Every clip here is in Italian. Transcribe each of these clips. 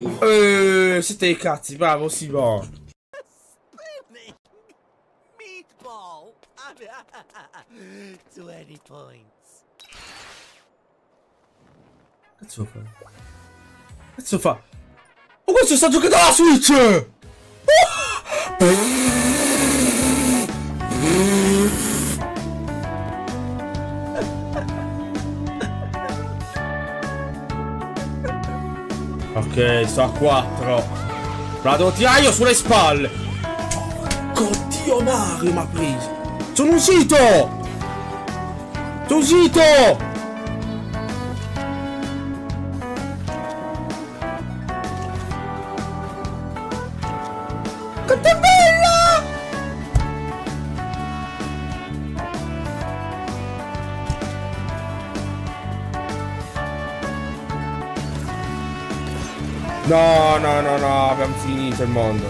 Eeeh, siete i cazzi, bravo Simo. Meatball. 20 points. Cazzo fa? Cazzo fa? Oh, questo sta giocando alla Switch! Oh! Ok, sto a 4. Vado tiraio sulle spalle. Porco Dio Mario mi ha preso. Sono uscito! Sono uscito! No, no, no, no, abbiamo finito il mondo.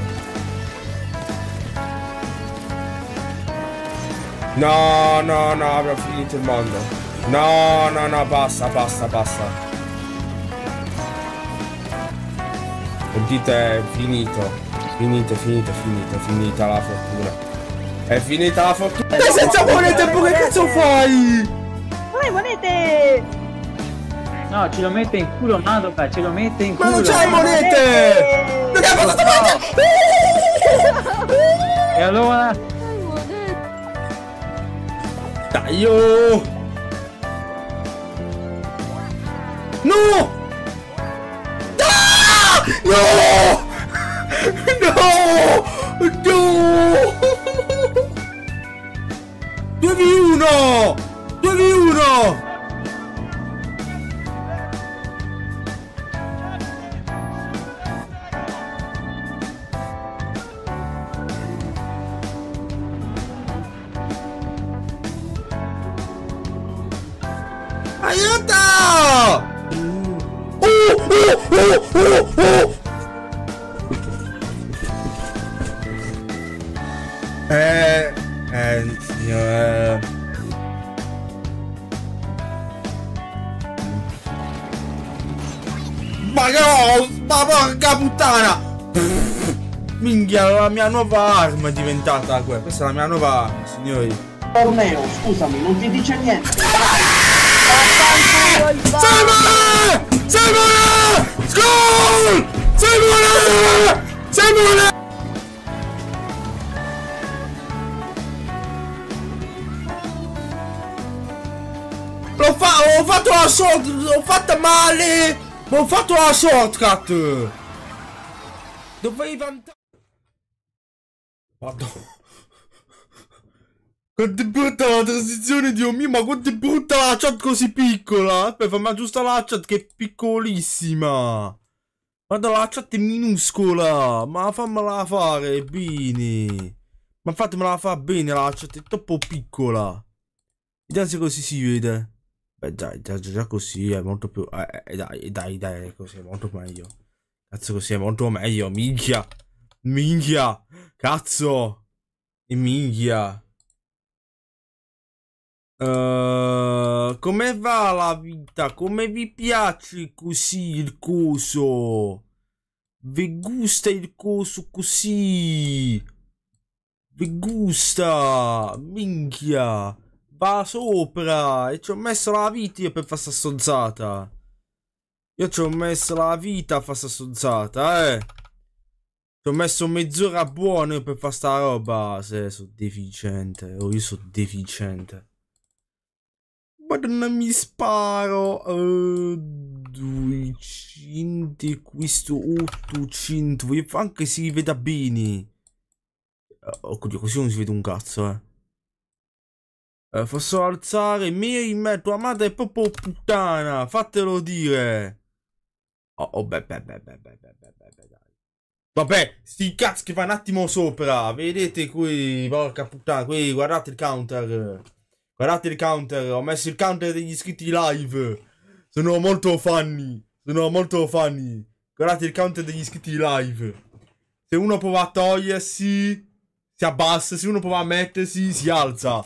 No, no, no, abbiamo finito il mondo. No, no, no, basta, basta, basta. Sentite, è finito. Finito, finito, finito, finita la fortuna. È finita la fortuna. Senza monete, che cazzo fai? Come monete? No, ce lo mette in culo Madoka, ce lo mette in Ma culo. Ma non c'è monete! Non è passato monete! E allora? Dai io! No! Ah! No! No! No! 2v1! 2v1! mia nuova arma è diventata quella. Questa è la mia nuova arma, signori. Torneo, scusami, non ti dice niente. Simone! Simone! Gol! Simone! Simone! L'ho fa ho fatto la shot, l'ho fatta male! Ma ho fatto la shortcut! Dove i Quanto è brutta la transizione, Dio mio, ma quanto è brutta la chat così piccola! Aspetta, fammi aggiustare la chat che è piccolissima! Guarda, la chat è minuscola! Ma fammela fare bene! Ma fatemela fare bene, la chat è troppo piccola! Vediamo se così si vede. Beh, dai, già, già così è molto più... Eh, eh, eh, eh dai, dai, dai, così è molto meglio. Cazzo, così è molto meglio, minchia! Minchia! Cazzo! E minchia! Uh, come va la vita? Come vi piace così il coso? Vi gusta il coso così? Vi gusta? Minchia! Va sopra! E ci ho messo la vita io per fare sta sonzata. Io ci ho messo la vita a fare sta sonzata, eh! Ci ho messo mezz'ora buona per fare sta roba. Se sono deficiente. Oh, io sono deficiente. Madonna, mi sparo! Uh, 200 questo 800. Voglio anche che si veda bene. Eh, oh, oddio, così non si vede un cazzo, eh. Eh, posso alzare Mary me, tua madre è proprio puttana, fatelo dire. Oh, oh beh, beh, beh, beh, beh, beh, beh, beh, dai. Vabbè, sti cazzi che va un attimo sopra, vedete qui, porca puttana, qui, guardate il counter. Guardate il counter, ho messo il counter degli iscritti live. Sono molto fanni. Sono molto fanni. Guardate il counter degli iscritti live. Se uno prova a togliersi, si abbassa. Se uno prova a mettersi, si alza.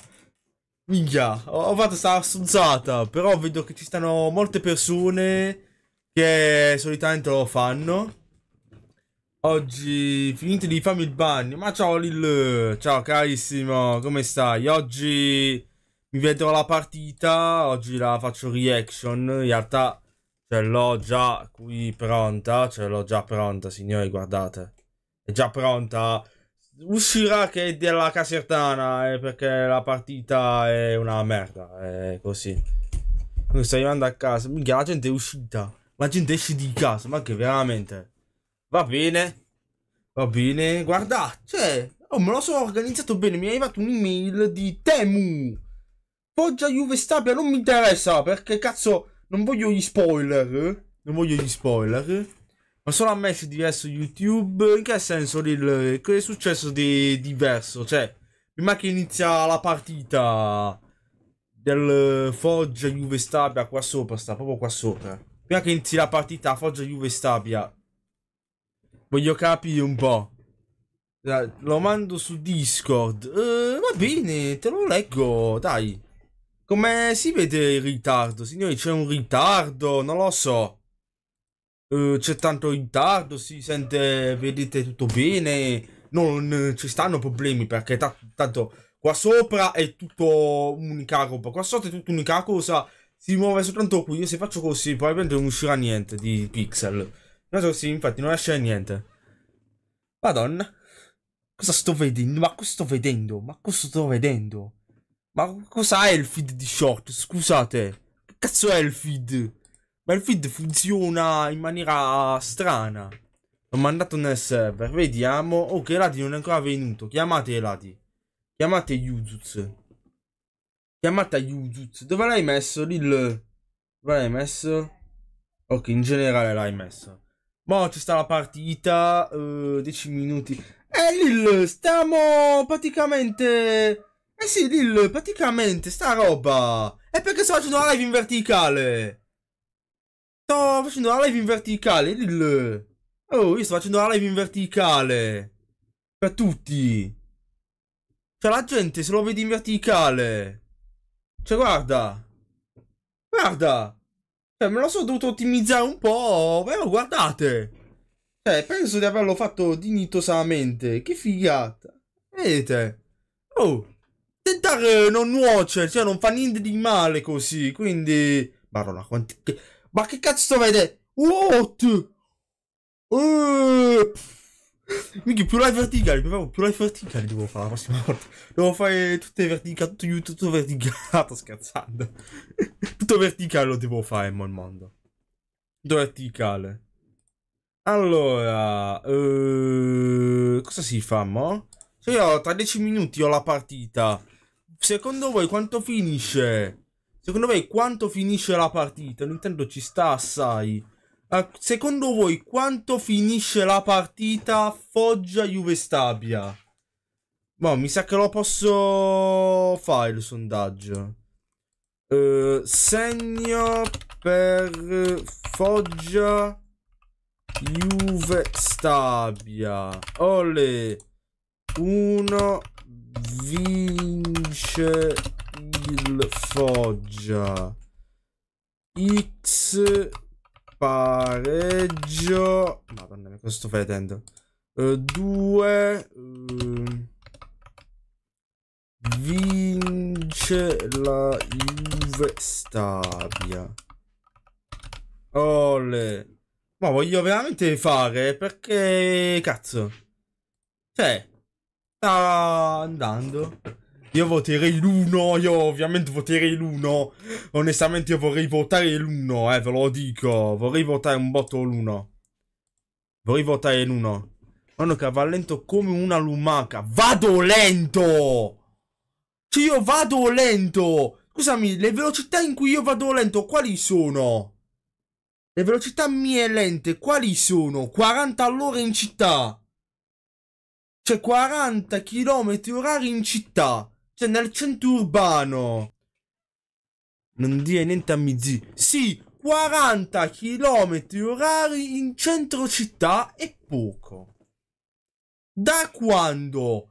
Minchia, ho, fatto sta stronzata. Però vedo che ci stanno molte persone che solitamente lo fanno. Oggi finito di farmi il bagno. Ma ciao Lil, ciao carissimo, come stai? Oggi mi vedo la partita, oggi la faccio reaction, in realtà ce l'ho già qui pronta, ce l'ho già pronta signori guardate, è già pronta, uscirà che è della casertana eh, perché la partita è una merda, è così, mi sto arrivando a casa, mica la gente è uscita, la gente esce di casa, ma che veramente, va bene, va bene, guardate, cioè, oh, me lo sono organizzato bene, mi è arrivata un'email di Temu, Foggia Juve Stabia non mi interessa perché cazzo non voglio gli spoiler. Non voglio gli spoiler. Ma solo a me si diverso YouTube. In che senso? Il, che è successo di diverso? Cioè, prima che inizia la partita del Foggia Juve Stabia qua sopra, sta proprio qua sopra. Prima che inizi la partita Foggia Juve Stabia. Voglio capire un po'. Lo mando su Discord. Eh, va bene, te lo leggo, dai. Come si vede il ritardo? Signori, c'è un ritardo, non lo so. Uh, c'è tanto ritardo, si sente, vedete tutto bene. Non eh, ci stanno problemi perché tanto qua sopra è tutto unica roba. Qua sotto è tutto unica cosa. Si muove soltanto qui. Io se faccio così probabilmente non uscirà niente di pixel. Non so sì, infatti non esce niente. Madonna. Cosa sto vedendo? Ma cosa sto vedendo? Ma cosa sto vedendo? Ma cos'ha il feed di short? Scusate. Che cazzo è il feed? Ma il feed funziona in maniera strana. L'ho mandato nel server. Vediamo. Oh, che Eladi non è ancora venuto. Chiamate Eladi. Chiamate Yuzuz. Chiamate Yuzuz. Dove l'hai messo? Lì il... Dove l'hai messo? Ok, in generale l'hai messo. Boh, ci sta la partita. Uh, eh, 10 minuti. E eh, Lil, stiamo praticamente eh sì, Lil, praticamente, sta roba. È perché sto facendo la live in verticale. Sto facendo la live in verticale, Lil. Oh, io sto facendo la live in verticale. Per tutti. Cioè, la gente se lo vede in verticale. Cioè, guarda. Guarda. Cioè, me lo sono dovuto ottimizzare un po', però guardate. Cioè, penso di averlo fatto dignitosamente. Che figata. Vedete? Oh tentare eh, non nuoce, cioè non fa niente di male così, quindi... Madonna, quanti... Ma che cazzo sto vedendo? What? Uh... Minchia, più live verticali, più, più live verticali devo fare la prossima volta. Devo fare tutte verticali, tutto tutto verticale, sto scherzando. tutto verticale lo devo fare, mo il mondo. Tutto verticale. Allora, uh... cosa si fa, mo'? Cioè io tra 10 minuti ho la partita secondo voi quanto finisce? Secondo voi quanto finisce la partita? Nintendo ci sta assai. Uh, secondo voi quanto finisce la partita Foggia-Juve Stabia? Boh, mi sa che lo posso fare il sondaggio. Uh, segno per Foggia Juve Stabia. Ole 1 vinto. Vince il Foggia. X pareggio. Madonna mia, cosa sto vedendo? 2 uh, eh, uh, eh, vince la Juve Stabia. Ole. Ma voglio veramente fare perché cazzo. Cioè, sta andando. Io voterei l'uno, io ovviamente voterei l'uno. Onestamente io vorrei votare l'uno, eh, ve lo dico. Vorrei votare un botto l'uno. Vorrei votare l'uno. Nonno che va lento come una lumaca. Vado lento! Cioè io vado lento! Scusami, le velocità in cui io vado lento quali sono? Le velocità mie lente quali sono? 40 all'ora in città. Cioè 40 km orari in città. Cioè, nel centro urbano. Non dire niente a Mizi. Sì, 40 km orari in centro città è poco. Da quando?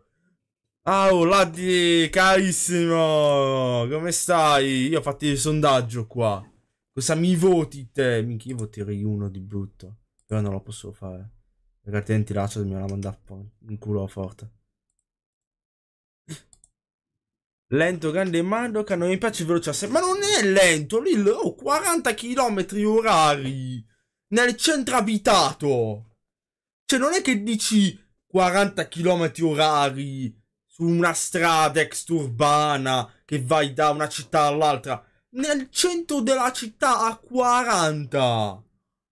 Ah, oh, Laddi, carissimo, come stai? Io ho fatto il sondaggio qua. Cosa mi voti te? Minchia, io voterei uno di brutto. Però non lo posso fare. Perché altrimenti lascio mi la manda in culo forte. Lento, grande mando, che non mi piace veloce Ma non è lento, lì oh, 40 km orari nel centro abitato. Cioè non è che dici 40 km orari su una strada exturbana che vai da una città all'altra. Nel centro della città a 40.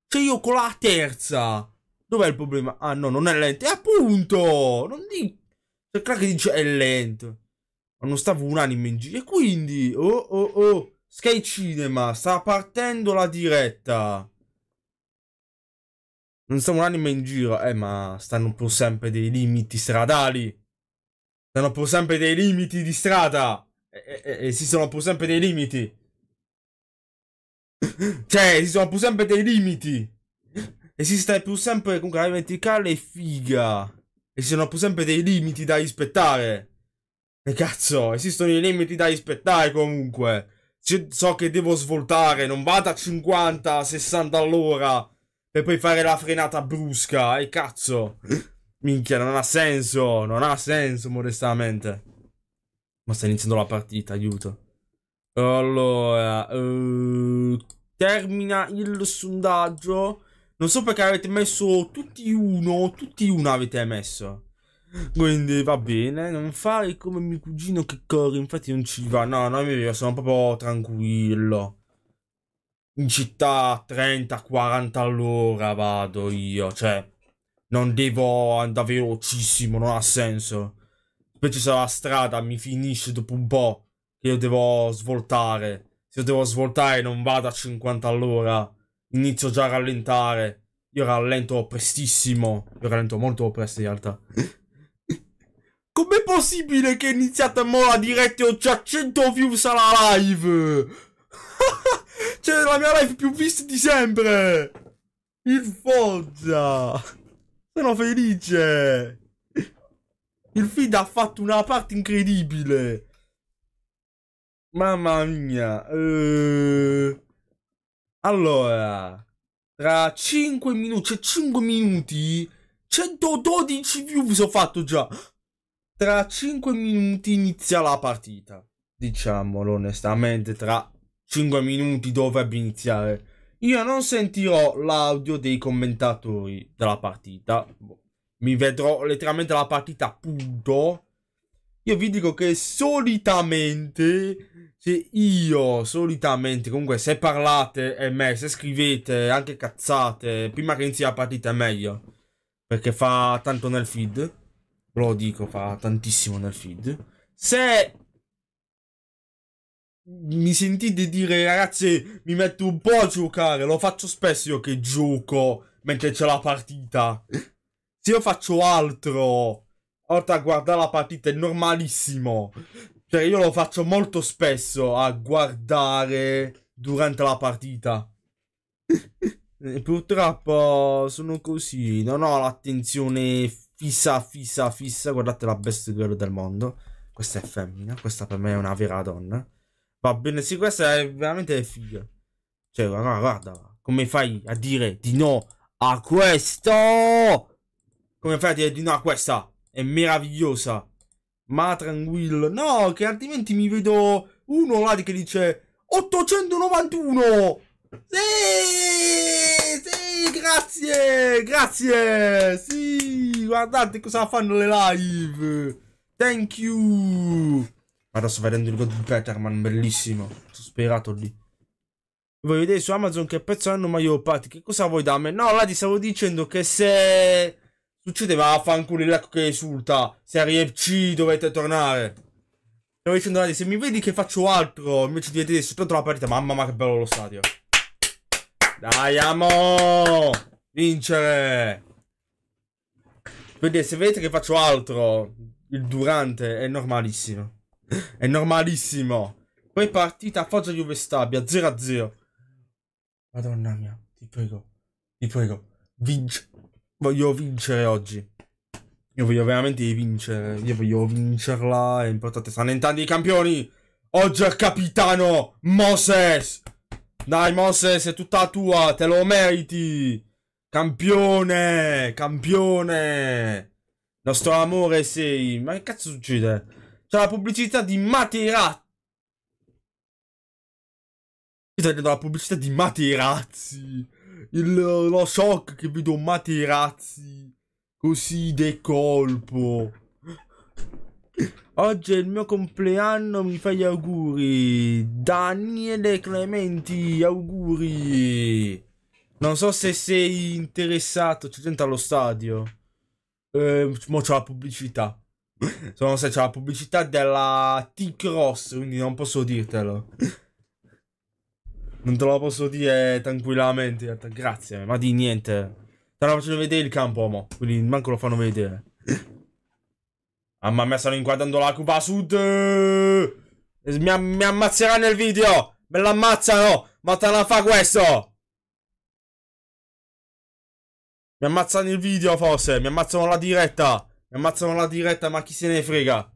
Cioè io con la terza. Dov'è il problema? Ah no, non è lento. è appunto, non dico... Cioè, che dice è lento ma non stavo un anime in giro. E quindi, oh oh oh, Sky Cinema, sta partendo la diretta. Non stavo un anime in giro, eh, ma stanno pur sempre dei limiti stradali. Stanno pur sempre dei limiti di strada. esistono pur sempre dei limiti. cioè, esistono pur sempre dei limiti. Esiste pur sempre comunque la verticale e figa. Esistono pur sempre dei limiti da rispettare. E cazzo, esistono i limiti da rispettare comunque. C so che devo svoltare, non vado a 50, 60 all'ora per poi fare la frenata brusca. E cazzo. Minchia, non ha senso, non ha senso modestamente. Ma sta iniziando la partita, aiuto. Allora, eh, termina il sondaggio. Non so perché avete messo tutti uno, tutti uno avete messo. Quindi va bene, non fare come mio cugino che corre, infatti non ci va. No, no, io sono proprio tranquillo. In città 30-40 all'ora vado io, cioè non devo andare velocissimo, non ha senso. Specie se la strada mi finisce dopo un po' che io devo svoltare. Se io devo svoltare non vado a 50 all'ora, inizio già a rallentare. Io rallento prestissimo, io rallento molto presto in realtà. Com'è possibile che iniziate mo la diretta e ho già 100 views alla live? C'è cioè, la mia live più vista di sempre! Il Foggia! Sono felice! Il feed ha fatto una parte incredibile! Mamma mia! Uh... Allora... Tra 5 cioè minuti, cioè 5 minuti... 112 views ho fatto già! tra 5 minuti inizia la partita. Diciamolo onestamente, tra 5 minuti dovrebbe iniziare. Io non sentirò l'audio dei commentatori della partita. Boh. Mi vedrò letteralmente la partita, punto. Io vi dico che solitamente, se io solitamente, comunque se parlate è meglio, se scrivete anche cazzate, prima che inizi la partita è meglio. Perché fa tanto nel feed lo dico, fa tantissimo nel feed. Se mi sentite dire ragazzi mi metto un po' a giocare lo faccio spesso io che gioco mentre c'è la partita se io faccio altro oltre a guardare la partita è normalissimo cioè io lo faccio molto spesso a guardare durante la partita purtroppo sono così non ho l'attenzione fissa, fissa, fissa. Guardate la best girl del mondo. Questa è femmina, questa per me è una vera donna. Va bene, sì, questa è veramente figa. Cioè, guarda, guarda, come fai a dire di no a questo? Come fai a dire di no a questa? È meravigliosa. Ma tranquillo. No, che altrimenti mi vedo uno là che dice 891. Sì, sì, grazie, grazie. Sì, guardate cosa fanno le live. Thank you. Guarda, sto vedendo il God Betterman, bellissimo. Sono sperato lì. Voi vedete su Amazon che pezzo hanno Maiopati? Che cosa vuoi da me? No, là ti stavo dicendo che se succedeva a fanculo l'ecco che esulta, se C dovete tornare. Stavo dicendo, Ladi, se mi vedi che faccio altro, invece di vedere soltanto la partita, mamma mia che bello lo stadio. Dai, amo! Vincere! Quindi se vedete che faccio altro, il durante è normalissimo. È normalissimo. Poi partita Foggia Juve Stabia 0-0. Madonna mia, ti prego, ti prego, vinci. Voglio vincere oggi. Io voglio veramente vincere. Io voglio vincerla. È importante. Stanno entrando i campioni. Oggi è il capitano Moses. Dai, Moses, è tutta tua, te lo meriti. Campione, campione. Nostro amore sei. Ma che cazzo succede? C'è la pubblicità di Materazzi. Io sto vedendo la pubblicità di Materazzi. Il, lo shock che vedo Materazzi. Così de colpo. Oggi è il mio compleanno, mi fai gli auguri. Daniele Clementi, auguri. Non so se sei interessato, c'è gente allo stadio. Eh, mo c'è la pubblicità. Se non Sono se c'è la pubblicità della T-Cross, quindi non posso dirtelo. Non te lo posso dire tranquillamente, grazie, ma di niente. Stanno facendo vedere il campo, mo, quindi manco lo fanno vedere. Mamma mia, stanno inquadrando la Cuba Sud. Mi, mi ammazzerà nel video. Me l'ammazzano. Ma te la fa questo. Mi ammazzano il video, forse. Mi ammazzano la diretta. Mi ammazzano la diretta, ma chi se ne frega.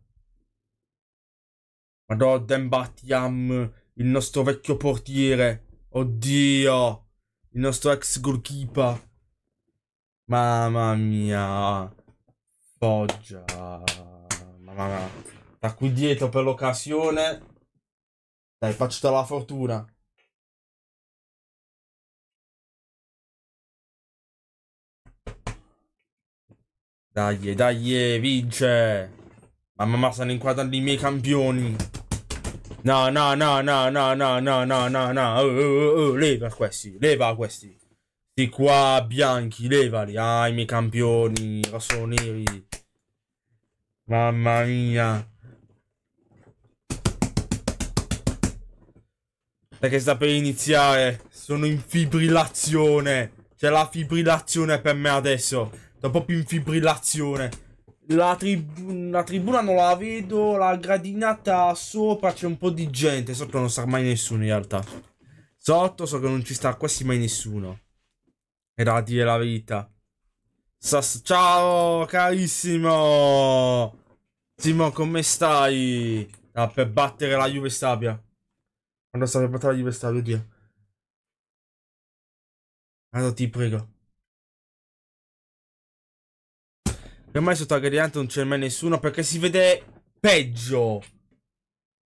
Madonna, Batiam. Il nostro vecchio portiere. Oddio. Il nostro ex goalkeeper. Mamma mia. Foggia ma sta qui dietro per l'occasione. Dai, faccio la fortuna. Dai, dai, vince. Mamma mia, stanno inquadrando i miei campioni. No, no, no, no, no, no, no, no, no, no. Oh, oh, oh, oh leva questi, leva questi. Sti qua bianchi, levali. Ah, i miei campioni, rosso neri. Mamma mia. Perché sta per iniziare. Sono in fibrillazione. C'è la fibrillazione per me adesso. Sto proprio in fibrillazione. La, trib la tribuna non la vedo. La gradinata sopra c'è un po' di gente. Sotto non sta mai nessuno in realtà. Sotto so che non ci sta quasi mai nessuno. Era da dire la verità. Sas Ciao carissimo! Simon, come stai? Ah, per battere la Juve Stabia. Quando stai per battere la Juve Stabia, oddio. Allora ti prego. Ormai sotto la non c'è mai nessuno perché si vede peggio.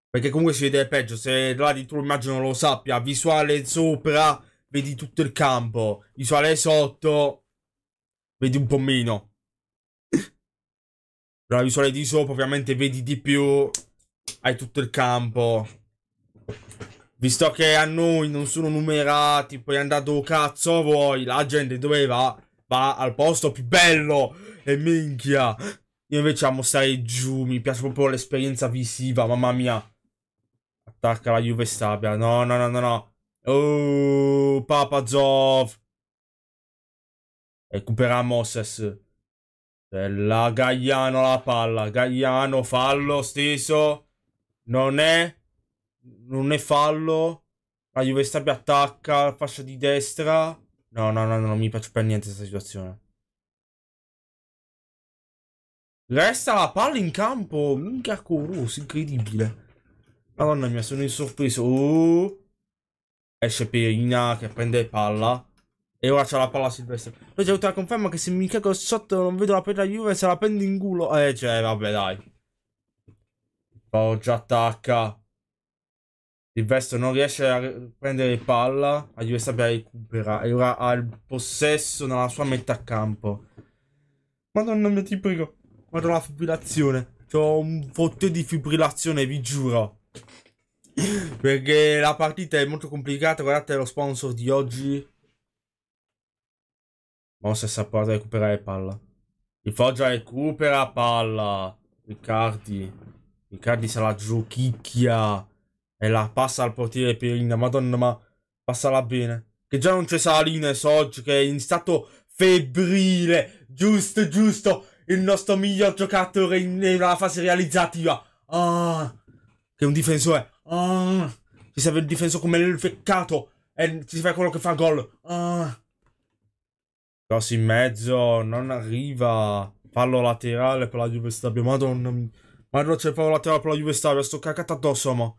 Perché comunque si vede peggio. Se là di tu immagino lo sappia. Visuale sopra, vedi tutto il campo. Visuale sotto, vedi un po' meno. La visuale di sopra ovviamente vedi di più, hai tutto il campo. Visto che a noi non sono numerati, poi andato cazzo vuoi, la gente dove va? Va al posto più bello e minchia. Io invece amo stare giù, mi piace proprio l'esperienza visiva, mamma mia. Attacca la Juve Stabia, no no no no no. Oh, Papazov. Recupera Moses. Bella cioè, Gagliano la palla. Gagliano fallo steso. Non è. Non è fallo. La Juve Stabia attacca la fascia di destra. No, no, no, no, non mi piace per niente questa situazione. Resta la palla in campo. Minchia coroso, incredibile. Madonna mia, sono in sorpreso. Oh. Uh. Esce Perina che prende palla. E ora c'è la palla a Silvestri. Poi c'è tutta la conferma che se mi cago sotto non vedo la palla Juve se la prendo in culo. Eh, cioè, vabbè, dai. Poggio attacca. Silvestro non riesce a prendere palla. La Juve Sabia recupera. E ora ha il possesso nella sua metà campo. Madonna mia, ti prego. Guarda la fibrillazione. C'ho un fottio di fibrillazione, vi giuro. Perché la partita è molto complicata. Guardate lo sponsor di oggi Mossa Saporta recuperare palla. Il Foggia recupera palla. Riccardi. Riccardi se la giochicchia. E la passa al portiere Pirina. Madonna, ma passala bene. Che già non c'è Salina e Soggi che è in stato febbrile. Giusto, giusto. Il nostro miglior giocatore nella fase realizzativa. Ah, che è un difensore. Ah, ci serve il difensore come il peccato. E ci serve quello che fa gol. Ah. Cross in mezzo, non arriva. Fallo laterale per la Juve Stabia. Madonna mia. Madonna c'è fallo laterale per la Juve Stabia. Sto cacato addosso, ma.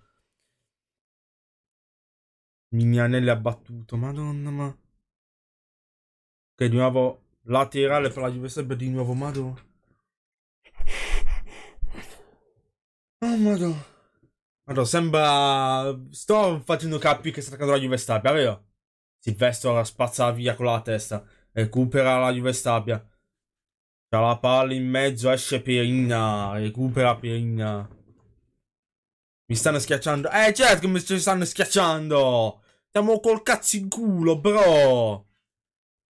Mignanelli ha battuto. Madonna, ma. Ok, di nuovo laterale per la Juve Stabia. Di nuovo, madonna. Oh, madonna. Madonna, sembra... Sto facendo capire che sta attaccando la Juve Stabia, vero? Silvestro la spazza via con la testa. Recupera la Juve Stabia. C'ha la palla in mezzo, esce Pierina, recupera Pierina. Mi stanno schiacciando. Eh, certo che mi stanno schiacciando. Siamo col cazzo in culo, bro.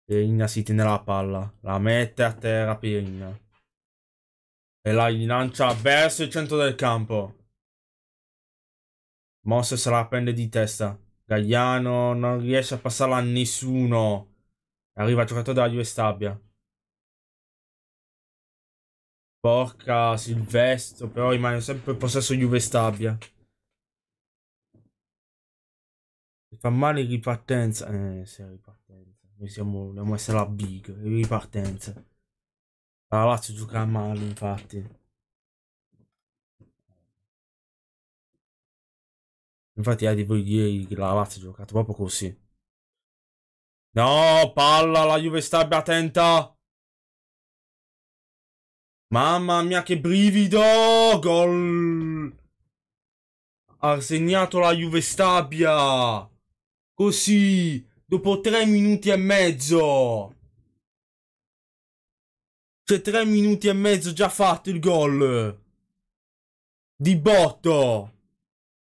Pierina si tiene la palla. La mette a terra Pierina. E la lancia verso il centro del campo. Mosse se la prende di testa. Gagliano non riesce a passarla a nessuno. Arriva giocato da Juve Stabia. Porca, Silvestro, però rimane sempre possesso Juve Stabia. Mi fa male ripartenza. Eh, sì, ripartenza. Noi siamo, dobbiamo essere la big, ripartenza. La Lazio gioca male, infatti. Infatti, eh, devo dire che la Lazio ha giocato proprio così. No, palla, la Juve sta attenta. Mamma mia, che brivido! Gol! Ha segnato la Juve Stabia! Così, dopo tre minuti e mezzo! Cioè, tre minuti e mezzo già fatto il gol! Di botto!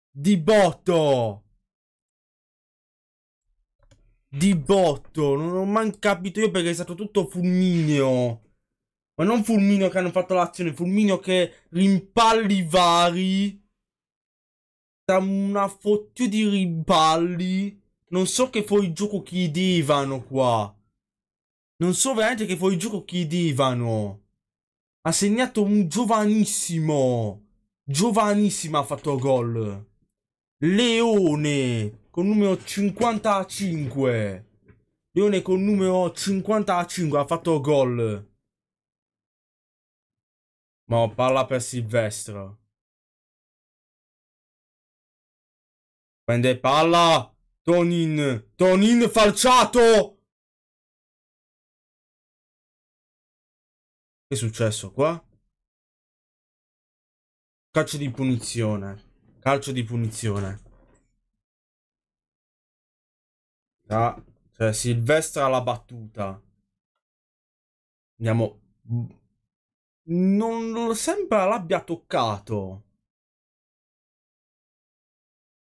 Di botto! di botto. Non ho mai capito io perché è stato tutto fulmineo. Ma non fulmineo che hanno fatto l'azione, fulmineo che rimpalli vari. Da una fottio di rimpalli. Non so che fuori gioco chiedevano qua. Non so veramente che fuori gioco chiedevano. Ha segnato un giovanissimo. Giovanissimo ha fatto gol. Leone con numero 55. Leone con numero 55 ha fatto gol. Ma palla per Silvestro. Prende palla. Tonin. Tonin falciato. Che è successo qua? Calcio di punizione. Calcio di punizione. Ah, cioè Silvestra la battuta. Andiamo... Mm, non sembra l'abbia toccato.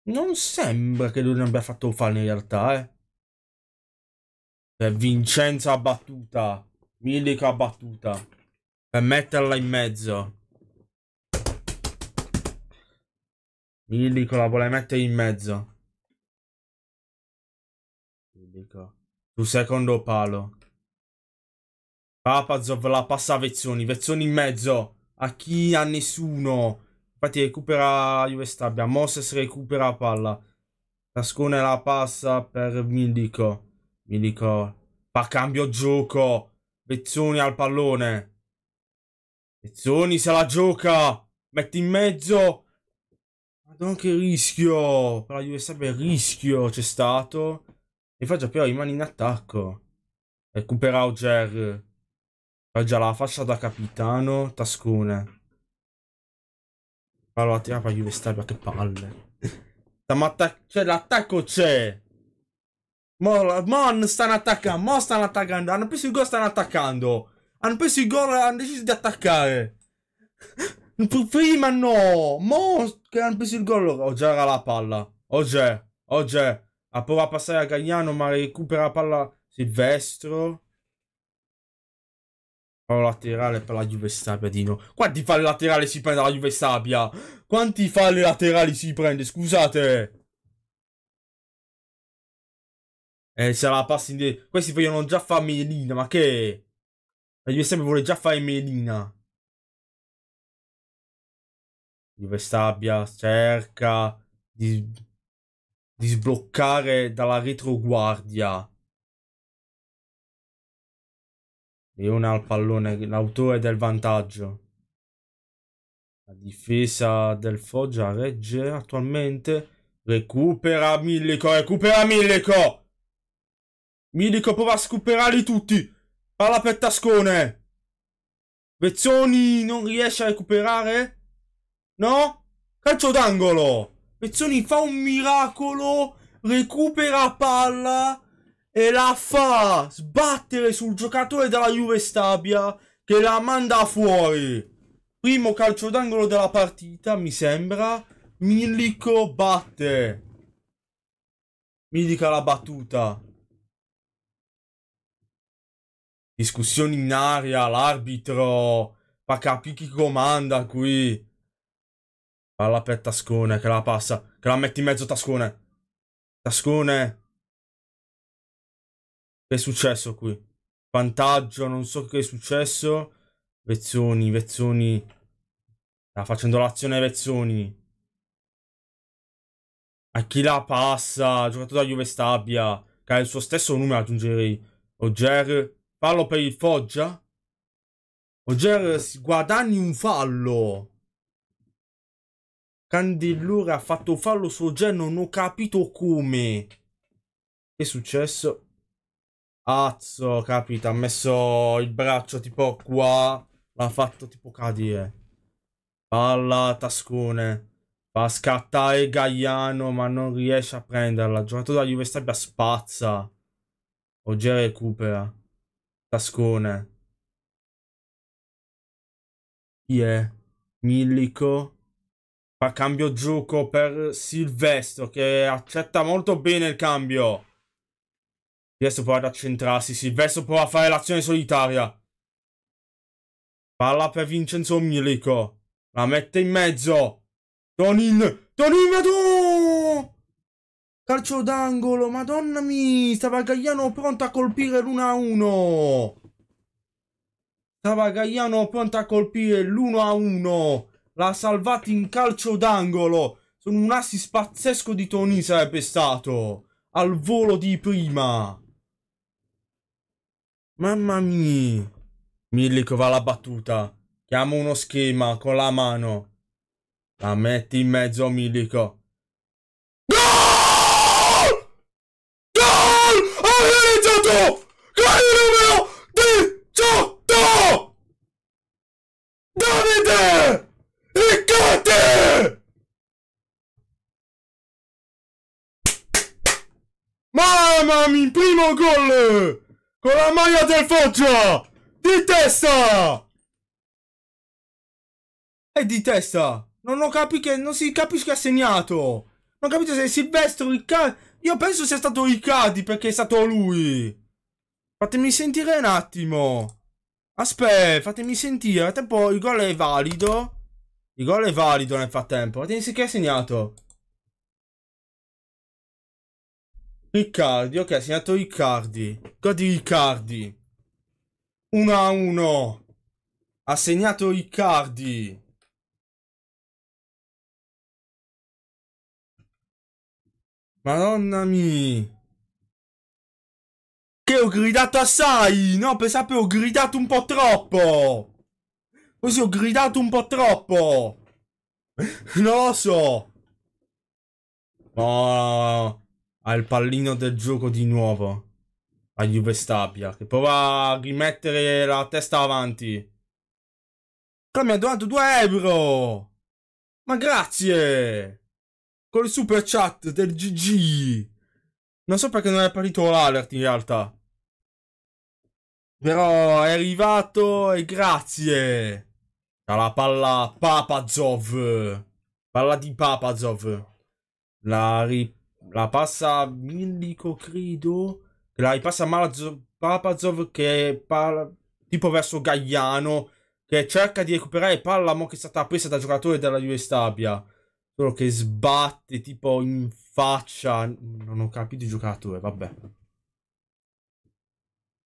Non sembra che lui ne abbia fatto fallo in realtà, eh. Cioè, Vincenza battuta. Milica battuta. Per metterla in mezzo. Milico la vuole mettere in mezzo dico. Tu secondo palo. Papazov la passa a Vezzoni. Vezzoni in mezzo. A chi? A nessuno. Infatti recupera Juve Stabia. Moses recupera la palla. Tascone la passa per Milico. Milico fa cambio gioco. Vezzoni al pallone. Vezzoni se la gioca. Mette in mezzo. Madonna che rischio. Per la Juve Stabia rischio c'è stato. Infatti però rimane in attacco. Recupera Auger. Ha già la fascia da capitano. Tascone. Allora, tira per Juve Stabia, che palle. Cioè, l'attacco c'è. Mo, stanno attaccando. Mo stanno attaccando. Hanno preso il gol, stanno attaccando. Hanno preso il gol, hanno deciso di attaccare. Prima no. Mo che hanno preso il gol. Oggi era la palla. Oggi. Oggi a prova a passare a Gagnano ma recupera la palla Silvestro Fa laterale per la Juve Stabia Dino quanti falli laterali si prende la Juve Stabia quanti falli laterali si prende scusate eh, se la passa indietro. Questi vogliono già fare Melina, ma che? La Juve Stabia vuole già fare Melina. Juve Stabia cerca di di sbloccare dalla retroguardia. Leone al pallone, l'autore del vantaggio. La difesa del Foggia regge attualmente. Recupera Milico, recupera Milico! Milico prova a scuperarli tutti. Palla per Tascone. Vezzoni non riesce a recuperare? No? Calcio d'angolo! Pezzoni fa un miracolo, recupera palla e la fa sbattere sul giocatore della Juve Stabia che la manda fuori. Primo calcio d'angolo della partita, mi sembra. Milico batte. Mi dica la battuta. Discussioni in aria, l'arbitro. Fa capire chi comanda qui. Palla per Tascone, che la passa. Che la metti in mezzo Tascone. Tascone. Che è successo qui? Vantaggio, non so che è successo. Vezzoni, Vezzoni. Sta facendo l'azione Vezzoni. A chi la passa? Giocato da Juve Stabia. Che ha il suo stesso nome aggiungerei. Oger. Fallo per il Foggia. Oger, guadagni un fallo. Candellore ha fatto fallo suo Gen, non ho capito come. Che è successo? Azzo, capito, ha messo il braccio tipo qua, l'ha fatto tipo cadere. Palla, tascone. Fa scattare Gaiano, ma non riesce a prenderla. Giocatore da Juve Stabia spazza. Oggia recupera. Tascone. Chi è? Millico. Fa cambio gioco per Silvestro che accetta molto bene il cambio. Silvestro prova ad accentrarsi. Silvestro prova a fare l'azione solitaria. Palla per Vincenzo Milico. La mette in mezzo. Tonin. Tonin Madò! Calcio d'angolo. Madonna mi. Stava Gagliano pronto a colpire l'1-1. Stava Gagliano pronto a colpire l'1-1. L'ha salvato in calcio d'angolo. Sono un assist pazzesco di Tony sarebbe stato. Al volo di prima. Mamma mia. Millico va alla battuta. Chiama uno schema con la mano. La metti in mezzo Milico. Gol! Gol! Hai realizzato! Gol Mamami, primo gol! Con la maglia del Foggia! Di testa! E di testa! Non ho capito che... Non si capisce che ha segnato! Non ho capito se Silvestro Riccardi... Io penso sia stato Riccardi perché è stato lui! Fatemi sentire un attimo! Aspetta, fatemi sentire. Nel tempo il gol è valido. Il gol è valido nel frattempo. Fatemi sentire che ha segnato. Riccardi, ok, segnato Riccardi. Godi Riccardi. 1 a 1. Ha segnato Riccardi. Madonna mia. Che ho gridato assai. No, pensavo che ho gridato un po' troppo. Così ho gridato un po' troppo. non lo so. No ha il pallino del gioco di nuovo. A Juve Stabia. Che prova a rimettere la testa avanti. Qua mi ha donato 2 euro. Ma grazie. Col super chat del GG. Non so perché non è partito l'alert in realtà. Però è arrivato e grazie. Dalla palla Papazov. Palla di Papazov. La rip la passa Milico, credo. La passa Malazzo, Papazov che parla tipo verso Gagliano che cerca di recuperare palla mo che è stata presa da giocatore della Juve Stabia. Solo che sbatte tipo in faccia. Non ho capito il giocatore, vabbè.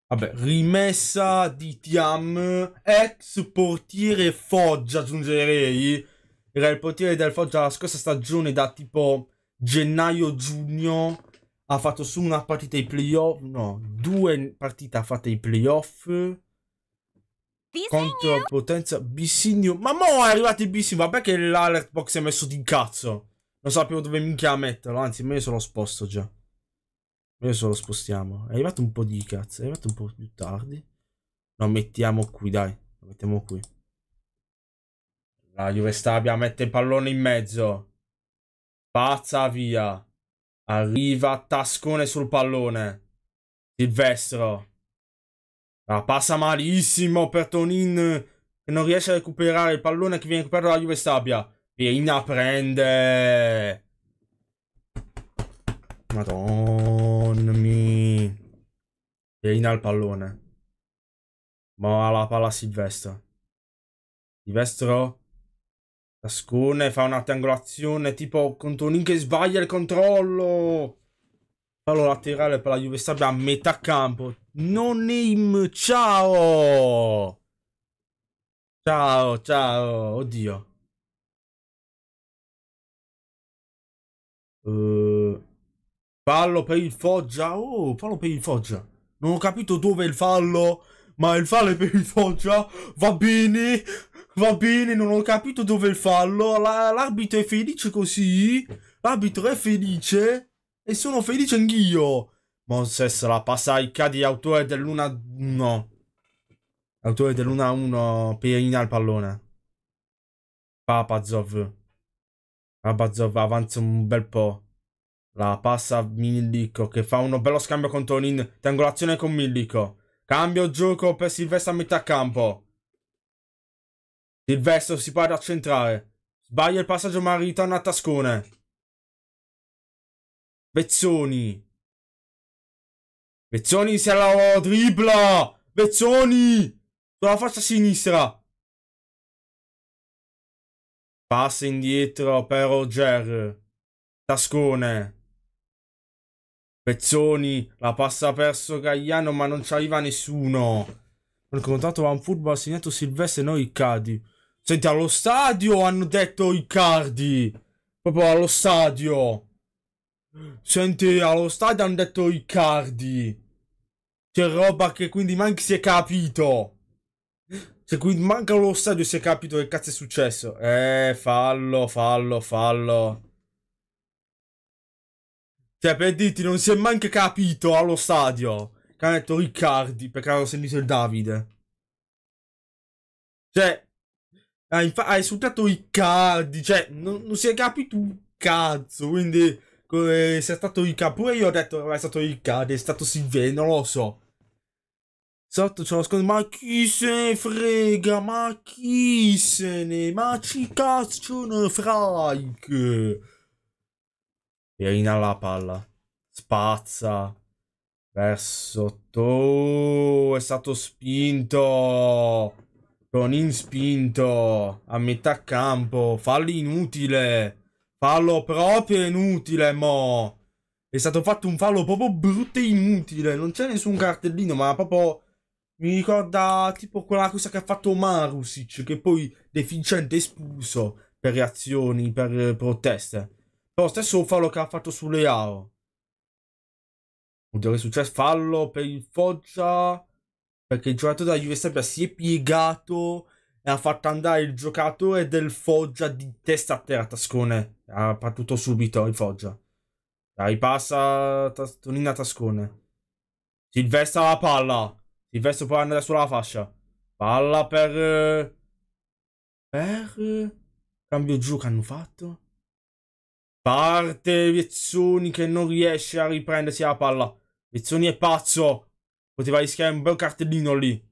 Vabbè, rimessa di Tiam, ex portiere Foggia aggiungerei. Era il portiere del Foggia la scorsa stagione da tipo gennaio-giugno ha fatto su una partita ai playoff, no, due partite ha fatto ai playoff contro la potenza Bissigno. Ma mo è arrivato il Bissigno, vabbè che l'alert box si è messo di cazzo. Non sapevo dove minchia metterlo, anzi me se lo sposto già. Adesso lo spostiamo. È arrivato un po' di cazzo, è arrivato un po' più tardi. Lo mettiamo qui, dai. Lo mettiamo qui. La Juve Stabia mette il pallone in mezzo. Pazza via. Arriva Tascone sul pallone. Silvestro. La passa malissimo per Tonin che non riesce a recuperare il pallone che viene recuperato dalla Juve Stabia. Pierina prende. Madonna mia. Pierina al pallone. Ma la palla Silvestro. Silvestro Ascone fa una triangolazione tipo Contonin che sbaglia il controllo. Fallo laterale per la Juve Sabbia a metà campo. Non aim, ciao! Ciao, ciao, oddio. Uh, fallo per il Foggia. Oh, fallo per il Foggia. Non ho capito dove è il fallo. Ma il fallo è per il Foggia? Va bene, va bene, non ho capito dove è il fallo. l'arbitro è felice così? L'arbitro è felice? E sono felice anch'io. Monses la passa ai cadi autore dell'1-1. Autore dell'1-1 Pierina il pallone. Papazov. Papazov avanza un bel po'. La passa a Milico che fa uno bello scambio con Tonin. Triangolazione con Millico. Cambio gioco per Silvestro a metà campo. Silvestro si parte a centrare. Sbaglia il passaggio ma ritorna a Tascone. Vezzoni. Vezzoni se la tripla. Vezzoni. Sulla faccia sinistra. Passa indietro per Roger. Tascone. Pezzoni, la passa perso Gagliano, ma non c'arriva nessuno. Con Il contatto va un football ha segnato Silvestre, noi Icardi. Senti, allo stadio hanno detto Icardi. Proprio allo stadio. Senti, allo stadio hanno detto Icardi. C'è roba che quindi manca si è capito. Se quindi manca lo stadio si è capito che cazzo è successo. Eh, fallo, fallo, fallo. Cioè, per dirti, non si è manco capito allo stadio che hanno detto Riccardi perché hanno sentito il Davide. Cioè, ha, ha insultato Riccardi, cioè, non, non, si è capito un cazzo, quindi se è stato Riccardi, pure io ho detto che eh, è stato Riccardi, è stato Silvio, non lo so. Sotto c'è lo scontro, ma chi se ne frega, ma chi se ne, ma ci cazzo ne frega e inala la palla. Spazza verso To. È stato spinto. Con inspinto. a metà campo. Fallo inutile. Fallo proprio inutile, mo. È stato fatto un fallo proprio brutto e inutile. Non c'è nessun cartellino, ma proprio... Mi ricorda tipo quella cosa che ha fatto Marusic, che poi deficiente espulso per reazioni, per proteste. Lo stesso fallo che ha fatto su Leao. Ulteriore successo, fallo per il Foggia, perché il giocatore della Juve Stabia si è piegato e ha fatto andare il giocatore del Foggia di testa a terra, Tascone. Ha battuto subito il Foggia. La ripassa Tonina Tascone. Silvestre la palla. Silvestro può andare sulla fascia. Palla per... Per... Cambio giù che hanno fatto. Parte Vizzoni che non riesce a riprendersi la palla. Vizzoni è pazzo. Poteva rischiare un bel cartellino lì.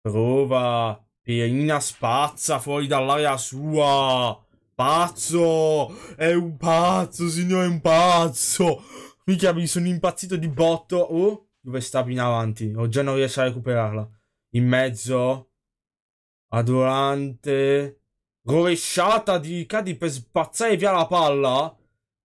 Prova. Pierina spazza fuori dall'area sua. Pazzo. È un pazzo, signore, è un pazzo. Mica mi sono impazzito di botto. Oh, dove sta in avanti? O oh, già non riesce a recuperarla. In mezzo. Adorante rovesciata di Cadi per spazzare via la palla,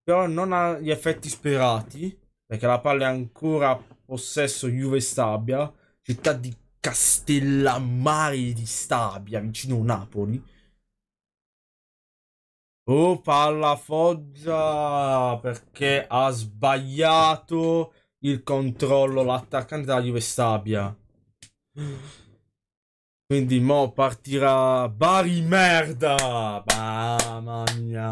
però non ha gli effetti sperati, perché la palla è ancora possesso Juve Stabia, città di Castellammare di Stabia, vicino Napoli. Oh, palla Foggia, perché ha sbagliato il controllo l'attaccante della Juve Stabia. Quindi mo partirà Bari merda! Mamma mia!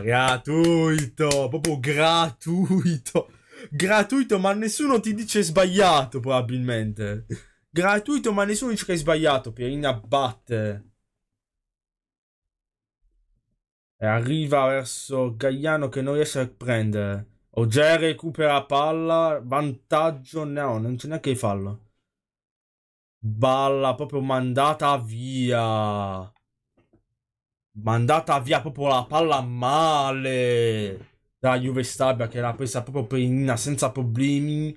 Gratuito! Proprio gratuito! Gratuito ma nessuno ti dice sbagliato probabilmente. Gratuito ma nessuno dice che hai sbagliato. Pierina batte. E arriva verso Gagliano che non riesce a prendere. Oger recupera palla. Vantaggio no, non c'è neanche il fallo. Balla proprio mandata via. Mandata via proprio la palla male. Da Juve Stabia che era presa proprio per senza problemi.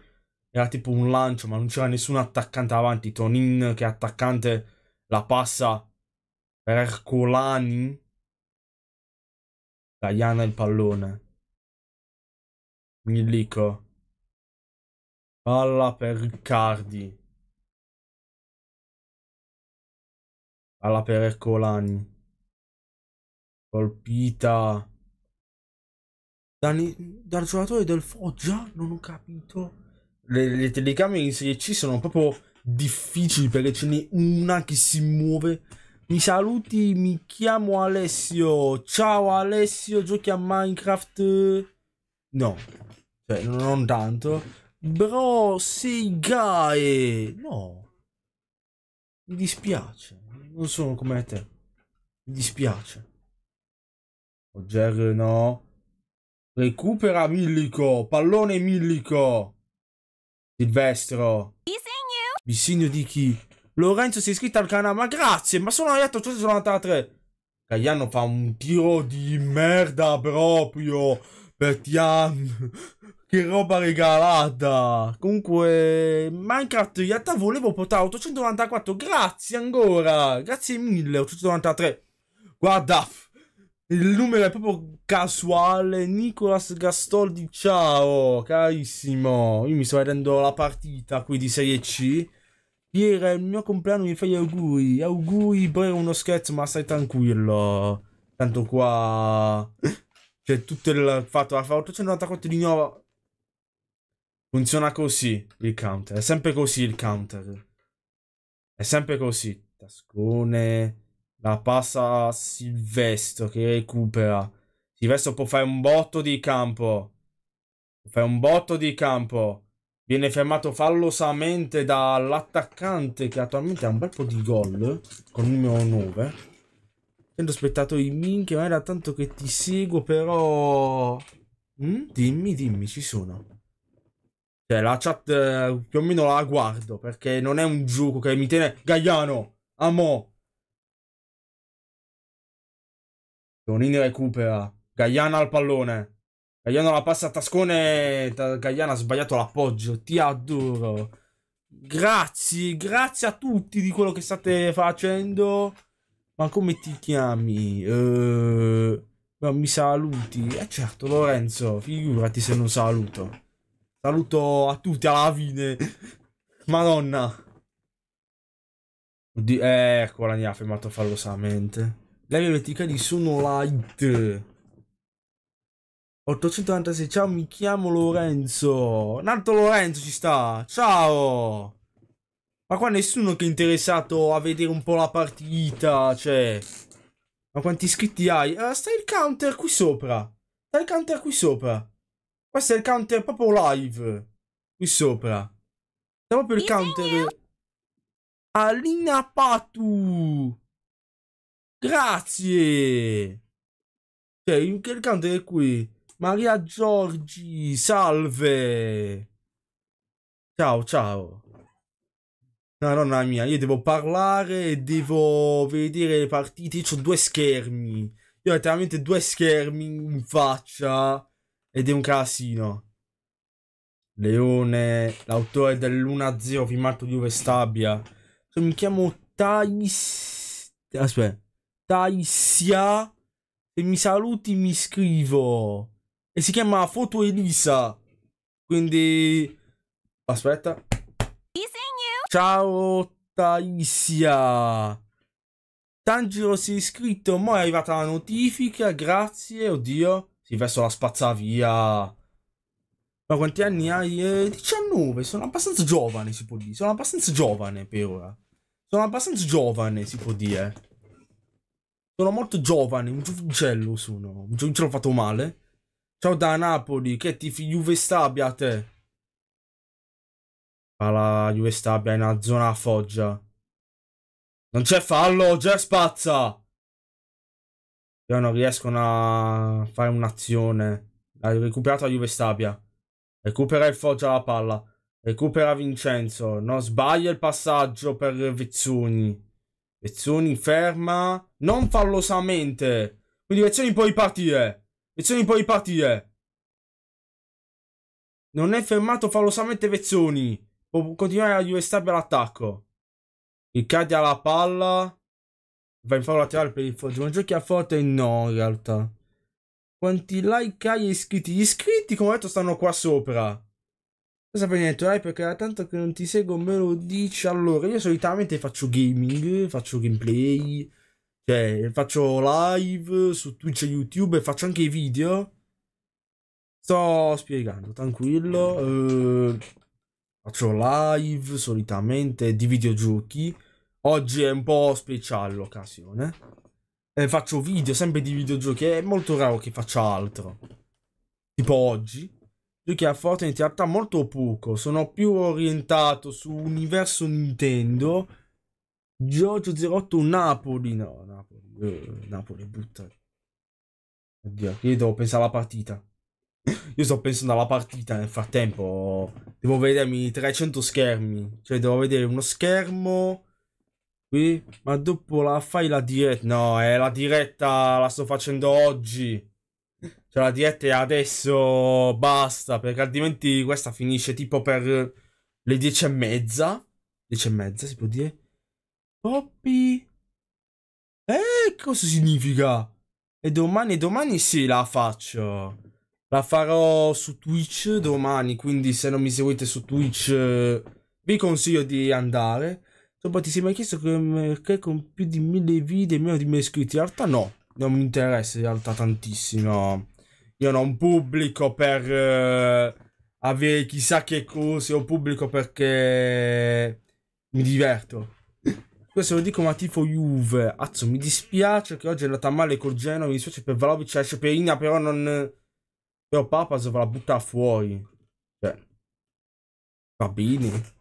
Era tipo un lancio, ma non c'era nessun attaccante avanti. Tonin che è attaccante la passa per Ercolani. Diana il pallone. Milico. Palla per Riccardi. alla Perecolani. Colpita dal, dal giocatore del Foggia, non ho capito. Le, le telecamere in Serie C sono proprio difficili perché ce n'è una che si muove. Mi saluti, mi chiamo Alessio. Ciao Alessio, giochi a Minecraft? No, cioè non tanto. Bro, sei gay. No, mi dispiace non sono come te. Mi dispiace. Roger, no. Recupera Millico. Pallone Millico. Silvestro. Bisogno di chi? Lorenzo si è iscritto al canale. Ma grazie, ma sono arrivato 893. Cagliano fa un tiro di merda proprio. Per Tian. Che roba regalata! Comunque, Minecraft, in realtà volevo portare 894, grazie ancora! Grazie mille, 893. Guarda, il numero è proprio casuale. Nicolas Gastoldi, ciao, carissimo. Io mi sto vedendo la partita qui di Serie C. Ieri è il mio compleanno, mi fai auguri. Auguri, poi uno scherzo, ma stai tranquillo. Tanto qua... C'è tutto il fatto, ha fatto 894 di nuovo Funziona così il counter. È sempre così il counter. È sempre così. Tascone. La passa Silvestro che recupera. Silvestro può fare un botto di campo. Può fare un botto di campo. Viene fermato fallosamente dall'attaccante che attualmente ha un bel po' di gol. Con il numero 9. Tendo aspettato i minchia, ma era tanto che ti seguo, però... Mm? Dimmi, dimmi, ci sono. Cioè, la chat eh, più o meno la guardo perché non è un gioco che mi tiene. Gagliano, amo. Tonini recupera. Gagliana al pallone. Gagliano la passa a tascone. Gagliana ha sbagliato l'appoggio. Ti adoro. Grazie, grazie a tutti di quello che state facendo. Ma come ti chiami? Uh, mi saluti. Eh certo, Lorenzo, figurati se non saluto. Saluto a tutti alla fine. Madonna. Oddio, ecco la mia fermato fallosamente. La dialettica di Sono Light. 896, ciao, mi chiamo Lorenzo. Nato Lorenzo ci sta. Ciao. Ma qua nessuno che è interessato a vedere un po' la partita, cioè... Ma quanti iscritti hai? Uh, stai il counter qui sopra. Stai il counter qui sopra. Questo è il counter proprio live. Qui sopra. È proprio il counter. Alina Patu. Grazie. Cioè, il counter è qui. Maria Giorgi, salve. Ciao, ciao. No, nonna mia, io devo parlare e devo vedere le partite. Io ho due schermi. Io ho letteralmente due schermi in faccia ed è un casino. Leone, l'autore dell'1-0 filmato di Uve Stabia. Cioè, mi chiamo Thais... Aspetta. Taisia. Se mi saluti mi scrivo. E si chiama Foto Elisa. Quindi... Aspetta. Ciao Taisia. Tangelo si è iscritto, ma è arrivata la notifica, grazie, oddio verso la spazzavia. Ma quanti anni hai? Eh, 19, sono abbastanza giovane, si può dire. Sono abbastanza giovane per ora. Sono abbastanza giovane, si può dire. Sono molto giovane, un giovincello sono. Un giovincello fatto male. Ciao da Napoli, che ti Juve Stabia a te. Ma la Juve Stabia è una zona a foggia. Non c'è fallo, c'è spazza. Però non riescono a fare un'azione. Ha recuperato la Juve Stabia. Recupera il Foggia la palla. Recupera Vincenzo. Non sbaglia il passaggio per Vezzoni. Vezzoni ferma. Non fallosamente. Quindi Vezzoni può ripartire. Vezzoni può ripartire. Non è fermato fallosamente Vezzoni. Può continuare la Juve Stabia all'attacco. Ricade alla palla. Vai in favo laterale per il Foggia. Ma giochi a foto e No, in realtà. Quanti like hai iscritti? Gli iscritti, come ho detto, stanno qua sopra. Non sapere niente, dai, perché da tanto che non ti seguo me lo dici. Allora, io solitamente faccio gaming, faccio gameplay, cioè faccio live su Twitch e YouTube e faccio anche i video. Sto spiegando, tranquillo. Eh, faccio live solitamente di videogiochi. Oggi è un po' speciale l'occasione. Eh, faccio video sempre di videogiochi. È molto raro che faccia altro. Tipo oggi. Giochi a Fortnite in realtà molto poco. Sono più orientato su universo Nintendo. Giorgio 08 Napoli. No, Napoli. Eh, Napoli, butta. Oddio, io devo pensare alla partita. Io sto pensando alla partita nel frattempo. Devo vedermi 300 schermi. Cioè, devo vedere uno schermo Qui? Ma dopo la fai la diretta? No, è eh, la diretta la sto facendo oggi. Cioè la diretta è adesso, basta, perché altrimenti questa finisce tipo per le dieci e mezza. Dieci e mezza si può dire? Poppy? Eh, cosa significa? E domani, domani sì la faccio. La farò su Twitch domani, quindi se non mi seguite su Twitch eh, vi consiglio di andare. Insomma, ti sei mai chiesto perché con più di mille video e meno di mille iscritti? In realtà no, non mi interessa in realtà tantissimo. Io non pubblico per eh, avere chissà che cose, io pubblico perché mi diverto. Questo lo dico ma tifo Juve. Azzo, mi dispiace che oggi è andata male col Genoa, mi dispiace per Vlaovic e Sceperina, però non... Però Papas va la butta fuori. Cioè... Va bene.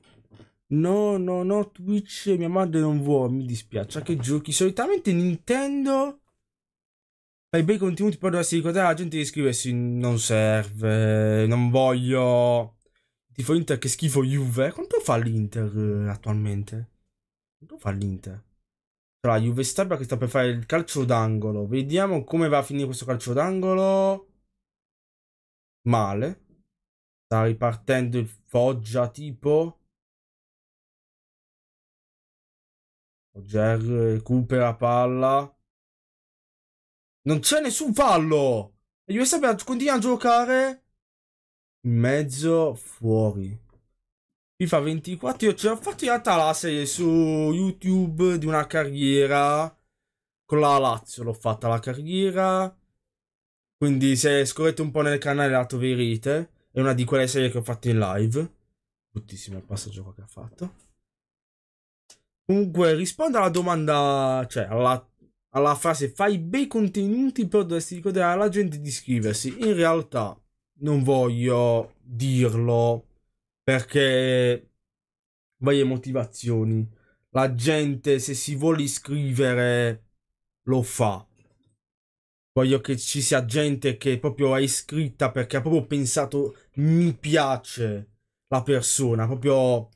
No, no, no, Twitch mia madre non vuole, mi dispiace che giochi. Solitamente Nintendo fai bei contenuti, però dovresti ricordare la gente di iscriversi. Non serve, non voglio. Tifo Inter che schifo Juve. Quanto fa l'Inter eh, attualmente? Quanto fa l'Inter? Allora, Juve Stabia che sta per fare il calcio d'angolo. Vediamo come va a finire questo calcio d'angolo. Male. Sta ripartendo il Foggia tipo. Oger eh, recupera palla. Non c'è nessun fallo. E USB continua a giocare. In mezzo fuori. FIFA 24. Io ce l'ho fatto in realtà la serie su YouTube di una carriera. Con la Lazio l'ho fatta la carriera. Quindi se scorrete un po' nel canale la troverete. È una di quelle serie che ho fatto in live. Bruttissimo il passaggio che ha fatto. Comunque, rispondo alla domanda, cioè alla, alla frase fai bei contenuti, però dovresti ricordare alla gente di iscriversi. In realtà non voglio dirlo perché varie motivazioni. La gente, se si vuole iscrivere, lo fa. Voglio che ci sia gente che proprio è iscritta perché ha proprio pensato mi piace la persona, proprio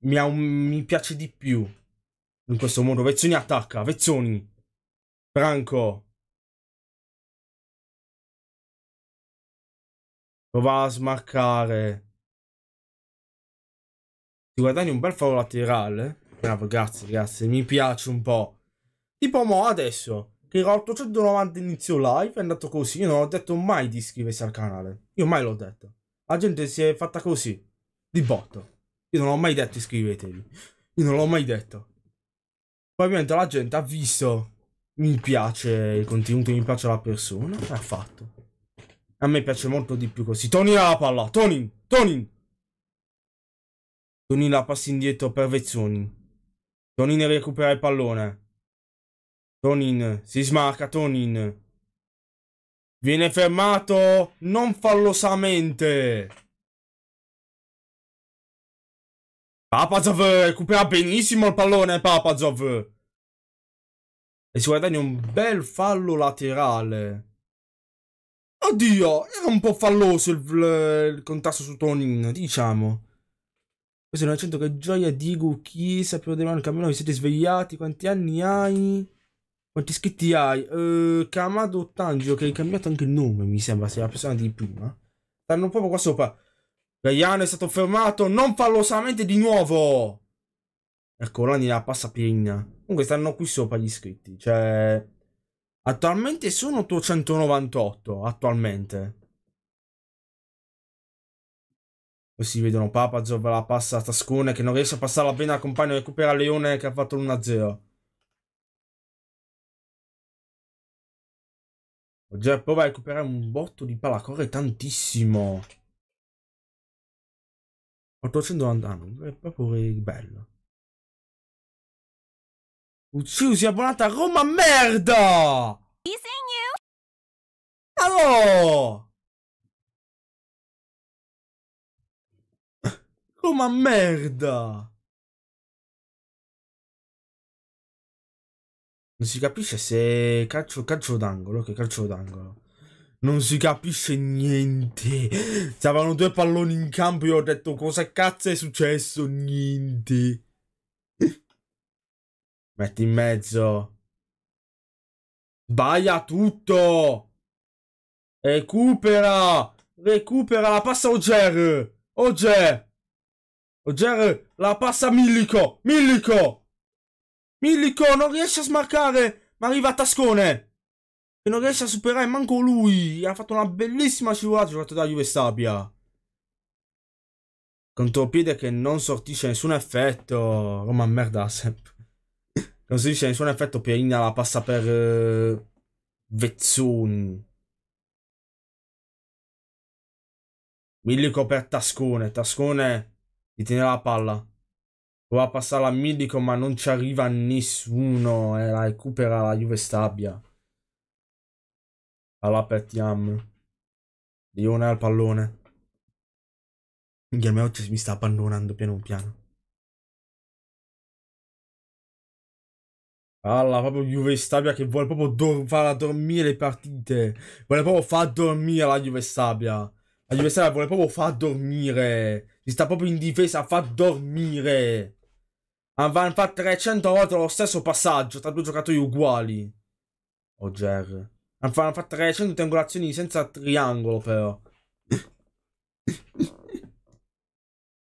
mi, ha, mi piace di più in questo modo. Vezzoni attacca, Vezzoni, Franco. Prova a smarcare. Ti guadagni un bel foro laterale. Bravo, grazie, grazie. Mi piace un po'. Tipo mo adesso, che era 890 inizio live, è andato così. Io non ho detto mai di iscriversi al canale. Io mai l'ho detto. La gente si è fatta così. Di botto. Io non ho mai detto iscrivetevi. Io non l'ho mai detto. Poi ovviamente la gente ha visto mi piace il contenuto, mi piace la persona e ha fatto. A me piace molto di più così. Tony la palla, Tony, Tony. Tony la passa indietro per Vezzoni. Tonin recupera il pallone. Tonin si smarca, Tonin. Viene fermato non fallosamente. Papazov eh, recupera benissimo il pallone Papazov. E si guadagna un bel fallo laterale. Oddio, era un po' falloso il, il contasto su Tonin, diciamo. Questo è un accento che gioia Digu Chiesa, prima il cammino, vi siete svegliati, quanti anni hai? Quanti iscritti hai? Uh, Kamado Tangio, che hai cambiato anche il nome, mi sembra, sei la persona di prima. Stanno proprio qua sopra. Gaiano è stato fermato non fallosamente di nuovo. Ecco, Lani la passa piena. Comunque stanno qui sopra gli iscritti. Cioè, attualmente sono 898. Attualmente. Poi si vedono Papa, Papazov la passa a Tascone che non riesce a passare appena al compagno. Recupera Leone che ha fatto l'1-0. Oggi prova a recuperare un botto di palla. Corre tantissimo. 800 all'anno, ah, è proprio bello. Ucciu si è abbonata a Roma, merda! Allo Roma merda! Non si capisce se calcio, calcio d'angolo, che calcio d'angolo. Non si capisce niente. Stavano due palloni in campo. Io ho detto cosa cazzo è successo? Niente. Metti in mezzo. Sbaglia tutto. Recupera. Recupera. La passa Oger. Oger. Oger. La passa Millico. Millico. Millico non riesce a smarcare. Ma arriva a Tascone che non riesce a superare manco lui. Ha fatto una bellissima scivolata giocato da Juve Sabia. Contropiede che non sortisce nessun effetto. Roma merda sempre. Non sortisce nessun effetto. Pierina la passa per eh, Vezzuni. Millico per Tascone. Tascone gli tiene la palla. Prova a passare a Millico ma non ci arriva nessuno. E eh, la recupera la Juve Stabia alla Pet Yam. Lione al pallone. il mio mi sta abbandonando piano piano. Alla proprio Juve Stabia che vuole proprio far dormire le partite. Vuole proprio far dormire la Juve Stabia. La Juve Stabia vuole proprio far dormire. Si sta proprio in difesa a far dormire. Avevano fatto 300 volte lo stesso passaggio tra due giocatori uguali. Oh, Oger. Hanno fatto 300 triangolazioni senza triangolo, però.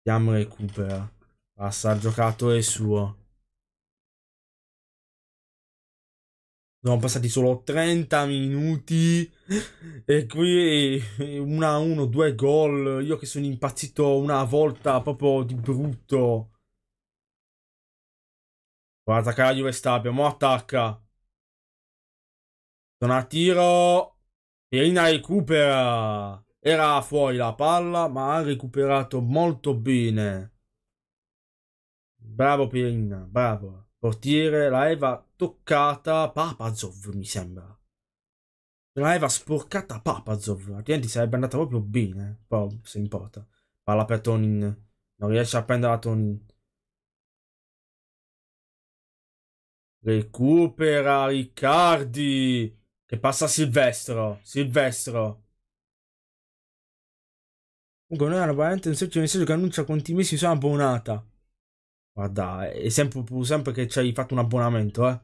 Vediamo recupera. Passa al giocatore suo. Sono passati solo 30 minuti e qui 1 a 1, 2 gol. Io che sono impazzito una volta proprio di brutto. Guarda che la Juve sta, mo attacca. Donatiro. Pierina recupera. Era fuori la palla, ma ha recuperato molto bene. Bravo Pirina, bravo. Portiere, la Eva toccata. Papazov, mi sembra. La Eva sporcata Papazov, altrimenti sarebbe andata proprio bene. Però se importa. Palla per Tonin. Non riesce a prendere la Tonin. Recupera Riccardi. E passa Silvestro. Silvestro. Comunque non era veramente un semplice messaggio che annuncia quanti mesi sono abbonata. Guarda, è sempre, sempre che ci hai fatto un abbonamento, eh.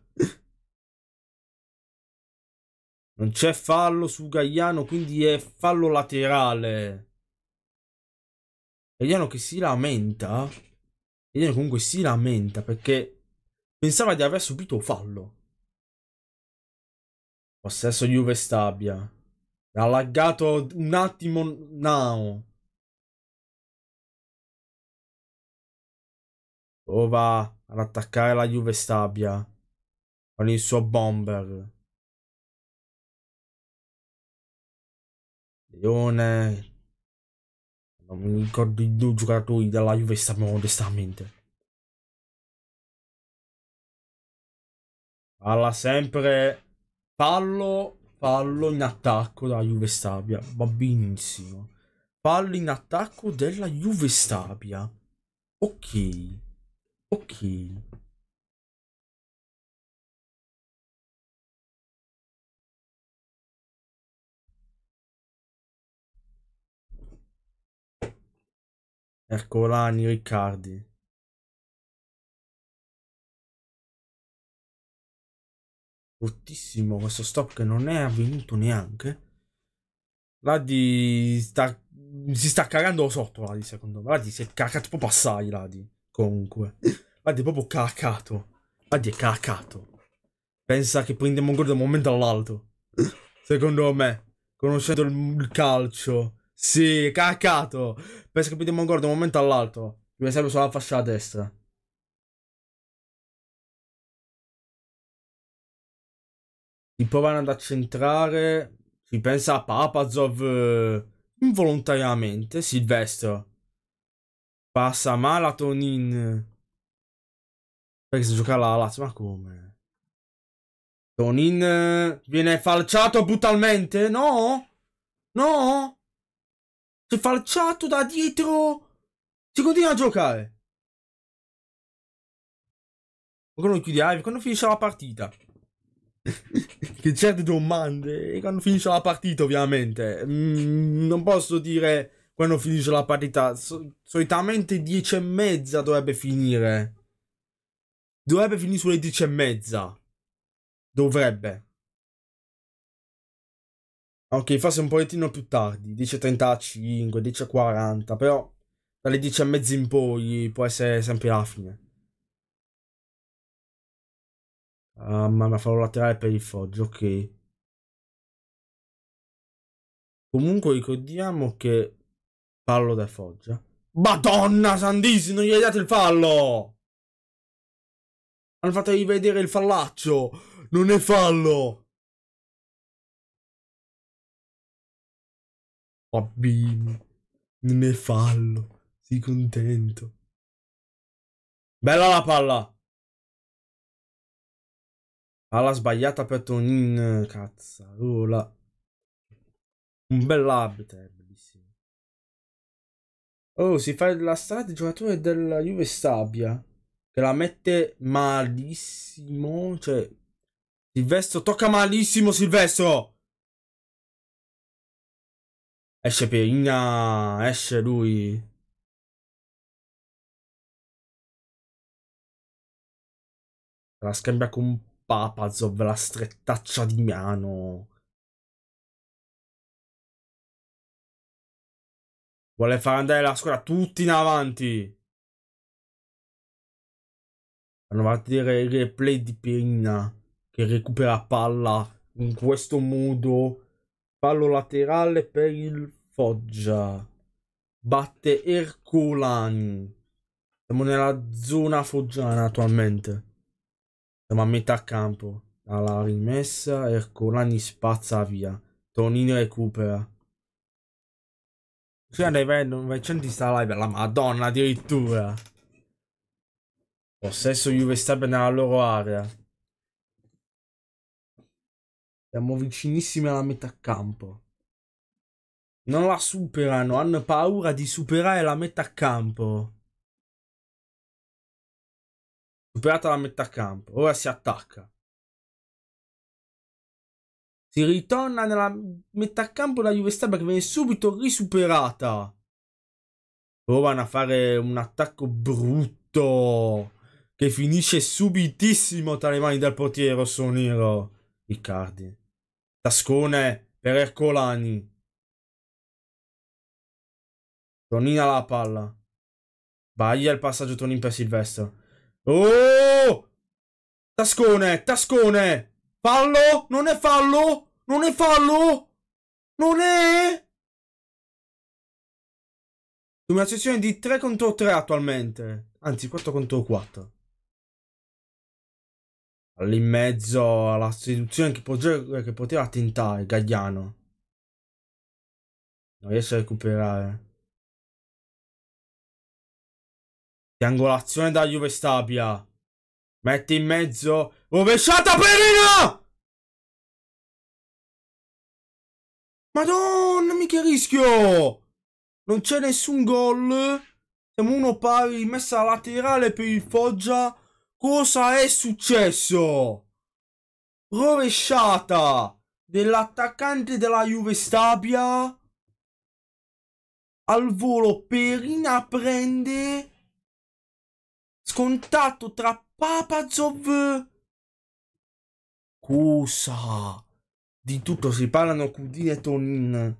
Non c'è fallo su Gaiano, quindi è fallo laterale. Gaiano che si lamenta. Gaiano comunque si lamenta perché pensava di aver subito fallo. Possesso Juve Stabia. Ha laggato un attimo now. Prova ad attaccare la Juve Stabia con il suo bomber. Leone. Non mi ricordo i due giocatori della Juve Stabia onestamente. Alla sempre Fallo, fallo in attacco della Juve Stabia, va benissimo. Fallo in attacco della Juve Stabia. Ok, ok. Ercolani, Riccardi. bruttissimo questo stop che non è avvenuto neanche. Ladi sta, si sta cagando sotto Ladi secondo me. Ladi si è cacato proprio assai Ladi comunque. Ladi è proprio cacato. Ladi è cacato. Pensa che prendiamo un gol da un momento all'altro. Secondo me, conoscendo il, calcio. Sì, cacato. Pensa che prendiamo un gol da un momento all'altro. Mi serve solo la fascia a destra. li provano ad accentrare. Si pensa a Papazov eh, involontariamente, Silvestro. Passa Malatonin. Perché si gioca l'Alax, ma come? Tonin eh, viene falciato brutalmente? No? No? Si è falciato da dietro. Si continua a giocare. Quando quello chiude quando finisce la partita. che certe domande e quando finisce la partita ovviamente mm, non posso dire quando finisce la partita so solitamente 10 e mezza dovrebbe finire dovrebbe finire sulle 10 e mezza dovrebbe ok forse un pochettino più tardi 10.35 10.40 però dalle 10 e mezza in poi può essere sempre la fine Ah, ehm, mamma mia, fallo laterale per il Foggia, ok. Comunque ricordiamo che fallo da Foggia. Madonna Sandisi, non gli hai dato il fallo! Hanno fatto rivedere il fallaccio! Non è fallo! Oh, Bambini, non è fallo, si contento. Bella la palla! Alla sbagliata per Petonin, cazzarola. Un bel arbiter, eh, bellissimo. Oh, si fa la strada il giocatore della Juve Stabia. Che la mette malissimo. Cioè, Silvestro, tocca malissimo Silvestro! Esce Pierina, esce lui. La scambia con Papazov, la strettaccia di Miano. Vuole far andare la squadra tutti in avanti. Fanno partire il replay di Pirina che recupera palla in questo modo. Fallo laterale per il Foggia. Batte Ercolani. Siamo nella zona foggiana attualmente. Siamo a metà campo. Alla rimessa, Ercolani spazza via. Tonino recupera. Sì, cioè, andai vedendo, Vincenti sta live, la madonna addirittura. Possesso Juve Stab nella loro area. Siamo vicinissimi alla metà campo. Non la superano, hanno paura di superare la metà campo. Superata la metà campo, ora si attacca. Si ritorna nella metà campo la Juve Stabia che viene subito risuperata. Provano a fare un attacco brutto che finisce subitissimo tra le mani del portiere rossonero. Riccardi. Tascone per Ercolani. Tonina la palla. Baglia il passaggio Tonin per Silvestro. Oh! Tascone, tascone! Fallo? Non è fallo? Non è fallo? Non è? Una sessione di 3 contro 3 attualmente. Anzi, 4 contro 4. All'in mezzo alla seduzione che, che poteva tentare Gagliano. Non riesce a recuperare. Triangolazione da Juve Stabia. Mette in mezzo. Rovesciata Perina! Madonna, mica rischio! Non c'è nessun gol. Siamo uno pari, messa laterale per il Foggia. Cosa è successo? Rovesciata dell'attaccante della Juve Stabia. Al volo Perina prende scontato tra Papazov... Cusa. Di tutto si parlano Cudine e Tonin.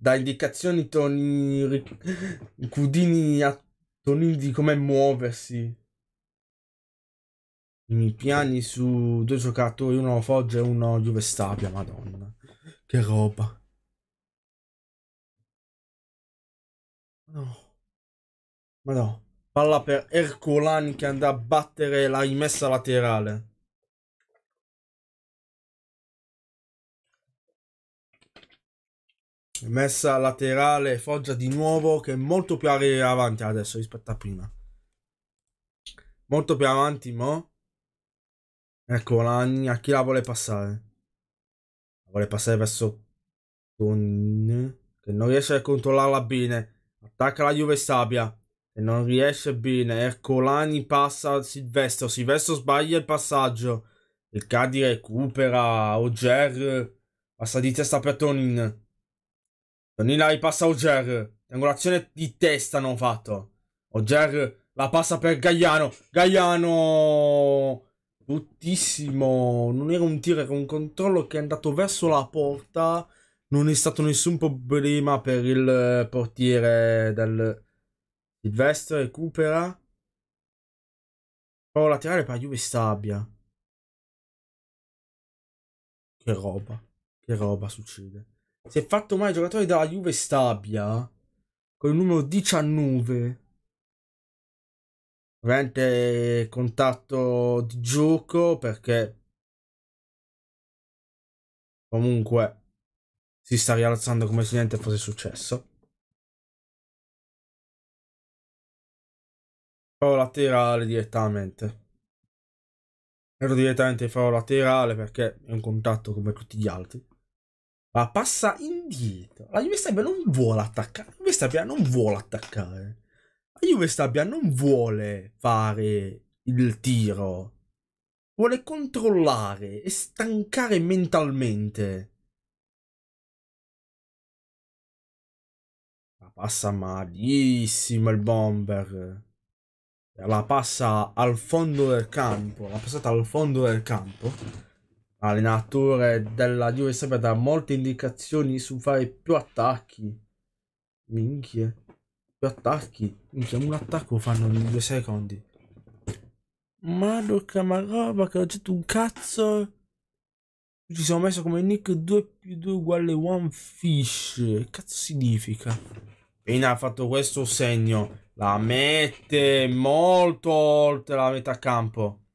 Da indicazioni Toni... Cudini a Tonin di come muoversi. I miei piani su due giocatori, uno Foggia e uno Juve Stabia, madonna. Che roba. No. Ma no. Palla per Ercolani che andrà a battere la rimessa laterale. Messa laterale Foggia di nuovo che è molto più avanti adesso rispetto a prima. Molto più avanti, mo. Ercolani, a chi la vuole passare? La vuole passare verso Con... Che non riesce a controllarla bene. Attacca la Juve Sabia. E non riesce bene. Ercolani passa Silvestro. Silvestro sbaglia il passaggio. Il Cadi recupera. Oger passa di testa per Tonin. Tonin la ripassa Oger. Triangolazione di testa non fatto. Oger la passa per Gaiano. Gaiano! Bruttissimo. Non era un tiro, era un controllo che è andato verso la porta. Non è stato nessun problema per il portiere del il Vest recupera. Prova laterale per Juve Stabia. Che roba. Che roba succede. Si è fatto male giocatore della Juve Stabia. Con il numero 19. Ovviamente contatto di gioco perché comunque si sta rialzando come se niente fosse successo. farò laterale direttamente. Ero direttamente farò laterale perché è un contatto come tutti gli altri. Ma passa indietro. La Juve Stabia non vuole attaccare. La Juve Stabia non vuole attaccare. La Juve Stabia non vuole fare il tiro. Vuole controllare e stancare mentalmente. Ma passa malissimo il bomber la passa al fondo del campo, la passata al fondo del campo. Allenatore della Juve sempre da molte indicazioni su fare più attacchi. Minchie. Più attacchi. Minchie, un attacco fanno in due secondi. Madocca, ma roba che ho detto un cazzo. Ci siamo messo come nick 2 più 2 uguale one fish. Che Cazzo significa? Pena ha fatto questo segno la mette molto oltre la metà campo.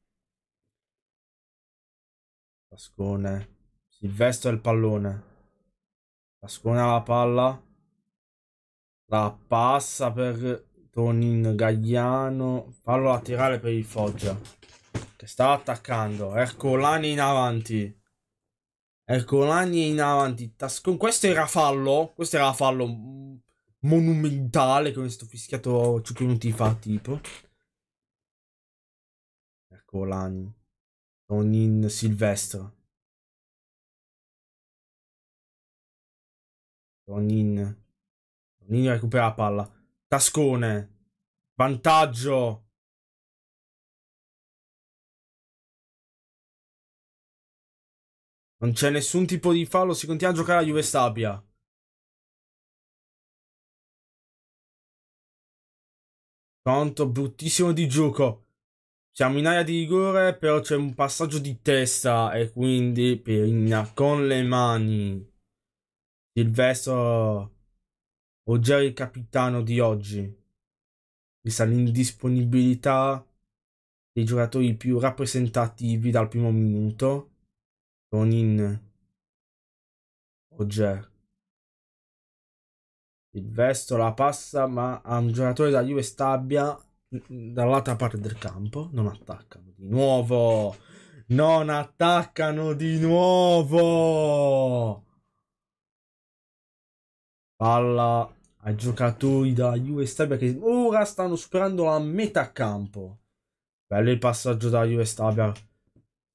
Tascone. Silvestro il pallone. Tascone la palla. La passa per Tonin Gagliano. Fallo laterale per il Foggia. Che sta attaccando. Ercolani in avanti. Ercolani in avanti. Tascone. Questo era fallo. Questo era fallo mm, monumentale come sto fischiato 5 minuti fa, tipo. Ecco Lani. Non in Silvestro. Tonin. Tonin recupera la palla. Tascone. Vantaggio. Non c'è nessun tipo di fallo. Si continua a giocare a Juve Stabia. Pronto, bruttissimo di gioco. Siamo in aria di rigore, però c'è un passaggio di testa e quindi Pirigna con le mani. Silvestro Ruggeri, capitano di oggi. Vista l'indisponibilità dei giocatori più rappresentativi dal primo minuto. Con in Roger il Vesto la passa, ma a un giocatore da Juve Stabia mm, dall'altra parte del campo. Non attaccano di nuovo. Non attaccano di nuovo. Palla ai giocatori da Juve Stabia che ora stanno superando la metà campo. Bello il passaggio da Juve Stabia.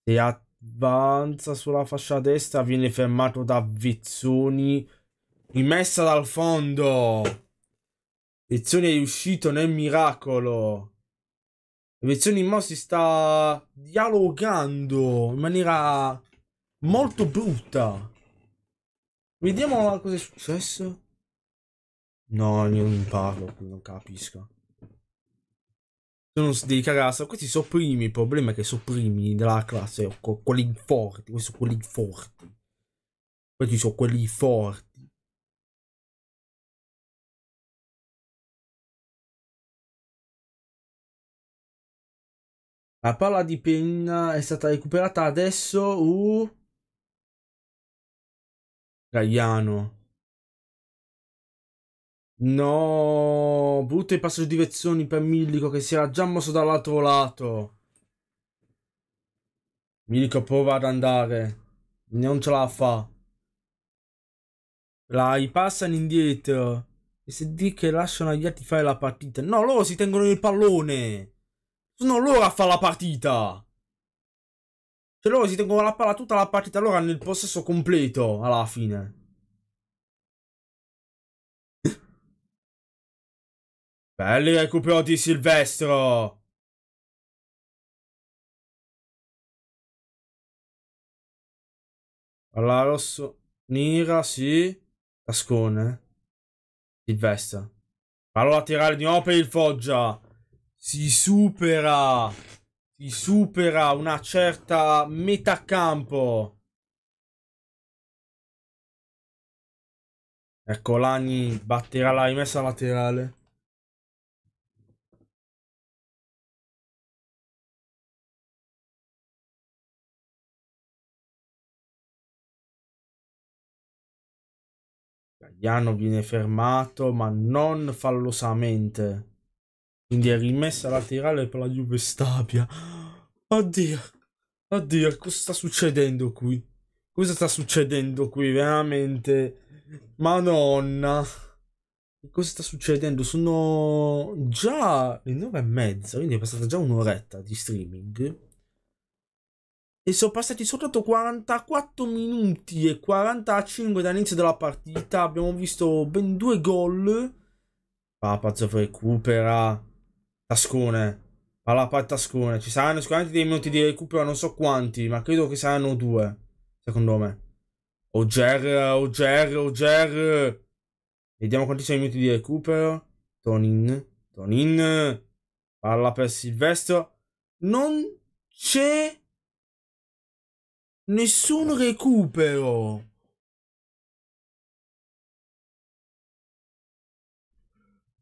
si avanza sulla fascia destra viene fermato da Vizzoni Rimessa dal fondo. Lezione è riuscito nel miracolo. Lezione Mo si sta dialogando in maniera molto brutta. Vediamo cosa è successo. No, io non parlo, non capisco. Tu non devi cagare, questi sopprimi, il problema è che sopprimi della classe, quelli forti, questi sono quelli forti. Questi sono quelli forti. La palla di penna è stata recuperata adesso. Uh. Gaiano. No, brutto il passaggio di Vezzoni per Millico che si era già mosso dall'altro lato. Milico prova ad andare. Non ce la fa. La ripassano indietro. E si dice che lasciano agli altri fare la partita. No, loro si tengono il pallone. Sono loro a fare la partita. Cioè loro si tengono la palla tutta la partita, loro hanno il possesso completo alla fine. Belli recupero di Silvestro. Alla rosso. Nira, sì. Tascone. Silvestro. Palla laterale di nuovo per il Foggia si supera, si supera una certa metà campo. Ecco, Lagni batterà la rimessa laterale. Gagliano viene fermato, ma non fallosamente. Quindi è rimessa laterale per la Juve Stabia. Oddio. Oddio, cosa sta succedendo qui? Cosa sta succedendo qui? Veramente. Madonna. Cosa sta succedendo? Sono già le nove e mezza, quindi è passata già un'oretta di streaming. E sono passati soltanto 44 minuti e 45 dall'inizio della partita. Abbiamo visto ben due gol. Papazov recupera. Tascone. Palapa e Tascone. Ci saranno sicuramente dei minuti di recupero, non so quanti, ma credo che saranno due. Secondo me. Oger, Oger, Oger. Vediamo quanti sono i minuti di recupero. Tonin, Tonin. Palla per Silvestro. Non c'è nessun recupero.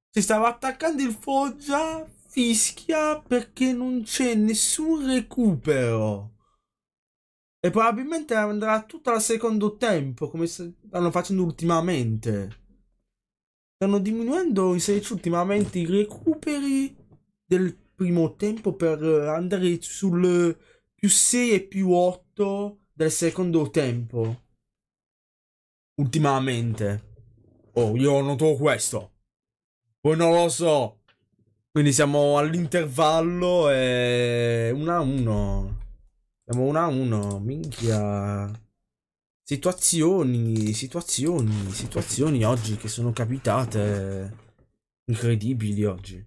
Si stava attaccando il Foggia fischia perché non c'è nessun recupero. E probabilmente andrà tutta al secondo tempo, come stanno facendo ultimamente. Stanno diminuendo in ultimamente i recuperi del primo tempo per andare sul più 6 e più 8 del secondo tempo. Ultimamente. Oh, io ho notato questo. Poi non lo so. Quindi siamo all'intervallo e... 1 a 1. Siamo 1 a 1. Minchia. Situazioni, situazioni, situazioni oggi che sono capitate. Incredibili oggi.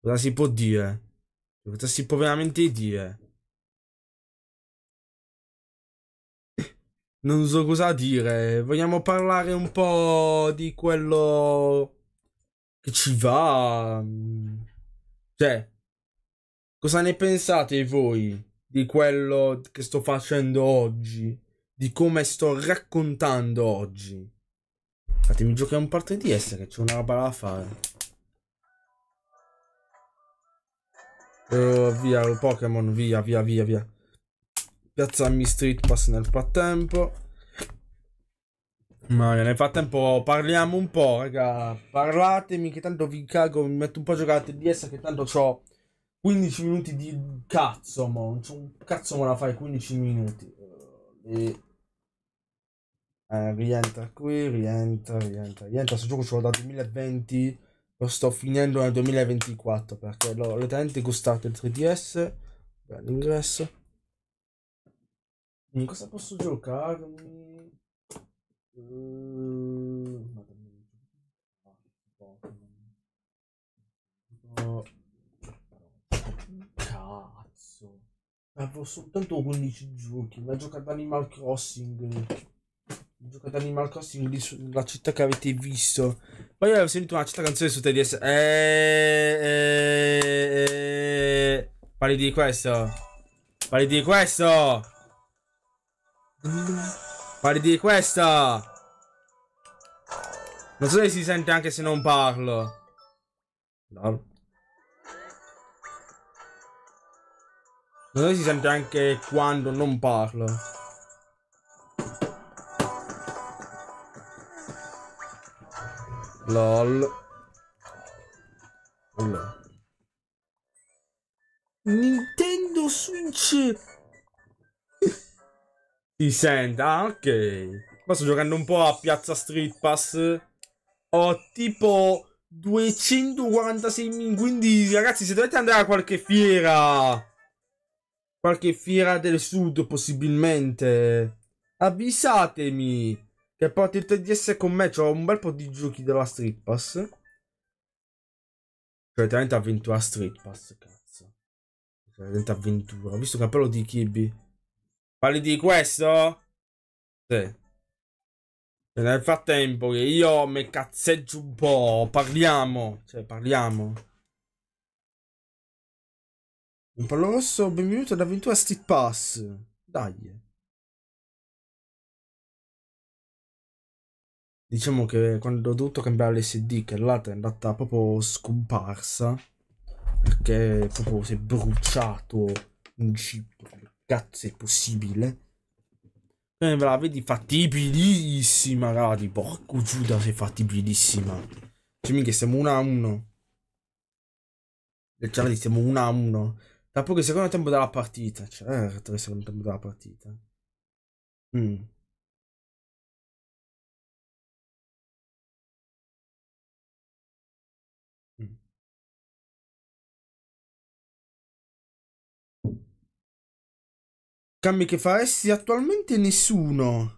Cosa si può dire? Cosa si può veramente dire? Non so cosa dire. Vogliamo parlare un po' di quello che ci va... Mm. Cioè, cosa ne pensate voi di quello che sto facendo oggi? Di come sto raccontando oggi? Fatemi giocare un parte di S c'è una roba da fare. Uh, via, Pokémon, via, via, via, via. Piazzami Street Pass nel frattempo. Ma nel frattempo parliamo un po', raga. Parlatemi che tanto vi cago, mi metto un po' a giocare a TDS che tanto ho 15 minuti di cazzo, mo. Non c'ho un cazzo mo da fare 15 minuti. Eh, e... Eh, rientra qui, rientra, rientra, rientra. Sto gioco ce l'ho dal 2020, lo sto finendo nel 2024 perché l'ho letteralmente gustato il 3DS. L'ingresso. In cosa posso giocarmi? Cazzo. Avevo soltanto 15 giochi, ma gioca Animal Crossing. Gioca ad Animal Crossing lì sulla città che avete visto. Poi avevo sentito una città canzone su TDS. eeeh. Eh, eh. Parli di questo. Parli di questo. Pari di questa! Non so se si sente anche se non parlo. No. Non so se si sente anche quando non parlo. LOL. LOL. Nintendo Switch! Ti senta, ah, ok. Qua sto giocando un po' a Piazza Street Pass. Ho tipo 246 min, quindi ragazzi se dovete andare a qualche fiera, qualche fiera del sud possibilmente, avvisatemi che porti il 3 con me, c'ho un bel po' di giochi della Street Pass. Certamente cioè, avventura Street Pass, cazzo. Veramente avventura, ho visto il cappello di Kibi. Parli di questo? Sì. E cioè, nel frattempo che io mi cazzeggio un po', parliamo. Cioè, parliamo. Un pallone rosso, benvenuto ad Avventura Street Pass. Dai. Diciamo che quando ho dovuto cambiare l'SD, che l'altra è andata proprio scomparsa, perché proprio si è bruciato un chip cazzo è possibile? Eh, ve la vedi fattibilissima, ragazzi. Porco Giuda, sei fattibilissima. Cioè, mica siamo 1 a 1. Letteralmente eh, siamo 1 a 1. Tra poco il secondo tempo della partita. Certo, il secondo tempo della partita. Mm. scambi che faresti attualmente nessuno.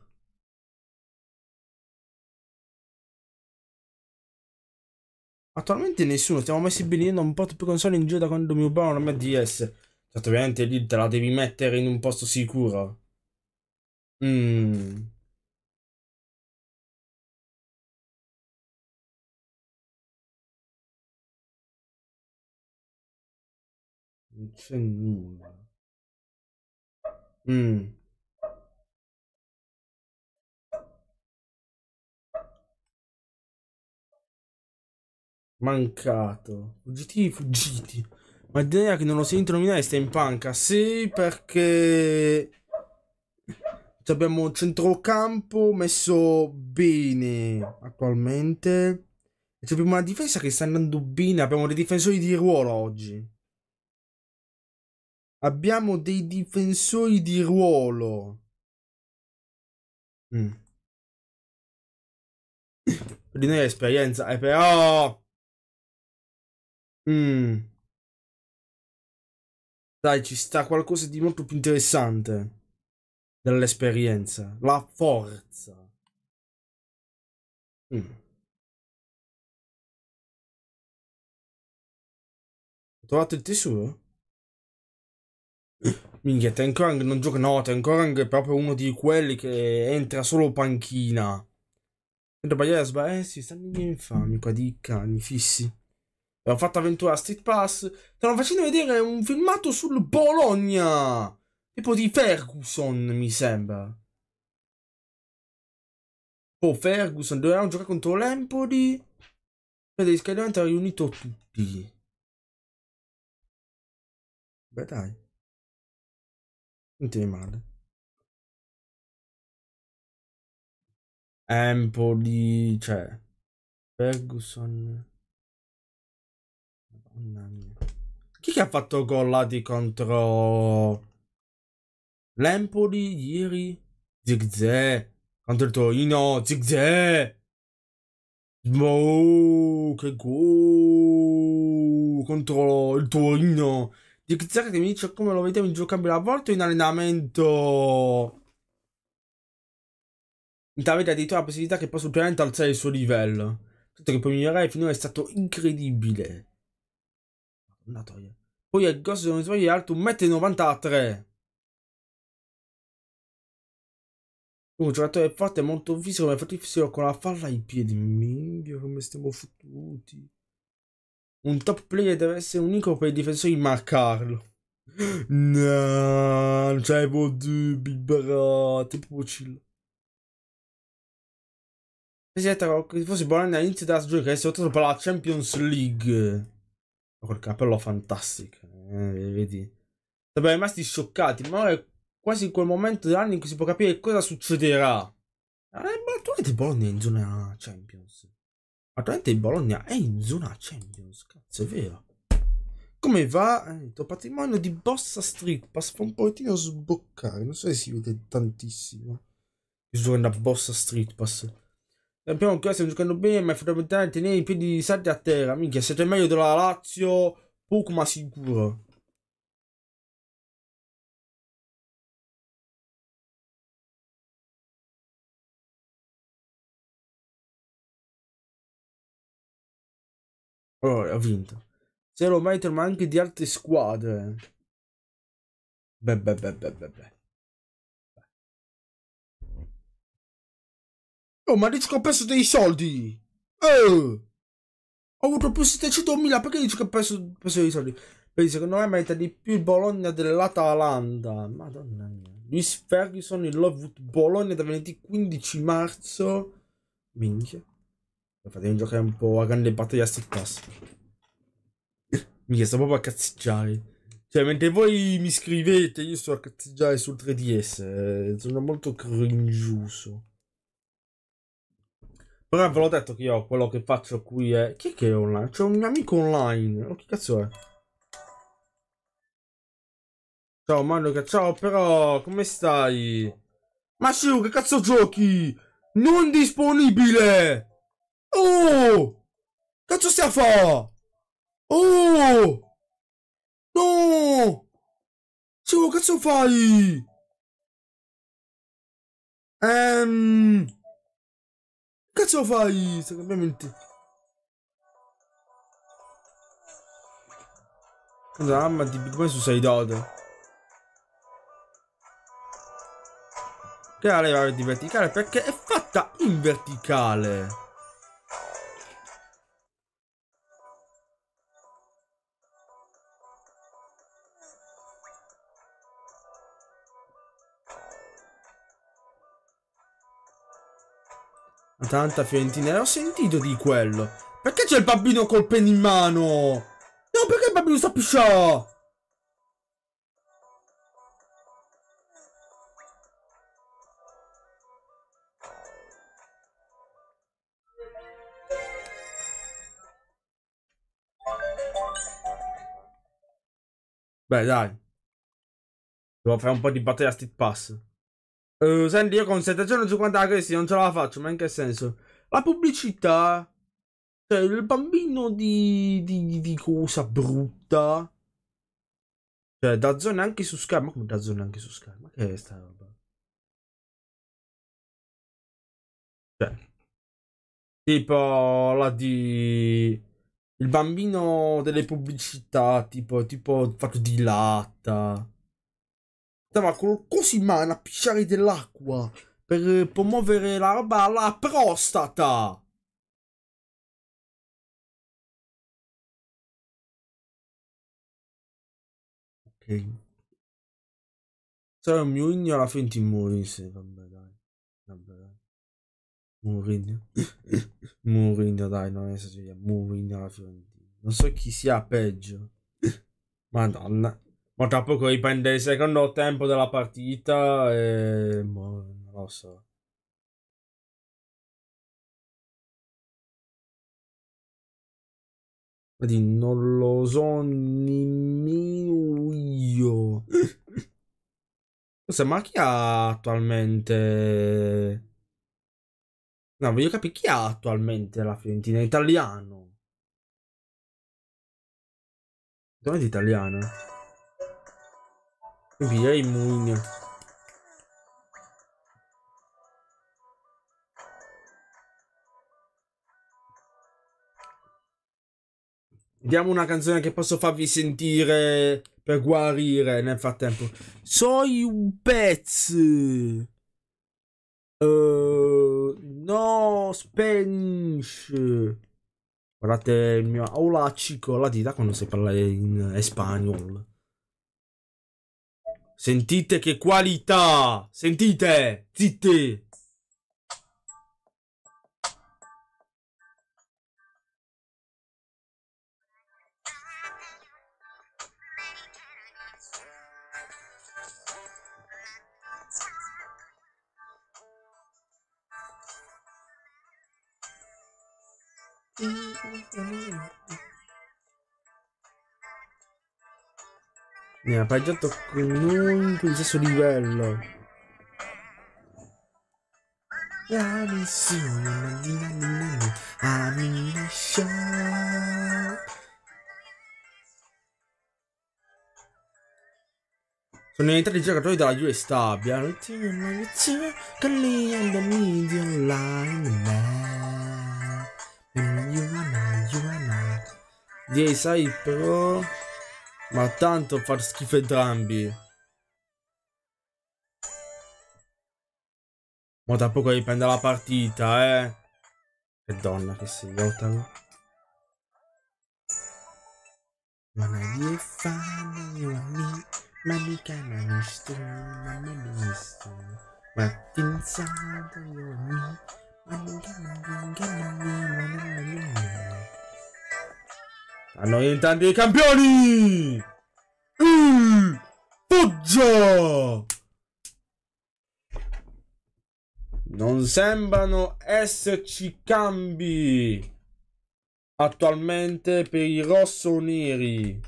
Attualmente nessuno, stiamo messi benissimo un po' più console in giro da quando mi rubavano la mia DS. Certo, ovviamente lì te la devi mettere in un posto sicuro. Mmm... Non c'è nulla. Mh. Mm. Mancato. Fuggitivi, fuggiti. Ma l'idea che non lo sento nominare sta in panca. Sì, perché... Abbiamo il centrocampo messo bene attualmente. Abbiamo una difesa che sta andando bene. Abbiamo dei difensori di ruolo oggi. Abbiamo dei difensori di ruolo. Mm. Di noi l'esperienza è eh, però... Mm. Dai, ci sta qualcosa di molto più interessante dell'esperienza. La forza. Mm. trovato il tesoro? Minchia, Ten Krang non gioca. No, Ten Krang è proprio uno di quelli che entra solo panchina. Entra Baglias, eh sì, stanno in infami qua di cani fissi. Ho fatto avventura Street Pass. Stanno facendo vedere un filmato sul Bologna. Tipo di Ferguson, mi sembra. Oh, Ferguson, dovevamo giocare contro l'Empoli. Vedi, il ha riunito tutti. Beh, dai. Non ti male. Empoli, cioè Ferguson. Madonna mia. Chi che ha fatto gollati contro l'Empoli ieri? Zigze contro il Torino, Zigze. Boh, che gol contro il Torino. Zig Zag mi dice come lo vediamo in giocabile a volte in allenamento. Davide ha detto la possibilità che possa ulteriormente alzare il suo livello. Tutto che può migliorare finora è stato incredibile. Madonna toia. Poi il grosso se non sbaglio è alto 1,93 m. Un giocatore forte, e molto fisico, ma fortissimo con la falla ai piedi. Minchia, come stiamo fottuti. Un top player deve essere unico per i difensori marcarlo. No, non c'è dubbi, bro. Tipo Pucillo. Presidente, fosse Bologna all'inizio della stagione che è lottato per la Champions League. Ma quel cappello fantastico. Eh, vedi. Siamo rimasti scioccati, ma ora è quasi quel momento dell'anno in cui si può capire cosa succederà. Eh, ma tu vedi Bologna in zona Champions. Attualmente il Bologna è in zona Champions, cazzo, è vero. Come va? Eh, il tuo patrimonio di Bossa Street Pass fa un pochettino sboccare, non so se si vede tantissimo. Giocando a Bossa Street Pass. Sappiamo che stiamo giocando bene, ma è fondamentale tenere i piedi salti a terra. Minchia, siete meglio della Lazio, poco ma sicuro. Allora, oh, ha vinto. Zero metro, ma anche di altre squadre. Beh, beh, beh, beh, beh, beh. Oh, ma dici che ho perso dei soldi! Eh! Ho avuto più 700.000, perché dici che ho perso, perso dei soldi? Perché secondo me merita di più il Bologna dell'Atalanta. Madonna mia. Luis Ferguson in Lovewood Bologna da venerdì 15 marzo. Minchia. Fatemi giocare un po' a grande battaglia sto pass. Mi sto proprio a cazzeggiare. Cioè, mentre voi mi scrivete, io sto a cazzeggiare sul 3DS. Eh, sono molto cringioso. Però ve l'ho detto che io quello che faccio qui è... Chi è che è online? C'è un amico online. Oh, che cazzo è? Ciao Manuca, ciao però, come stai? Ma Shiu, che cazzo giochi? Non disponibile! Oh! Cazzo stai a fa? Oh! No! Cioè, cazzo fai? Ehm... Cazzo fai? Sto cambiamento. Cosa mamma di Big Boy su 6 dode? Che la leva verticale perché è fatta in verticale. tanta Fiorentina. Ho sentito di quello. Perché c'è il bambino col pene in mano? No, perché il bambino sta pisciò? Beh, dai. Devo fare un po' di battaglia a stick pass. Uh, senti, io con 750 questi non ce la faccio, ma in che senso? La pubblicità... Cioè, il bambino di, di, di cosa brutta... Cioè, da zone anche su Sky. Ma come da zone anche su Sky? Ma che è sta roba? Cioè, tipo la di. Il bambino delle pubblicità, tipo, tipo fatto di latta stava così in mano a pisciare dell'acqua per eh, promuovere la roba alla prostata. Ok. Sarà un mio Mourinho alla fine di morire, se vabbè dai. Vabbè dai. Mourinho. Mourinho dai, non esageriamo. Mourinho alla Fiorentina. Non so chi sia peggio. Madonna. Ma troppo che dipende il secondo tempo della partita e... Boh, non lo so. Vedi, non lo so nemmeno io. Forse, ma chi ha attualmente... No, voglio capire chi ha attualmente la Fiorentina italiano. è italiano? Via i mugni. Vediamo una canzone che posso farvi sentire per guarire nel frattempo. Soi un pezzo. Uh, eh, no, Spanish. Guardate il mio aulaccico, la dita quando si parla in spagnolo. Sentite che qualità! Sentite! Zitti! Ne ha pareggiato con un sullo stesso livello. La missione mattina di Amina Shop. Sono i tre giocatori della US Tabia. L'ultima lezione che lì andiamo online. Di Sai Pro. Ma tanto far schifo entrambi. Ma da poco riprende la partita, eh. Che donna che sei, Otago. Wanna be funny, you and me. Mamma cana misto, mamma misto. What inside you and me. Mamma cana, mamma cana, mamma cana. Stanno diventando i campioni! Il Foggia! Non sembrano esserci cambi attualmente per i rosso neri.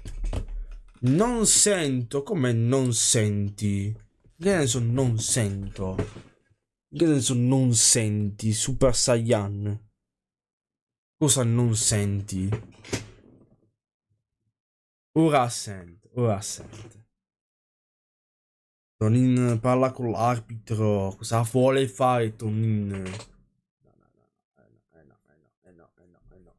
Non sento. Come non senti? Che ne so, non sento. Che ne so, non senti Super Saiyan? Cosa non senti? Ora assente, ora assente. Tonin eh, parla con l'arbitro. Cosa vuole fare Tonin? No, no, no, eh, no, eh, no,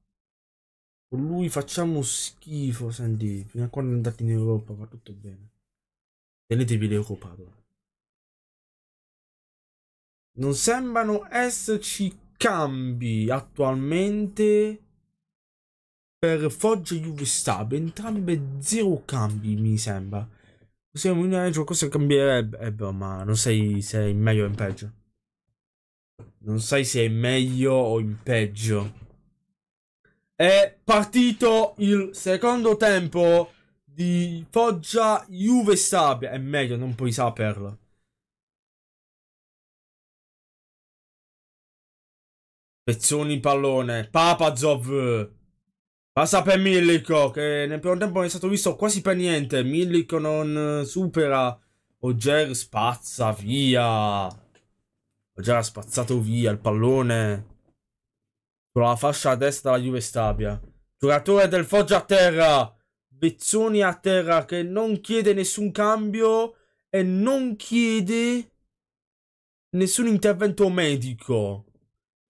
Con lui facciamo schifo, senti. Fino a quando è andato in Europa va tutto bene. Tenetevi l'Europa allora. Non sembrano esserci cambi attualmente per Foggia Juve Stab, entrambe zero cambi mi sembra. Siamo in Angelo, cosa cambierebbe? Eh ma non sai se è in meglio o in peggio. Non sai se è in meglio o in peggio. È partito il secondo tempo di Foggia Juve Stab. È meglio, non puoi saperlo. Pezzoni pallone, Papazov. Passa per Millico, che nel primo tempo non è stato visto quasi per niente. Millico non eh, supera. Oger spazza via. Oger ha spazzato via il pallone. Con la fascia a destra la Juve Stabia. Giocatore del Foggia a terra. Bezzoni a terra che non chiede nessun cambio e non chiede nessun intervento medico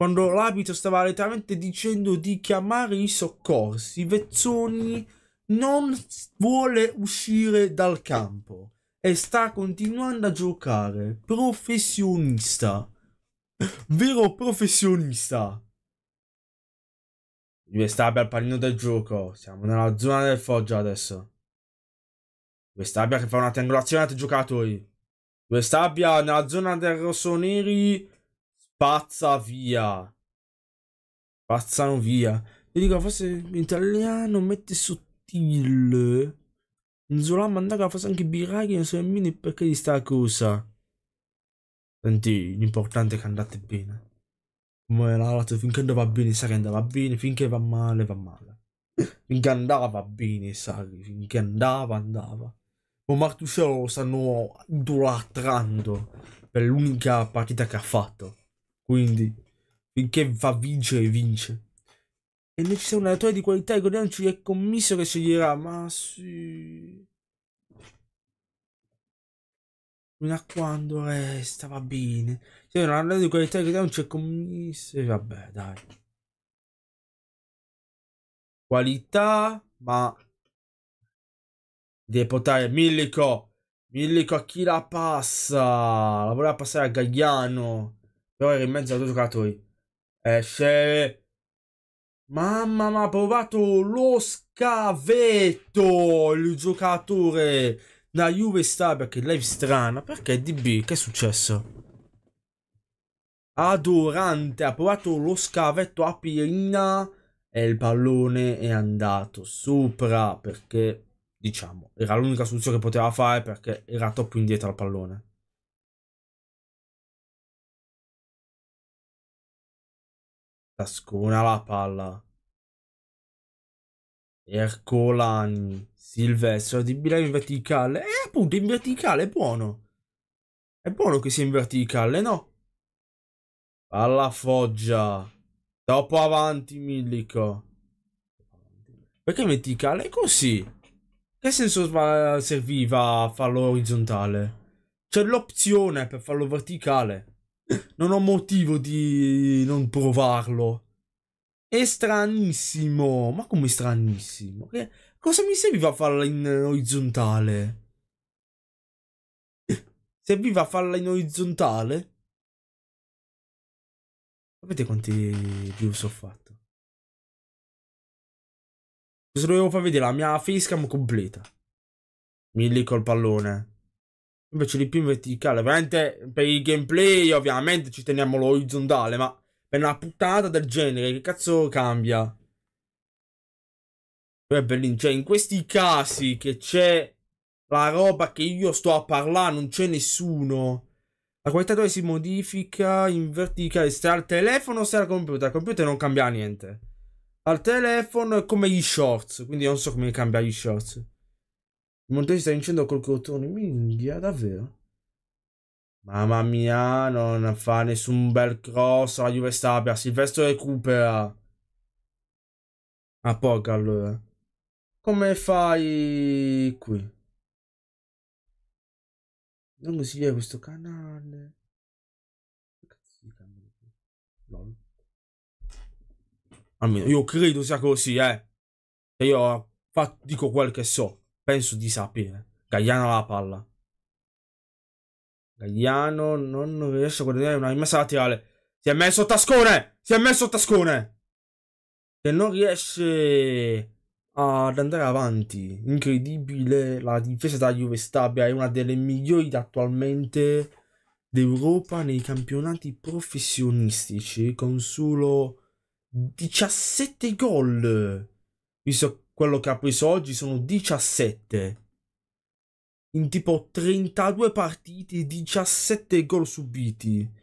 quando l'abito stava letteralmente dicendo di chiamare i soccorsi, Vezzoni non vuole uscire dal campo e sta continuando a giocare. Professionista. Vero professionista. Deve stare al pallino del gioco. Siamo nella zona del Foggia adesso. Questabbia che fa una triangolazione a tre giocatori. Questabbia nella zona del rossoneri Pazza via. Pazzano via. Ti dico, forse in italiano mette sottile. Non so la mandata, forse anche biraghi, non so nemmeno perché di sta cosa. Senti, l'importante è che andate bene. Come la lato, finché andava bene, sa che andava bene, finché va male, va male. Finché andava bene, sa che finché andava, andava. Ma Martuscello lo stanno idolatrando per l'unica partita che ha fatto. Quindi, finché fa vincere, vince. E noi ci siamo un allenatore di qualità, ricordiamoci è commisso che sceglierà, ma sì... Fino a quando resta, va bene. Se non hanno di qualità, ricordiamoci è commisso, e vabbè, dai. Qualità, ma... Deve portare Millico. Millico a chi la passa? La voleva passare a Gagliano. Però era in mezzo a due giocatori. Esce. Eh, Mamma mia, ha provato lo scavetto. Il giocatore. La Juve sta perché live strana. Perché DB? Che è successo? Adorante ha provato lo scavetto a Pirina e il pallone è andato sopra perché diciamo era l'unica soluzione che poteva fare perché era troppo indietro al pallone. Tascona la palla. Ercolani, Silvestro, di bilancio in verticale. E eh, appunto in verticale è buono. È buono che sia in verticale, no? Palla Foggia. Dopo avanti Millico. Perché in verticale? È così. Che senso serviva a farlo orizzontale? C'è l'opzione per farlo verticale non ho motivo di non provarlo. È stranissimo. Ma come stranissimo? Che... Cosa mi serviva a farla in orizzontale? Serviva a farla in orizzontale? Sapete quanti views ho fatto? Cosa dovevo far vedere? La mia facecam completa. Milli col pallone. Invece di più in verticale, veramente per il gameplay ovviamente ci teniamo l'orizzontale, ma per una puttata del genere che cazzo cambia? cioè in questi casi che c'è la roba che io sto a parlare, non c'è nessuno. La qualità dove si modifica in verticale, se al telefono o se al computer, al computer non cambia niente. Al telefono è come gli shorts, quindi non so come cambia gli shorts. Il monte si sta vincendo col cotone. Minchia, davvero? Mamma mia, non fa nessun bel cross. La Juve Stabia. Silvestro recupera. A poca allora. Come fai qui? Non consigliere questo canale. Che canale? Almeno io credo sia così, eh. E io dico quel che so. Penso di sapere. Gagliano la palla. Gagliano non riesce a guadagnare una rimessa laterale. Si è messo Tascone! Si è messo Tascone! Che non riesce ad andare avanti. Incredibile, la difesa della Juve Stabia è una delle migliori attualmente d'Europa nei campionati professionistici con solo 17 gol. Visto quello che ha preso oggi sono 17. In tipo 32 partite, 17 gol subiti.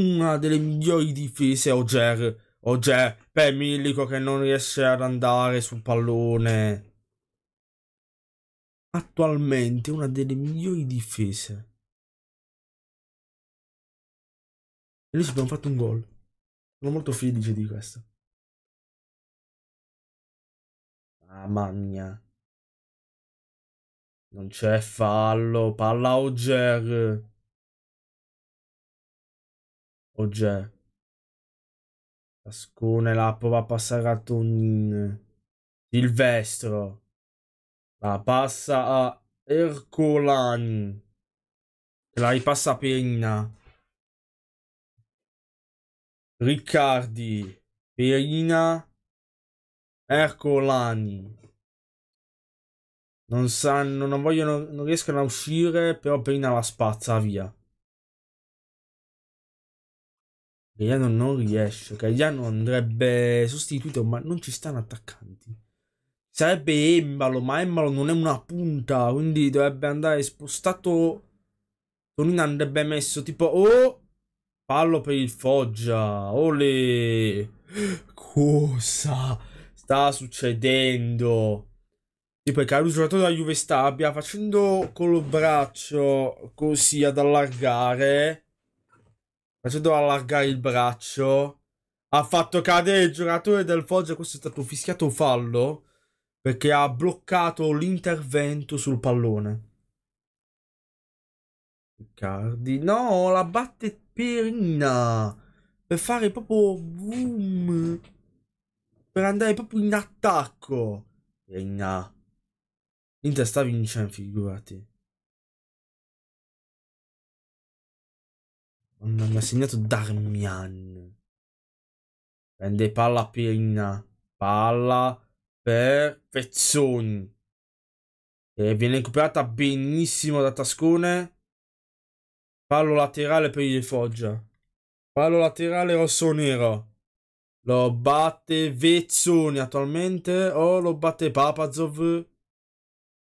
Una delle migliori difese Oger. Oger, per Milico che non riesce ad andare sul pallone. Attualmente una delle migliori difese. E noi ci abbiamo fatto un gol. Sono molto felice di questo. Ah, Non c'è fallo. Palla Oger. Oger. Tascone la prova a passare a Tonin. Silvestro. La passa a Ercolani. La ripassa a Perina. Riccardi. Perina. Ercolani. Non sanno, non vogliono, non riescono a uscire, però Pena la spazza via. Gagliano non riesce. Gagliano andrebbe sostituito, ma non ci stanno attaccanti. Sarebbe Embalo, ma Embalo non è una punta, quindi dovrebbe andare spostato. Tonina andrebbe messo tipo oh, fallo per il Foggia. Ole! Cosa? sta succedendo? Tipo, che ha giocatore della Juve Stabia facendo con lo braccio così ad allargare, facendo allargare il braccio, ha fatto cadere il giocatore del Foggia. Questo è stato fischiato fallo perché ha bloccato l'intervento sul pallone. Riccardi, no, la batte Perina per fare proprio boom per andare proprio in attacco. Regna. L'Inter sta vincendo, figurati. Mamma mi ha segnato Darmian. Prende palla Pirina. Palla per Pezzoni. E viene recuperata benissimo da Tascone. Pallo laterale per il Foggia. Pallo laterale rosso-nero. Lo batte Vezzoni attualmente o lo batte Papazov?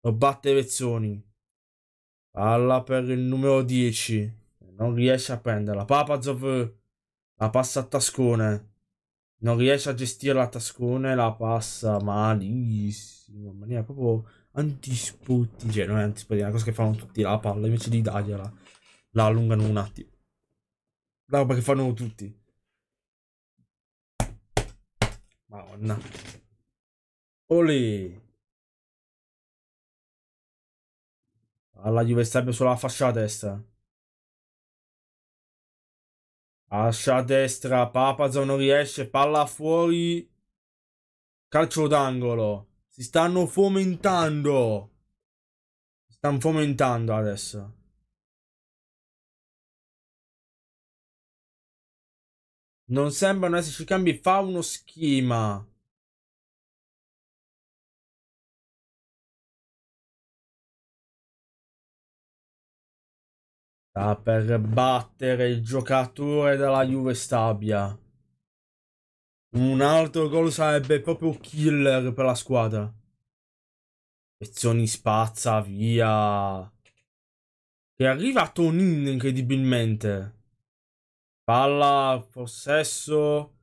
Lo batte Vezzoni. Palla per il numero 10. Non riesce a prenderla. Papazov la passa a tascone. Non riesce a gestire la tascone. La passa malissimo. In maniera proprio antisputti. Cioè, non è antisputti, è una cosa che fanno tutti. La palla invece di dargliela la allungano un attimo. La roba che fanno tutti. Madonna. Olì. Alla Juve Stabio sulla fascia destra. Fascia destra, Papazzo non riesce, palla fuori. Calcio d'angolo. Si stanno fomentando. Si stanno fomentando adesso. Non sembrano esserci cambi. Fa uno schema. Sta per battere il giocatore della Juve Stabia. Un altro gol sarebbe proprio killer per la squadra. Pezzoni spazza via. E arriva Tonin incredibilmente. Palla, possesso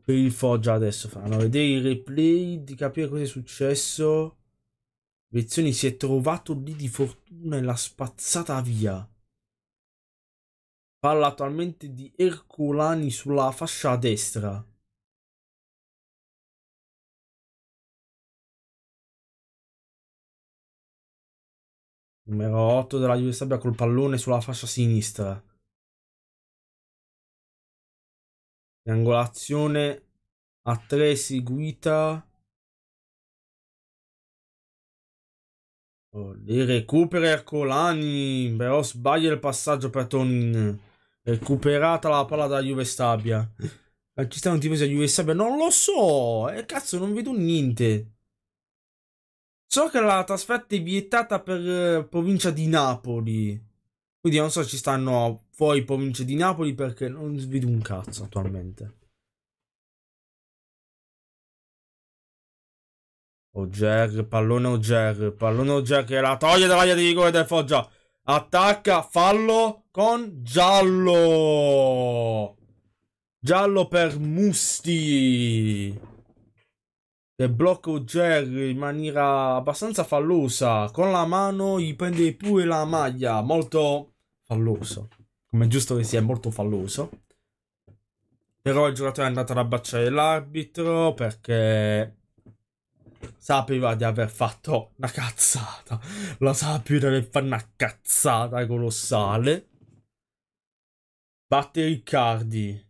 per il Foggia adesso Fanno vedere i replay di capire cosa è successo. Vezioni si è trovato lì di fortuna e l'ha spazzata via. Palla attualmente di Ercolani sulla fascia destra. Numero 8 della Juve Stabia col pallone sulla fascia sinistra. Triangolazione a 3 seguita. Oh, li recupera Ercolani, però sbaglia il passaggio per Tonin. Recuperata la palla da Juve Stabia. Ci stanno tifosi a Juve Stabia? Non lo so! Eh, cazzo, non vedo niente. So che la trasferta è vietata per eh, provincia di Napoli. Quindi non so, ci stanno fuori province di Napoli perché non vedo un cazzo attualmente. Oger, pallone Oger, pallone Oger che la toglie dall'aria di rigore del Foggia. Attacca, fallo con giallo. Giallo per Musti. E blocca Oger in maniera abbastanza fallosa. Con la mano gli prende pure la maglia. Molto falloso, come è giusto che sia, è molto falloso. Però il giocatore è andato ad abbracciare l'arbitro perché sapeva di aver fatto una cazzata. Lo sapeva di aver fatto una cazzata colossale. Batte Riccardi.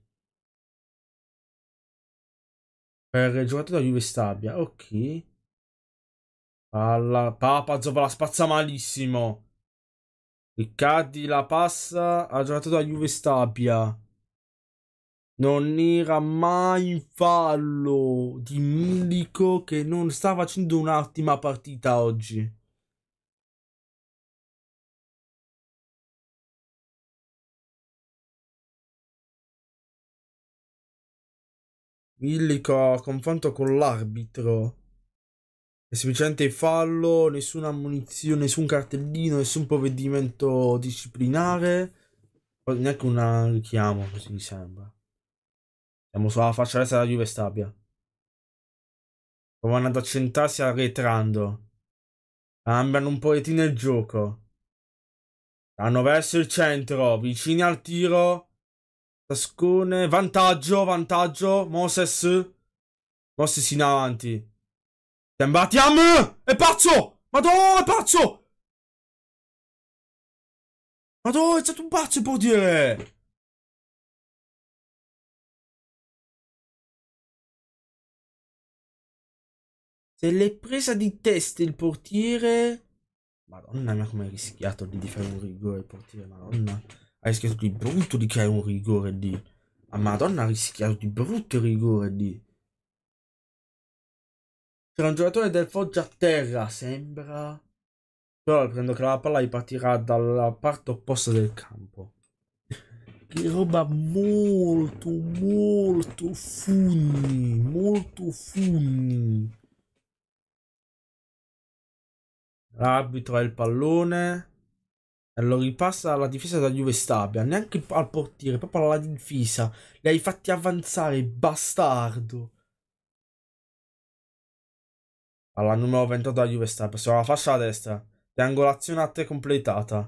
Per il giocatore da Juve Stabia. Ok. Palla. Papa Papazzo la spazza malissimo. Riccardi la passa, ha giocato da Juve Stabia. Non era mai in fallo di Milico che non sta facendo un'ottima partita oggi. Milico a confronto con l'arbitro semplicemente fallo, nessuna ammunizione, nessun cartellino, nessun provvedimento disciplinare, neanche un richiamo, così mi sembra. Siamo sulla faccia destra della Juve Stabia. Provano ad accentarsi arretrando. Cambiano un pochettino il gioco. Vanno verso il centro, vicini al tiro. Tascone, vantaggio, vantaggio. Moses. Moses in avanti. Sembati a me! È pazzo! Madonna, è pazzo! Madonna, è stato un pazzo il portiere! Se l'è presa di testa il portiere... Madonna mia, come ha rischiato lì di fare un rigore il portiere, madonna. Ha rischiato di brutto di creare un rigore lì. A Madonna ha rischiato di brutto il rigore lì. C'era un giocatore del Foggia a terra, sembra. Però prendo che la palla ripartirà dalla parte opposta del campo. Che roba molto, molto funny. Molto funny. L'arbitro ha il pallone. E lo ripassa alla difesa da Juve Stabia. Neanche al portiere, proprio alla difesa. Li hai fatti avanzare, bastardo. Alla numero 28 della Juve sta sulla fascia a destra. Triangolazione a te completata.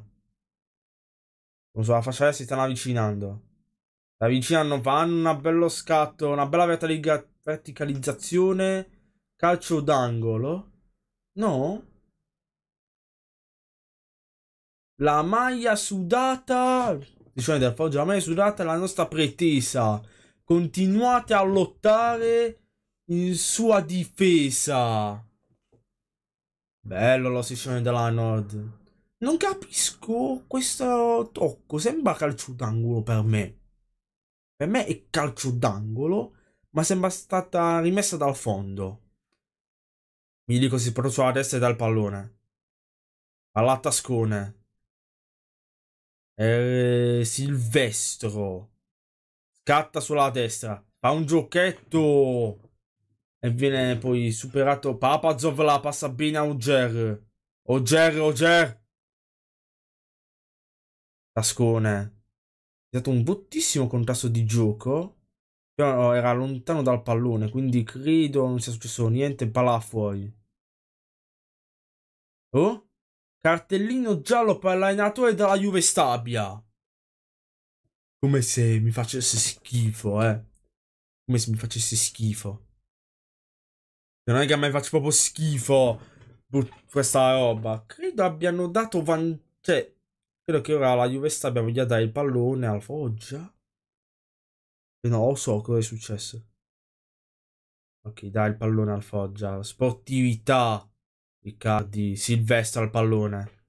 Sulla fascia a destra si stanno avvicinando. Si avvicinano, fanno un bello scatto, una bella verticalizzazione. Calcio d'angolo. No? La maglia sudata. Diciamo del Foggia, la maglia sudata è la nostra pretesa. Continuate a lottare in sua difesa. Bello la sessione della Nord. Non capisco questo tocco, sembra calcio d'angolo per me. Per me è calcio d'angolo, ma sembra stata rimessa dal fondo. Mi dico si prociò sulla testa e dal pallone. Alla tascone. Eh, Silvestro scatta sulla destra, fa un giochetto e viene poi superato Papazov, la passa bene a Oger. Oger, Oger. Tascone. È stato un bruttissimo contrasto di gioco. Però era lontano dal pallone, quindi credo non sia successo niente. Palla fuori. Oh? Cartellino giallo per l'allenatore della Juve Stabia. Come se mi facesse schifo, eh. Come se mi facesse schifo. Cioè, non è che a me faccio proprio schifo questa roba. Credo abbiano dato vantaggio. Cioè, credo che ora la Juve sta abbia voglia dare il pallone al Foggia. Eh, no, so cosa è successo. Ok, dai il pallone al Foggia. Sportività. Riccardi, Silvestre al pallone.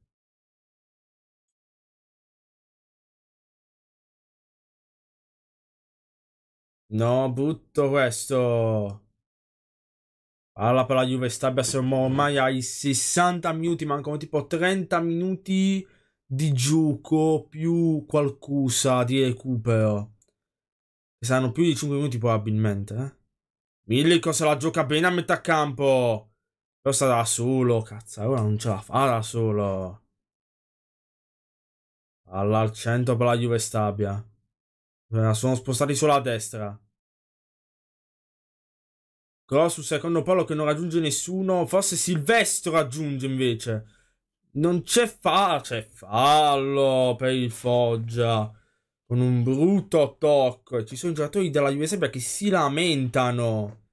No, brutto questo. Allora per la Juve Stabia siamo ormai ai 60 minuti, mancano tipo 30 minuti di gioco più qualcosa di recupero. saranno più di 5 minuti probabilmente. Eh? Millico se la gioca bene a metà campo. Però sta da solo, cazzo, ora non ce la fa da solo. Alla al centro per la Juve Stabia. Sono spostati solo a destra. Colossus secondo polo che non raggiunge nessuno. Forse Silvestro raggiunge invece. Non c'è fallo. C'è fallo per il Foggia. Con un brutto tocco. Ci sono giocatori della Juve Serbia che si lamentano.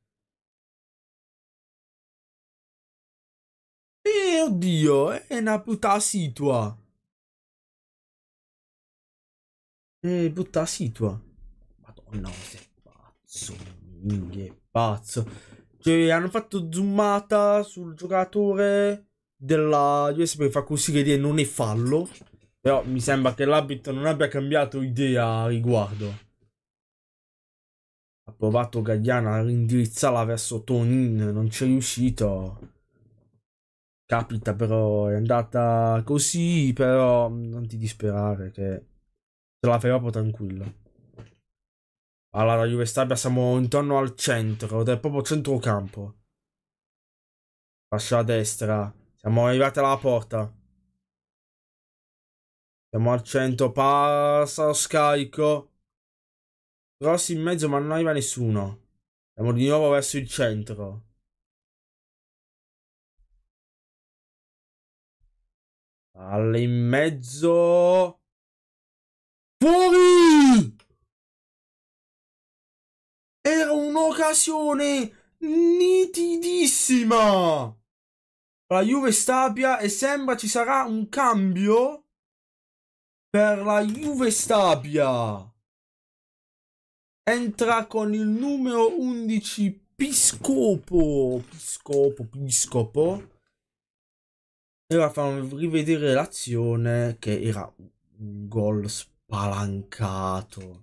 E oddio. È una brutta situa. Eh, brutta situa. Madonna, sei pazzo. Minghe pazzo. Cioè, hanno fatto zoomata sul giocatore della USB per far così che dire non è fallo. Però mi sembra che l'habit non abbia cambiato idea a riguardo. Ha provato Gagliana a rindirizzarla verso Tonin, non c'è riuscito. Capita però, è andata così, però non ti disperare che te la fai proprio tranquillo. Allora, la Juve Stabia siamo intorno al centro, del proprio centrocampo. Fascia a destra. Siamo arrivati alla porta. Siamo al centro, passa lo scarico. Grossi in mezzo, ma non arriva nessuno. Siamo di nuovo verso il centro. Alle mezzo. Fuori! Era un'occasione nitidissima. La Juve Stabia e sembra ci sarà un cambio per la Juve Stabia. Entra con il numero 11 Piscopo. Piscopo, Piscopo. E ora fanno rivedere l'azione che era un gol spalancato.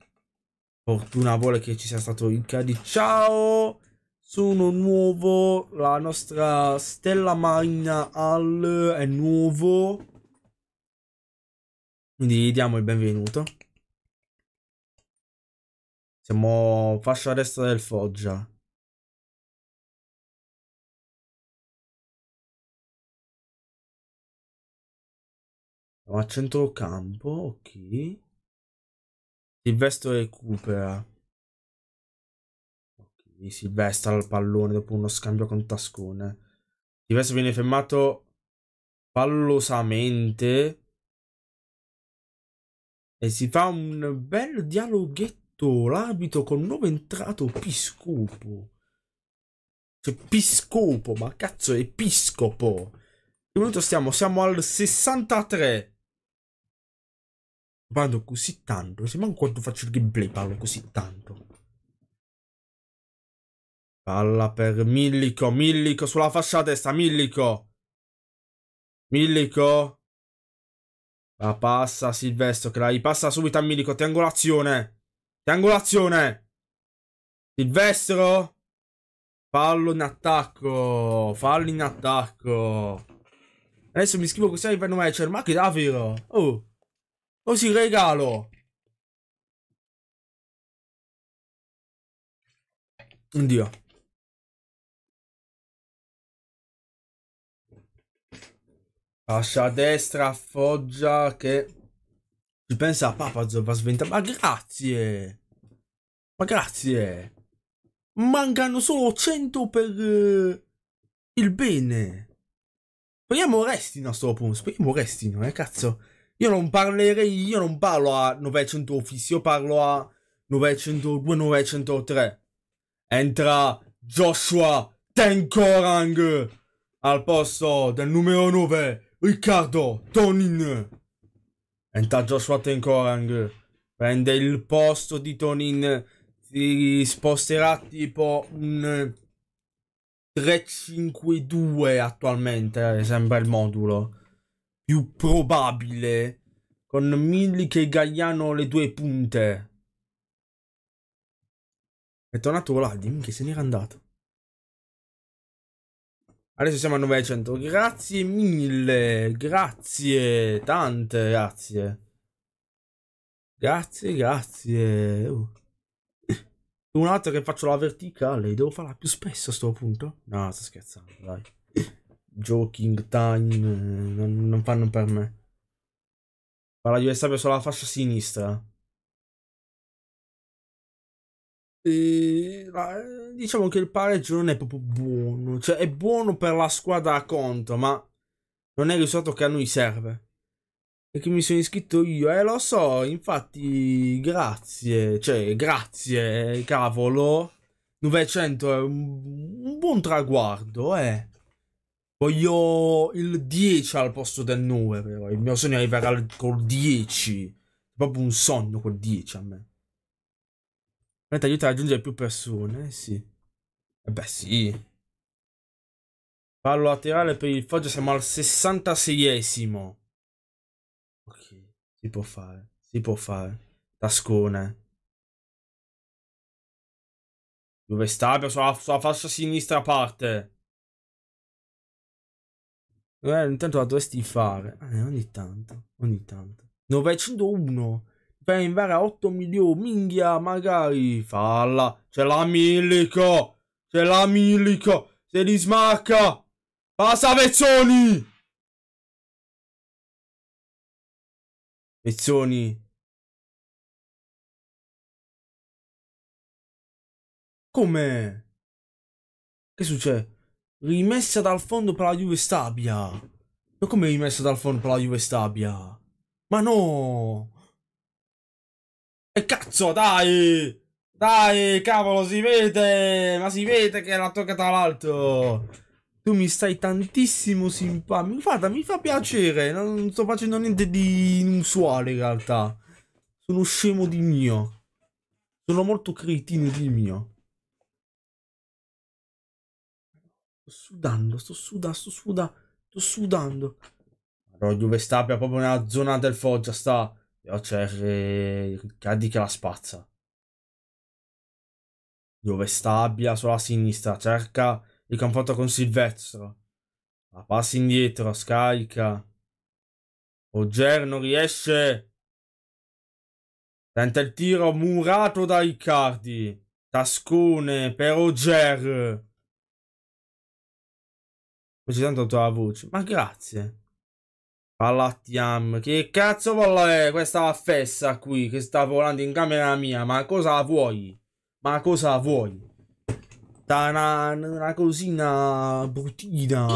Fortuna vuole che ci sia stato il Cadi. Ciao! Sono nuovo. La nostra stella magna Al è nuovo. Quindi gli diamo il benvenuto. Siamo fascia destra del Foggia. Siamo a centrocampo, ok. Silvestro recupera. Ok, Silvestro al pallone dopo uno scambio con Tascone. Silvestro viene fermato pallosamente. E si fa un bel dialoghetto l'abito con nuovo entrato Piscopo. Cioè, Piscopo, ma cazzo Episcopo. Che minuto stiamo? Siamo al 63. Parlo così tanto. Se manco quando faccio il gameplay parlo così tanto. Palla per Millico, Millico sulla fascia a destra, Millico. Millico. La passa Silvestro, che la ripassa subito a Millico, triangolazione. Triangolazione. Silvestro. Fallo in attacco, fallo in attacco. Adesso mi scrivo così a Ivan Matcher, ma che davvero? Oh. Così regalo. Oddio. Pascia a destra, Foggia che... Ci pensa a Papazzo, va sventa... Ma grazie! Ma grazie! Mancano solo 100 per... Eh, il bene! Speriamo restino a sto punto, speriamo restino, eh, cazzo! Io non parlerei, io non parlo a 900 fissi, io parlo a 902, 903. Entra Joshua Tenkorang al posto del numero 9, Riccardo Tonin. Entra Joshua Tenkorang, prende il posto di Tonin, si sposterà tipo un 352 attualmente, eh, sembra il modulo più probabile con Milik e Gagliano le due punte. È tornato Oladin che se n'era andato. Adesso siamo a 900. Grazie mille. Grazie. Tante grazie. Grazie, grazie. Uh. Un altro che faccio la verticale. Devo farla più spesso a sto punto. No, sto scherzando, dai. Joking Time non, non fanno per me. Ma la Juve sarebbe solo la fascia sinistra. E, diciamo che il pareggio non è proprio buono. Cioè, è buono per la squadra a conto, ma non è il risultato che a noi serve. E che mi sono iscritto io, eh lo so, infatti, grazie, cioè, grazie, cavolo. 900 è un, un buon traguardo, eh. Voglio il 10 al posto del 9, però. Il mio sogno è arrivare col 10. È proprio un sogno col 10 a me. Veramente aiuta a raggiungere più persone, eh sì. E eh beh sì. Fallo laterale per il Foggia, siamo al 66esimo. Ok, si può fare, si può fare. Tascone. Dove sta? Sulla, sulla fascia sinistra parte. Guarda, eh, ogni la dovresti fare. Eh, ogni tanto, ogni tanto. 901. Per invare a 8 milioni, minghia, magari. Falla. C'è la Milico. C'è la Milico. Se li smacca. Passa Vezzoni. Vezzoni. Come? Che succede? Rimessa dal fondo per la Juve Stabia. Ma come rimessa dal fondo per la Juve Stabia? Ma no! E cazzo, dai! Dai, cavolo, si vede! Ma si vede che l'ha toccata l'alto! Tu mi stai tantissimo simpatico. Guarda, mi fa piacere. Non sto facendo niente di inusuale in realtà. Sono scemo di mio. Sono molto cretino di mio. sudando, sto sudando, sto sudando, sto sudando. Però Juve Stabia proprio nella zona del Foggia sta. Io c'è cioè, Riccardi eh, che la spazza. Juve Stabia sulla sinistra, cerca il confronto con Silvestro. La passa indietro, scarica. Oger non riesce. Tenta il tiro murato da Riccardi. Tascone per Oger. Poi ci sento la voce. Ma grazie. Pallattiam. Che cazzo vuole questa fessa qui che sta volando in camera mia? Ma cosa vuoi? Ma cosa vuoi? Da una, una cosina bruttina.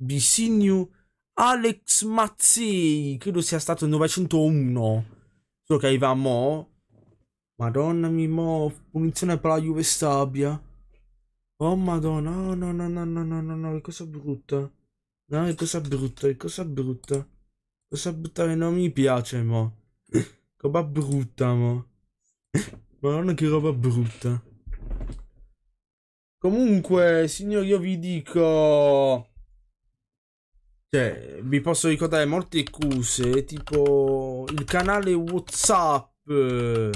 Bissignu Alex Mazzei. Credo sia stato il 901. Solo che arriva mo. Madonna mia, mo. Punizione per la Juve Stabia. Oh madonna, oh, no, no, no, no, no, no, no, che cosa brutta. No, che cosa brutta, che cosa brutta. Cosa brutta che non mi piace, mo. roba brutta, mo. Madonna che roba brutta. Comunque, signori, io vi dico... Cioè, vi posso ricordare molte accuse, tipo il canale Whatsapp. Ora,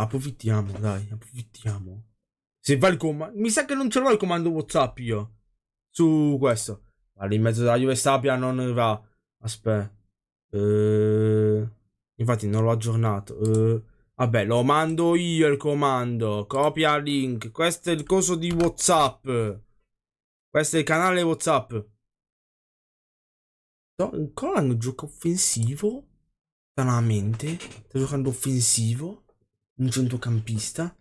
approfittiamo, dai, approfittiamo. Se va il comando. Mi sa che non ce l'ho il comando WhatsApp io. Su questo. Guarda, in mezzo della Juve Stabia non va. Aspetta. Uh, eh, infatti non l'ho aggiornato. Uh, vabbè, lo mando io il comando. Copia link. Questo è il coso di WhatsApp. Questo è il canale WhatsApp. No, ancora non gioca offensivo. Stranamente. Sto giocando offensivo. Un centrocampista.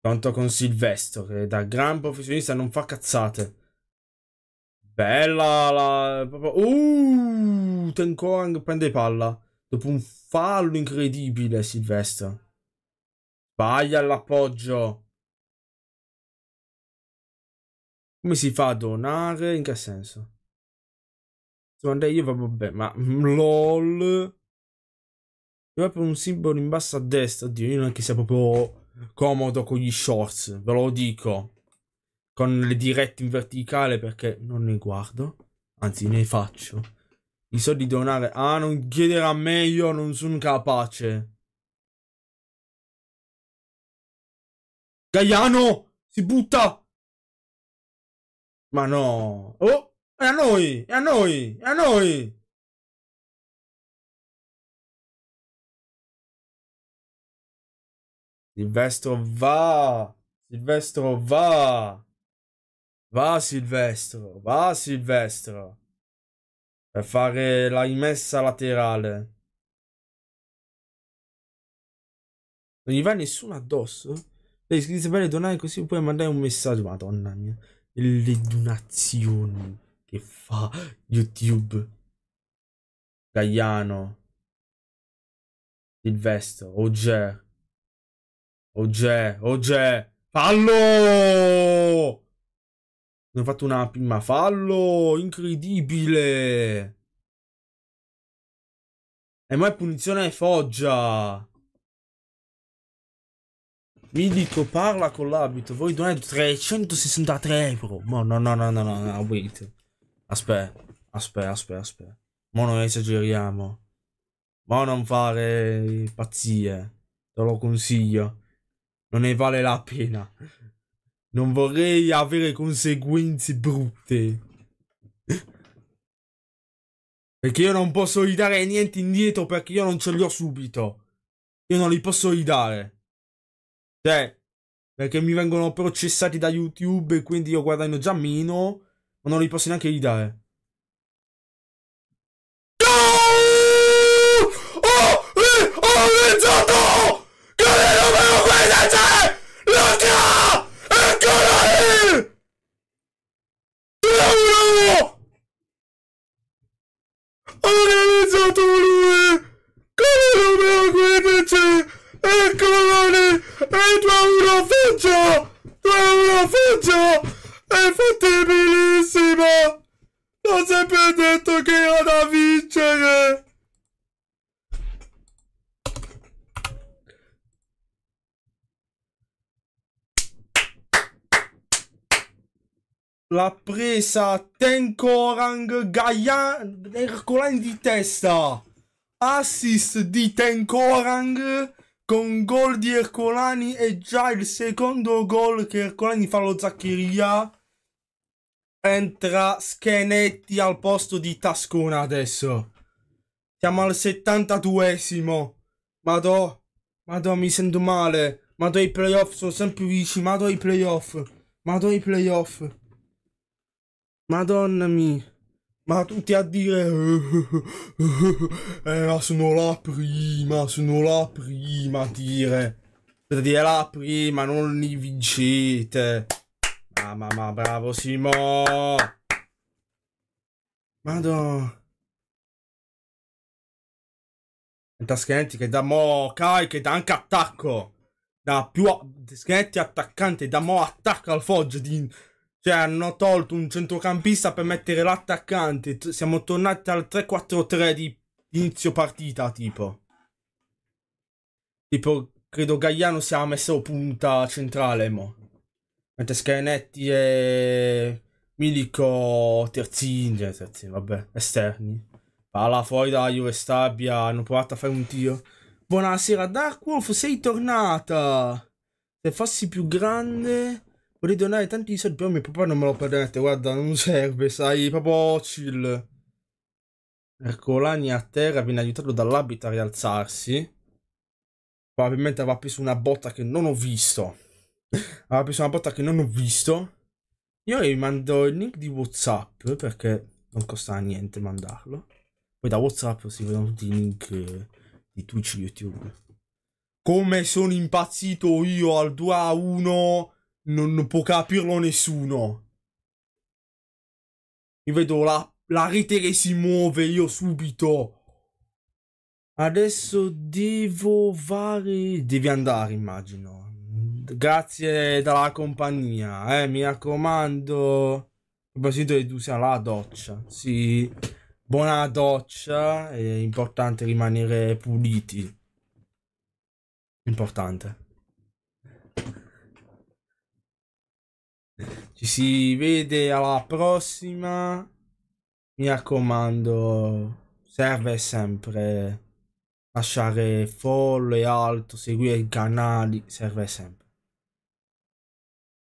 Quanto con Silvestro, che da gran professionista non fa cazzate. Bella la... Proprio... Uh, Tenkorang prende palla. Dopo un fallo incredibile, Silvestro. Sbaglia l'appoggio. Come si fa a donare? In che senso? Se andai io va bene, ma mm, lol. Proprio un simbolo in basso a destra. Oddio, io non è che sia proprio comodo con gli shorts, ve lo dico. Con le dirette in verticale perché non ne guardo. Anzi, ne faccio. I soldi donare. Ah, non chiedere a me, io non sono capace. Gaiano! Si butta! Ma no! Oh! È a noi! È a noi! È a noi! Silvestro va! Silvestro va! Va Silvestro, va Silvestro! Per fare la rimessa laterale. Non gli va nessuno addosso? Lei scrive bene donare così puoi mandare un messaggio. Madonna mia. Le donazioni che fa YouTube. Gaiano. Silvestro, Roger. Ogge, Ogge, fallo! Ne ho fatto una prima, fallo! Incredibile! E eh, mai punizione è Foggia! Mi dico, parla con l'abito, voi donate 363 euro. Ma no, no, no, no, no, no, wait. Aspetta, aspetta, aspetta, aspetta. Ma non esageriamo. Ma non fare pazzie. Te lo consiglio non ne vale la pena. Non vorrei avere conseguenze brutte. Perché io non posso ridare niente indietro perché io non ce li ho subito. Io non li posso ridare. Cioè, perché mi vengono processati da YouTube e quindi io guadagno già meno, ma non li posso neanche ridare. Siete Luca Ancora lì 2 1 realizzato lui Come Romeo 15 Eccolo lì E 2 1 Foggia 2 1 Foggia È fattibilissimo Non si è più detto che era da vincere L'ha presa Tenkorang Gaian Ercolani di testa. Assist di Tenkorang con gol di Ercolani e già il secondo gol che Ercolani fa lo Zaccheria. Entra Schenetti al posto di Tascona adesso. Siamo al 72esimo. Madò, madò mi sento male. Madò i playoff sono sempre vicini. Madò i playoff. Madò i playoff. Madonna mia. Ma tutti a dire, eh, ma sono la prima, sono la prima a dire. Per dire la prima, non li vincete. Ma ma, ma, bravo Simo. Madonna. Taschetti che da mo, Kai che da anche attacco. Da più, Taschetti attaccante, da mo attacca al Foggia di cioè, hanno tolto un centrocampista per mettere l'attaccante. Siamo tornati al 3-4-3 di inizio partita, tipo. Tipo, credo Gagliano sia messo punta centrale, mo. Mentre Scanetti e Milico terzini, cioè, terzini, vabbè, esterni. Palla fuori da Juve Stabia, hanno provato a fare un tiro. Buonasera Dark Wolf, sei tornata! Se fossi più grande vorrei donare tanti soldi, però mio papà non me lo permette, guarda, non serve, sai, proprio chill. Ercolani a terra viene aiutato dall'abito a rialzarsi. Probabilmente aveva preso una botta che non ho visto. aveva preso una botta che non ho visto. Io gli mando il link di Whatsapp perché non costa niente mandarlo. Poi da Whatsapp si vedono tutti i link di Twitch e YouTube. Come sono impazzito io al 2 a 1 non, non può capirlo nessuno. Io vedo la, la rete che si muove io subito. Adesso devo fare... Devi andare, immagino. Grazie dalla compagnia, eh, mi raccomando. Basito che tu sia la doccia. Sì, buona doccia, è importante rimanere puliti. Importante. Ci si vede alla prossima. Mi raccomando, serve sempre lasciare follow e alto, seguire i canali, serve sempre.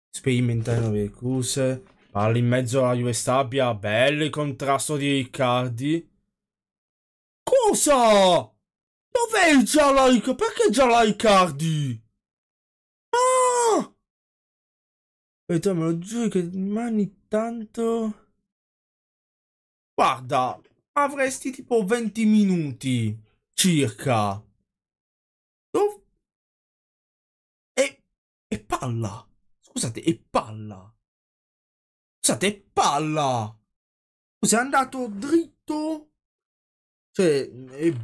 Sperimentare nuove cose. Parli in mezzo alla Juve Stabia, bello il contrasto di Riccardi. Cosa? Dov'è il Gialaica? Perché Gialaicardi? E te ah, me lo giuro che mani tanto... Guarda, avresti tipo 20 minuti, circa. Dov... E... e palla. Scusate, e palla. Scusate, e palla. Cos'è andato dritto? Cioè,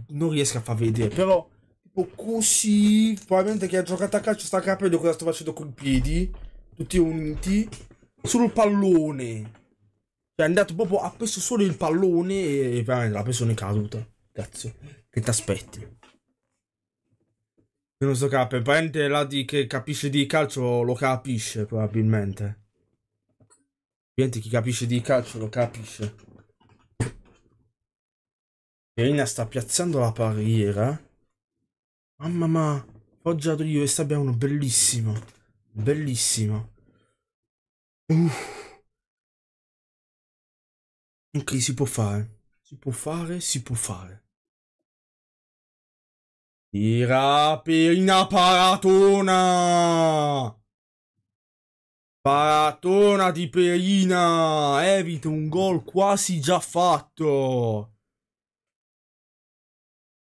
non riesco a far vedere, però... Tipo così... Probabilmente chi ha giocato a calcio sta capendo cosa sto facendo con i piedi tutti uniti sul pallone. Cioè, è andato proprio, ha preso solo il pallone e veramente la persona è caduta. Cazzo, che ti aspetti? Non so capo, il parente di, che capisce di calcio lo capisce probabilmente. Niente, chi capisce di calcio lo capisce. Irina sta piazzando la barriera. Mamma mia, oggi io e Sabia uno bellissimo. Bellissimo. Uff. Ok, si può fare. Si può fare, si può fare. Tira per una paratona! Paratona di Perina! Evita un gol quasi già fatto!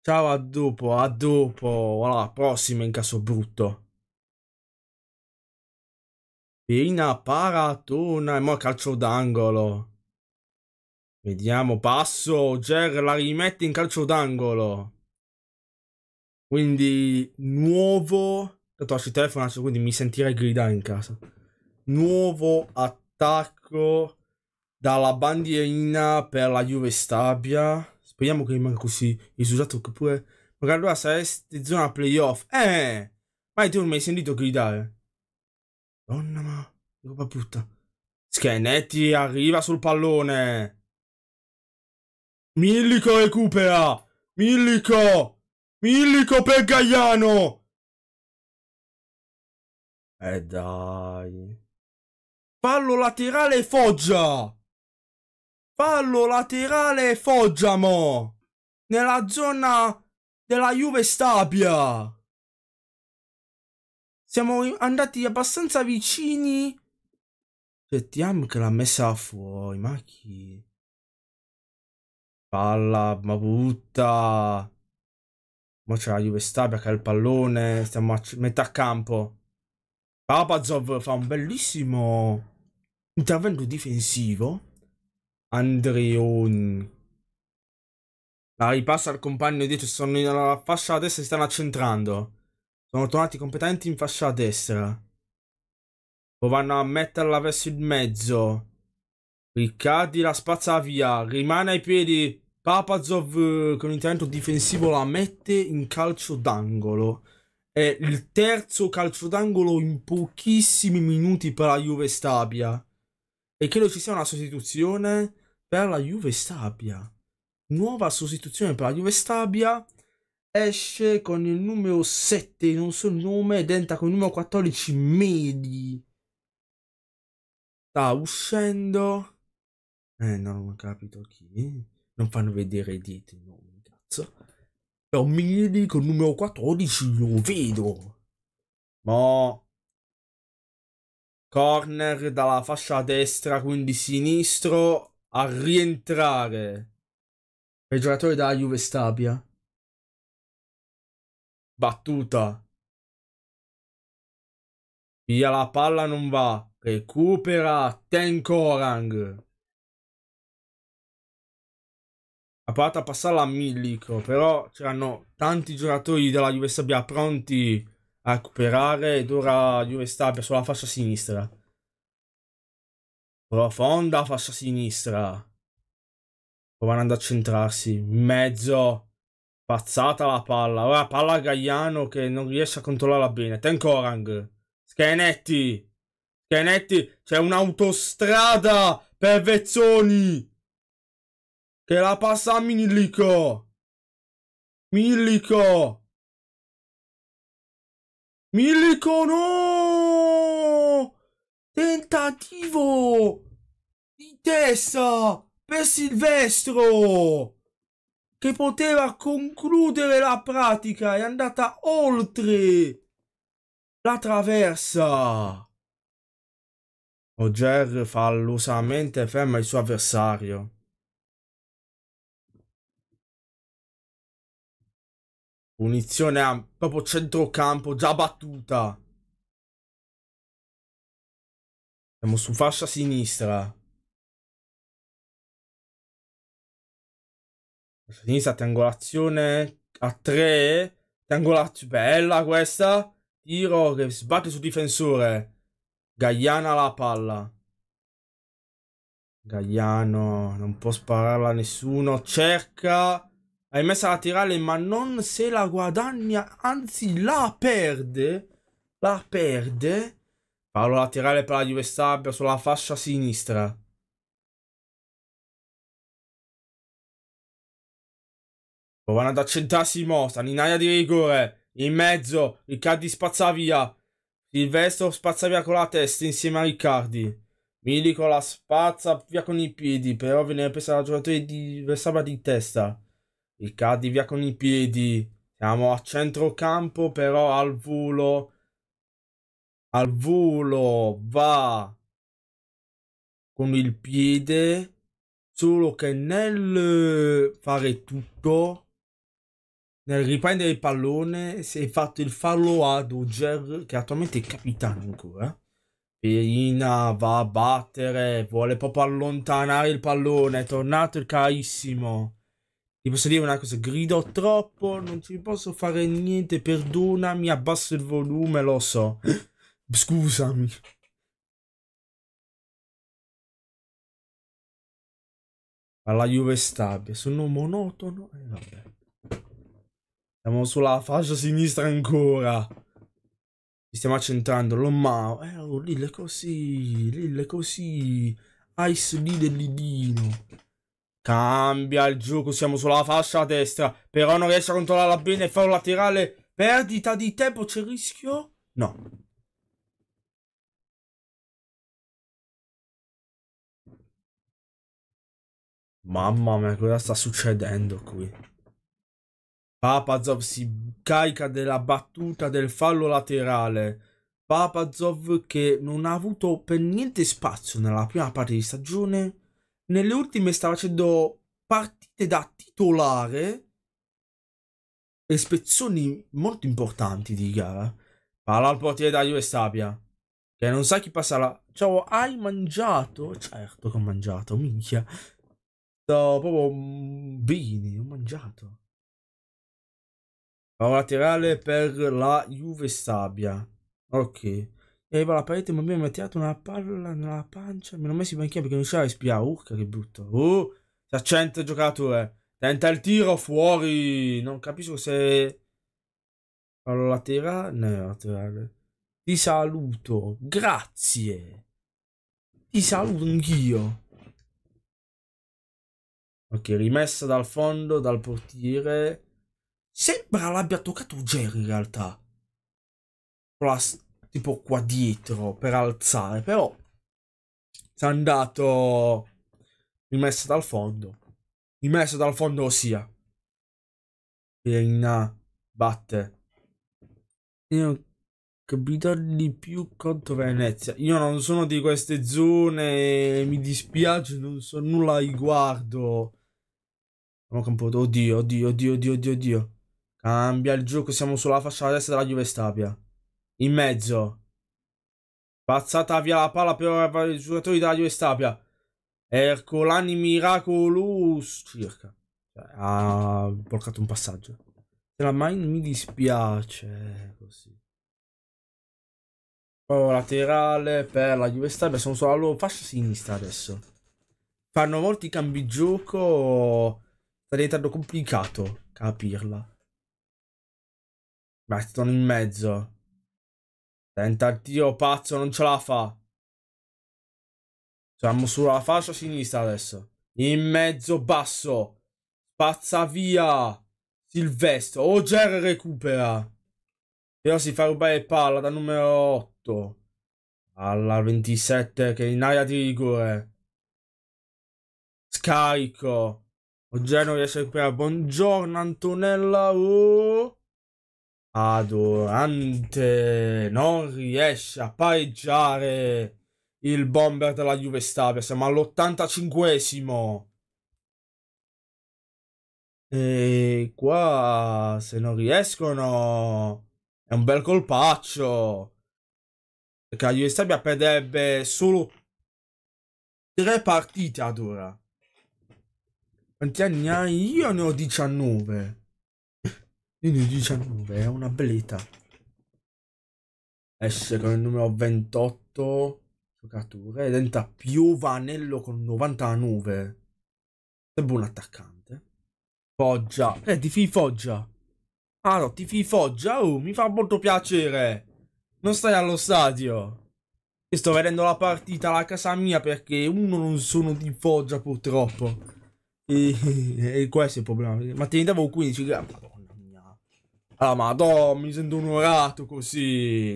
Ciao, a dopo, a dopo! Voilà, prossima in caso brutto. Pina e mo calcio d'angolo. Vediamo, passo, Ger la rimette in calcio d'angolo. Quindi, nuovo... Tanto lascio il telefono, quindi mi sentirei gridare in casa. Nuovo attacco dalla bandierina per la Juve Stabia. Speriamo che rimanga così isusato che pure... Magari allora saresti zona playoff. Eh! Ma tu non mi hai sentito gridare. Madonna ma, roba brutta. Schenetti arriva sul pallone. Millico recupera. Millico. Millico per Gaiano. E eh dai. Fallo laterale Foggia. Fallo laterale Foggia mo. Nella zona della Juve Stabia. Siamo andati abbastanza vicini. Aspettiamo che l'ha messa fuori, ma chi? Palla, ma brutta. Ma c'è la Juve Stabia che ha il pallone. Stiamo a metà campo. Papazov fa un bellissimo intervento difensivo. Andreoni. La ripassa al compagno dietro, sono nella fascia a destra e stanno accentrando. Sono tornati completamente in fascia a destra. O vanno a metterla verso il mezzo. Riccardi la spazza via. Rimane ai piedi. Papazov eh, con intervento difensivo la mette in calcio d'angolo. È il terzo calcio d'angolo in pochissimi minuti per la Juve Stabia. E credo ci sia una sostituzione per la Juve Stabia. Nuova sostituzione per la Juve Stabia esce con il numero 7, non so il nome, ed entra con il numero 14, Medi. Sta uscendo. Eh, non ho capito chi. Non fanno vedere dietro i nomi, cazzo. Però Medi con il numero 14 lo vedo. Ma... Corner dalla fascia destra, quindi sinistro, a rientrare. Per il giocatore della Juve Stabia. Battuta. Via la palla non va. Recupera Tenkorang. Ha provato a passarla a Millico, però c'erano tanti giocatori della Juve Stabia pronti a recuperare ed ora Juve Stabia sulla fascia sinistra. Profonda fascia sinistra. Provano ad accentrarsi. In mezzo. Pazzata la palla. Ora palla a Gagliano che non riesce a controllarla bene. Tenkorang. Schenetti. Schenetti. C'è un'autostrada per Vezzoni. Che la passa a Milico. Millico. Milico no! Tentativo di testa per Silvestro che poteva concludere la pratica, è andata oltre la traversa. Roger fallosamente ferma il suo avversario. Punizione a proprio centrocampo, già battuta. Siamo su fascia sinistra. Sinistra, triangolazione a 3. Triangolazione, bella questa. Tiro che sbatte sul difensore. Gagliana la palla. Gagliano non può spararla a nessuno. Cerca. Hai messo la tirale, ma non se la guadagna, anzi la perde. La perde. Paolo laterale per la Juve Stabia sulla fascia sinistra. Provano ad in aria di rigore. In mezzo, Riccardi spazza via. Silvestro spazza via con la testa insieme a Riccardi. Milico la spazza via con i piedi, però viene presa dal giocatore di Versaba in testa. Riccardi via con i piedi. Siamo a centrocampo, però al volo. Al volo va con il piede. Solo che nel fare tutto nel riprendere il pallone si è fatto il fallo a Dugger che attualmente è capitano ancora Perina va a battere vuole proprio allontanare il pallone è tornato il carissimo ti posso dire una cosa grido troppo non ci posso fare niente perdonami abbasso il volume lo so scusami alla Juve stabile sono monotono e eh, vabbè siamo sulla fascia sinistra ancora. Ci stiamo accentrando, lo mao. Eh, oh, Lille così, Lille così. Ice Lille Lidino. Cambia il gioco, siamo sulla fascia destra. Però non riesce a controllarla bene, fa un laterale. Perdita di tempo, c'è rischio? No. Mamma mia, cosa sta succedendo qui? Papazov si carica della battuta del fallo laterale. Papazov che non ha avuto per niente spazio nella prima parte di stagione. Nelle ultime sta facendo partite da titolare e spezzoni molto importanti di gara. Palla al portiere da Juve Sapia. Che non sa chi passa la... Ciao, hai mangiato? Certo che ho mangiato, minchia. Sto proprio... bene, mm, ho mangiato a un laterale per la Juve Sabbia. Ok. E arriva la parete, ma mi ha tirato una palla nella pancia. Mi hanno messo in banchina perché non c'era SPA. Urca, uh, che brutto. Uh, si accenta il giocatore. Tenta il tiro fuori. Non capisco se... Fallo laterale. No, laterale. Ti saluto. Grazie. Ti saluto anch'io. Ok, rimessa dal fondo, dal portiere. Sembra l'abbia toccato Jerry in realtà. Plus, tipo qua dietro per alzare, però è andato rimesso dal fondo. Rimesso dal fondo ossia. Pierina batte. Io ho capito di più contro Venezia. Io non sono di queste zone, mi dispiace, non so nulla riguardo. Oddio, oddio, oddio, oddio, oddio. Cambia il gioco, siamo sulla fascia destra della Juve Stabia. In mezzo. Passata via la palla per i giocatori della Juve Stabia. Ercolani Miracolus. Circa. Cioè, ha bloccato un passaggio. Se la mine mi dispiace. Così. Oh, laterale per la Juve Stabia. Siamo sulla loro fascia sinistra adesso. Fanno molti cambi gioco. Sta diventando complicato capirla. Mettono in mezzo. Tentativo pazzo, non ce la fa. Siamo sulla fascia sinistra adesso. In mezzo basso. Spazza via. Silvestro. Oger recupera. Però si fa rubare palla da numero 8. Alla 27 che è in area di rigore. Scarico. Oger non riesce a recuperare. Buongiorno Antonella. Oh. Adorante non riesce a pareggiare il bomber della Juve Stabia. Siamo all'85esimo. E qua se non riescono è un bel colpaccio. Perché la Juve Stabia perderebbe solo tre partite ad ora. Quanti anni hai? Io ne ho 19. Quindi 19 è una un'abilità. S con il numero 28 Giocatore. diventa più Vanello con 99. Sembra un attaccante. Foggia. Eh, ti fai Foggia. Ah no, ti fai Foggia? Oh, mi fa molto piacere. Non stai allo stadio. E sto vedendo la partita alla casa mia perché uno non sono di Foggia purtroppo. E, e questo è il problema. Ma te ne davo 15 grammi. Ah, ma mi sento onorato così.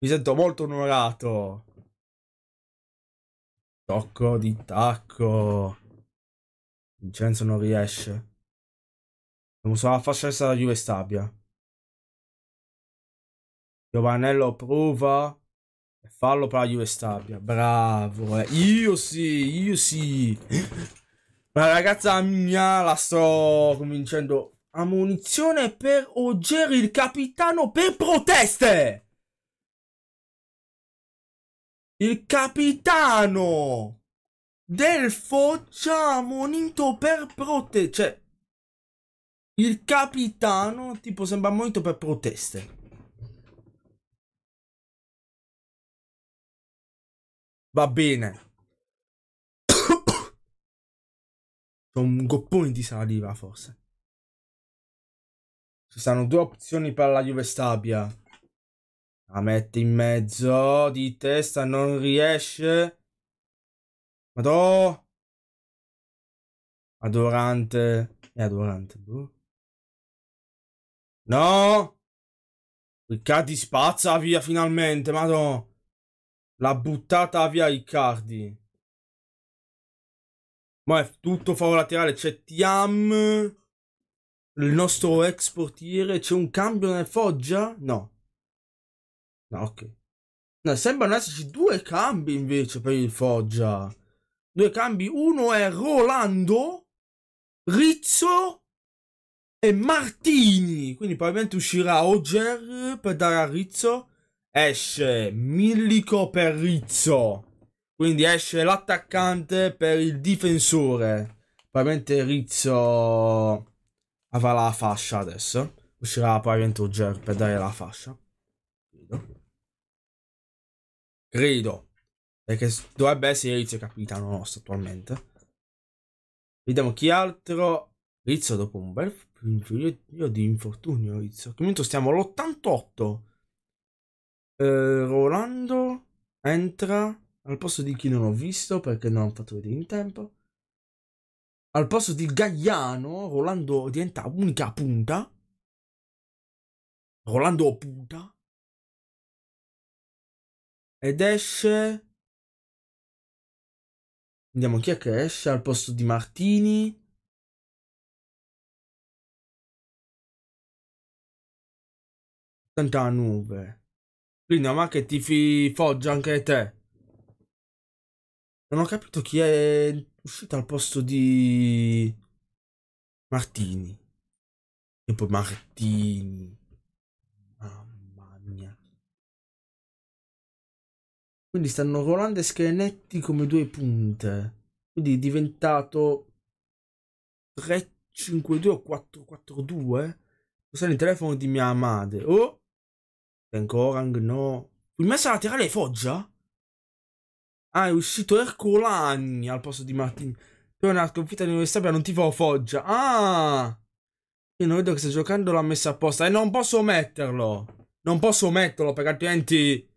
Mi sento molto onorato. Tocco di tacco. Vincenzo non riesce. Devo usare la fascia destra da Juve Stabia. Giovanello prova fallo per la Juve Stabia. Bravo, eh. Io sì, io sì. La ragazza mia la sto convincendo a per Oggeri il capitano per proteste! Il capitano del Foggia ammonito per proteste. Cioè, il capitano tipo sembra ammonito per proteste. Va bene. un goppone di saliva forse. Ci sono due opzioni per la Juve Stabia. La mette in mezzo di testa, non riesce. Madò. Adorante. È adorante. Boh. No. Riccardi spazza via finalmente, madò. L'ha buttata via Riccardi. Ma è tutto favo laterale, c'è Tiam, il nostro ex portiere, c'è un cambio nel Foggia? No. No, ok. No, sembrano esserci due cambi invece per il Foggia. Due cambi, uno è Rolando, Rizzo e Martini. Quindi probabilmente uscirà Oger per dare a Rizzo. Esce Millico per Rizzo. Quindi esce l'attaccante per il difensore. Probabilmente Rizzo avrà la fascia adesso. Uscirà probabilmente Uger per dare la fascia. Credo. Credo. Perché dovrebbe essere Rizzo capitano nostro attualmente. Vediamo chi altro. Rizzo dopo un bel io di infortunio Rizzo. Al momento stiamo all'88. Eh, Rolando entra al posto di chi non ho visto perché non ho fatto vedere in tempo, al posto di Gagliano, Rolando diventa unica punta, Rolando punta, ed esce... Vediamo chi è che esce al posto di Martini. Tanta nube. Quindi, ma che ti foggia anche te. Non ho capito chi è uscito al posto di Martini. E poi Martini. Mamma mia. Quindi stanno Rolando e Schenetti come due punte. Quindi è diventato 3-5-2 o 4-4-2. Questo il telefono di mia madre. Oh! Tengo Orang, no. Il messa la laterale è Foggia? Ah, è uscito Ercolani al posto di Martin. Poi una sconfitta di all'università non ti tifo Foggia. Ah! Io non vedo che sta giocando l'ha messa apposta. E eh, non posso metterlo. Non posso metterlo perché altrimenti...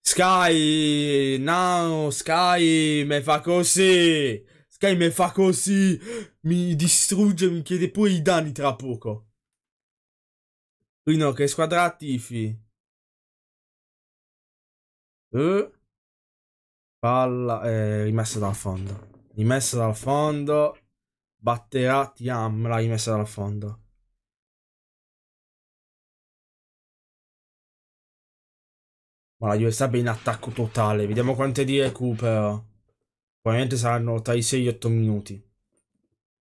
Sky... No, Sky me fa così. Sky me fa così. Mi distrugge, mi chiede pure i danni tra poco. Qui no, che squadra tifi. Eh? Palla eh, rimessa dal fondo. Rimessa dal fondo. Batterà Tiam la rimessa dal fondo. Ma la Juve sta in attacco totale. Vediamo quante di recupero. Probabilmente saranno tra i 6 e gli 8 minuti.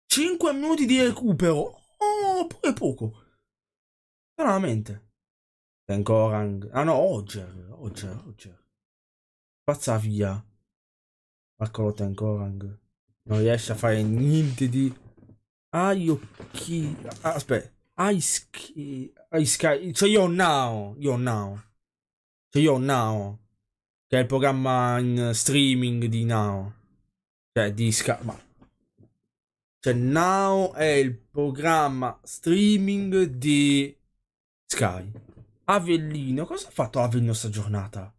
5 minuti di recupero. Oh, pure poco. Veramente. Tengo Orang. Ah no, Ogger. Ogger, Ogger. Pazza via. Eccolo te ancora. Non riesce a fare niente di... Ai Ah, aspetta. Aiski... sky... Cioè io now. Io now. Cioè io now. Che è il programma in streaming di now. Cioè di Sky... Ma... Cioè now è il programma streaming di Sky. Avellino. Cosa ha fatto Avellino sta giornata?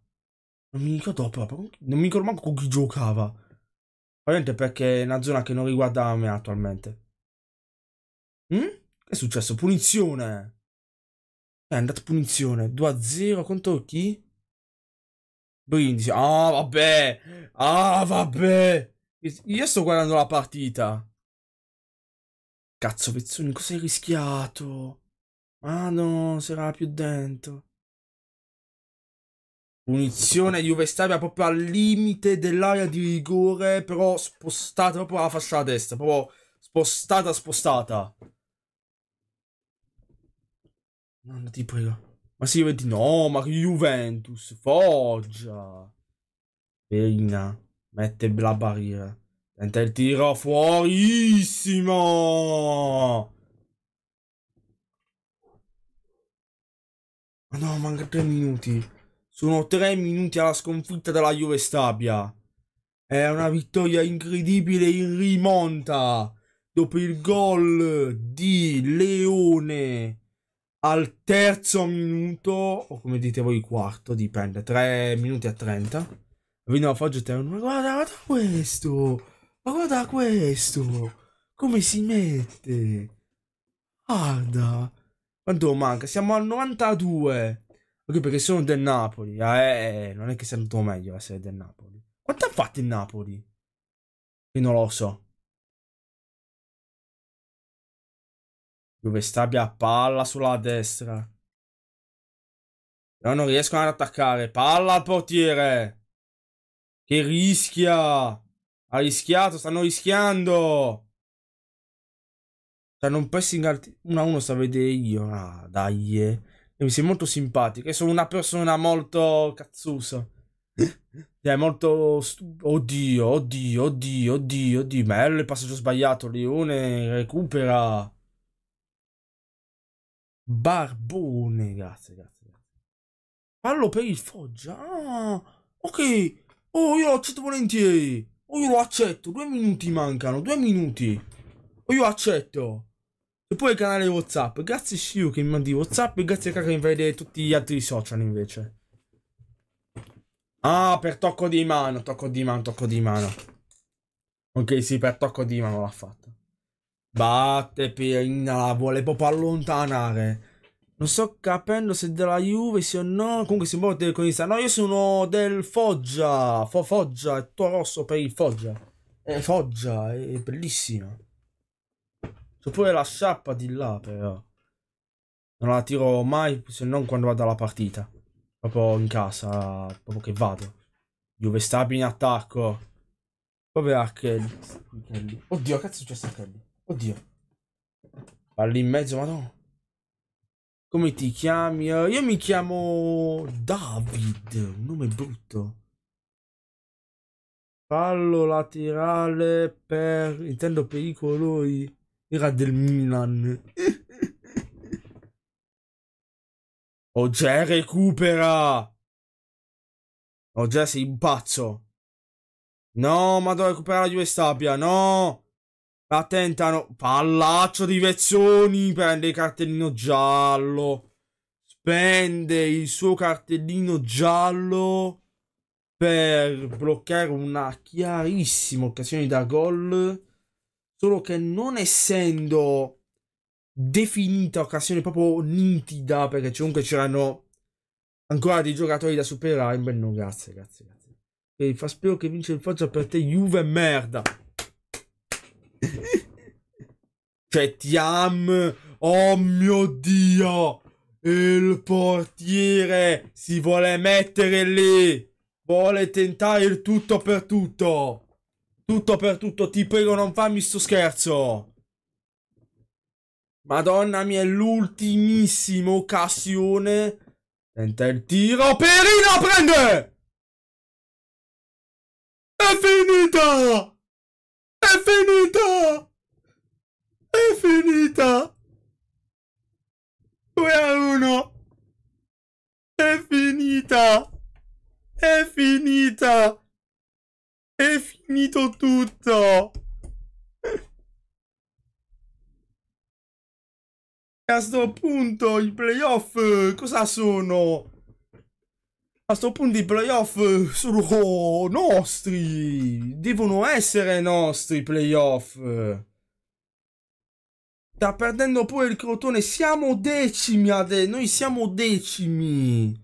Non mi ricordo proprio, non mi ricordo manco con chi giocava. Ovviamente perché è una zona che non riguarda me attualmente. Mm? Che è successo? Punizione! Eh, è andata punizione, 2-0 contro chi? Brindisi. Ah, vabbè! Ah, vabbè! Io sto guardando la partita. Cazzo, Pezzoni, cosa hai rischiato? Ah no, sarà più dentro. Punizione Juve Stabia proprio al limite dell'area di rigore, però spostata proprio alla fascia destra, proprio spostata, spostata. Non ti prego. Ma si Juventus, no, ma Juventus, Foggia. Perina, mette la barriera. Tenta il tiro fuorissimo. Ma no, manca tre minuti. Sono tre minuti alla sconfitta della Juve Stabia. È una vittoria incredibile in rimonta. Dopo il gol di Leone al terzo minuto, o come dite voi quarto, dipende, 3 minuti e 30. Vino a Foggio Terno, ma guarda, guarda questo, ma guarda questo, come si mette, guarda, quanto manca, siamo al 92, Ok, perché sono del Napoli. Ah, eh, eh, non è che sia andato meglio essere del Napoli. Quanto ha fatto il Napoli? Io non lo so. Dove sta abbia palla sulla destra. Però non riescono ad attaccare. Palla al portiere. Che rischia. Ha rischiato, stanno rischiando. Cioè, non pressing 1-1 sta a vedere io. Ah, dai. Eh mi sei molto simpatico. E sono una persona molto cazzosa. È cioè, molto. Stu- oddio, oddio, oddio, oddio, oddio. Bello il passaggio sbagliato. Leone recupera. Barbone. Grazie, grazie, grazie. Fallo per il Foggia. Ah, ok. Oh, io lo accetto volentieri. Oh, io lo accetto. Due minuti mancano. Due minuti. Oh, io accetto. E poi il canale Whatsapp. Grazie Shiu che mi mandi Whatsapp e grazie Kaka che mi vede tutti gli altri social invece. Ah, per tocco di mano, tocco di mano, tocco di mano. Ok, sì, per tocco di mano l'ha fatto. Batte Pierina, la vuole proprio allontanare. Non sto capendo se della Juve sì o no. Comunque si muove telecronista. No, io sono del Foggia. Fo Foggia, è tuo rosso per il Foggia. È eh, Foggia, è bellissimo. C'ho pure la sciappa di là, però. Non la tiro mai, se non quando vado alla partita. Proprio in casa, proprio che vado. Juve stabile in attacco. Dove ha Kelly. Oddio, cazzo è successo a Kelly? Oddio. Parli in mezzo, ma no. Come ti chiami? Eh, io mi chiamo David, un nome brutto. Fallo laterale per... intendo per i colori. Era del Milan. Ogè oh, recupera! Ogè oh, sei impazzo. No, ma devo recuperare la Juve Stabia, no! Attentano. Pallaccio di Vezzoni, prende il cartellino giallo. Spende il suo cartellino giallo per bloccare una chiarissima occasione da gol Solo che non essendo definita occasione proprio nitida, perché comunque c'erano ancora dei giocatori da superare, beh no, grazie, grazie, grazie. E fa spero che vince il Foggia per te, Juve merda. cioè, ti am... Oh mio Dio! Il portiere si vuole mettere lì! Vuole tentare il tutto per tutto! Tutto per tutto, ti prego non fammi sto scherzo. Madonna mia, è l'ultimissima occasione. Senta il tiro, Perino prende! È finita! È finita! È finita! 2 a 1! È finita! È finita! È finito tutto! E A sto punto i playoff cosa sono? A sto punto i playoff sono nostri! Devono essere nostri i playoff! Sta perdendo pure il Crotone, siamo decimi adesso, noi siamo decimi!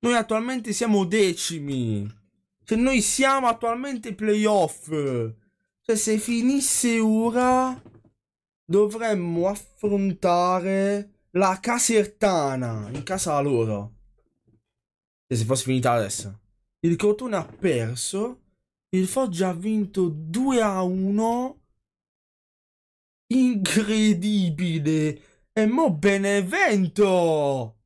Noi attualmente siamo decimi! Cioè, noi siamo attualmente ai playoff. Cioè, se finisse ora, dovremmo affrontare la Casertana in casa loro. Cioè, se fosse finita adesso. Il Crotone ha perso. Il Foggia ha vinto 2 a 1. Incredibile. E mo Benevento!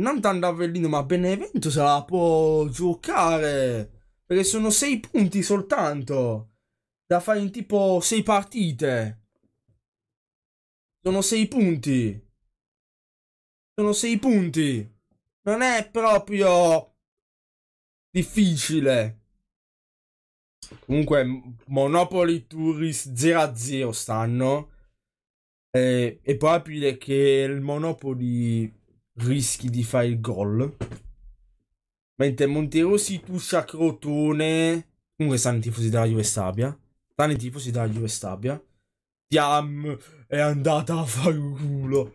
Non tanto Avellino, ma Benevento se la può giocare. Perché sono 6 punti soltanto. Da fare in tipo 6 partite. Sono 6 punti. Sono 6 punti. Non è proprio difficile. Comunque, Monopoly Tourist 0 a 0 stanno. Eh, è probabile che il Monopoly rischi di fare il gol. Mentre Montero si pusha Crotone. Comunque stanno i tifosi della Juve Stabia. Stanno i tifosi della Juve Stabia. Tiam è andata a fare culo.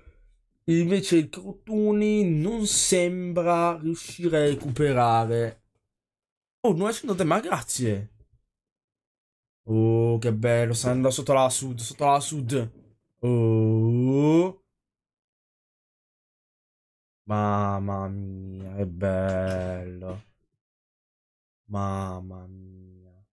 Invece il Crotone non sembra riuscire a recuperare. Oh, 900 ma grazie. Oh, che bello. Sta andando sotto la sud, sotto la sud. Oh. Mamma mia, è bello. Mamma mia.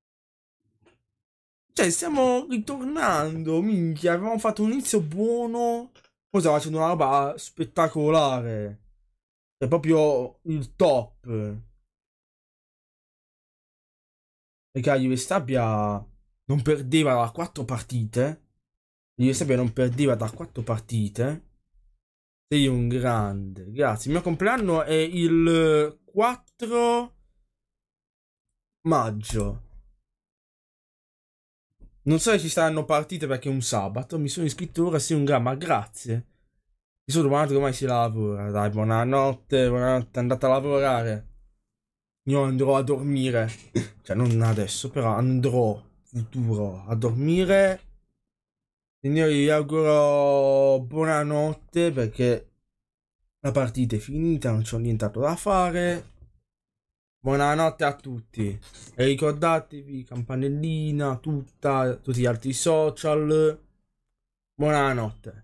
Cioè, stiamo ritornando, minchia, avevamo fatto un inizio buono. Poi stiamo facendo una roba spettacolare. È proprio il top. Perché la Juve Stabia non perdeva da quattro partite. La Juve Stabia non perdeva da quattro partite. Sei un grande, grazie. Il mio compleanno è il 4 maggio. Non so se ci saranno partite perché è un sabato. Mi sono iscritto ora, sei un grande, ma grazie. Mi sono domandato come ormai si lavora. Dai, buonanotte, buonanotte, andate a lavorare. Io andrò a dormire. cioè, non adesso, però andrò futuro a dormire Signori, vi auguro buonanotte perché la partita è finita, non c'è nient'altro da fare. Buonanotte a tutti. E ricordatevi, campanellina, tutta, tutti gli altri social. Buonanotte.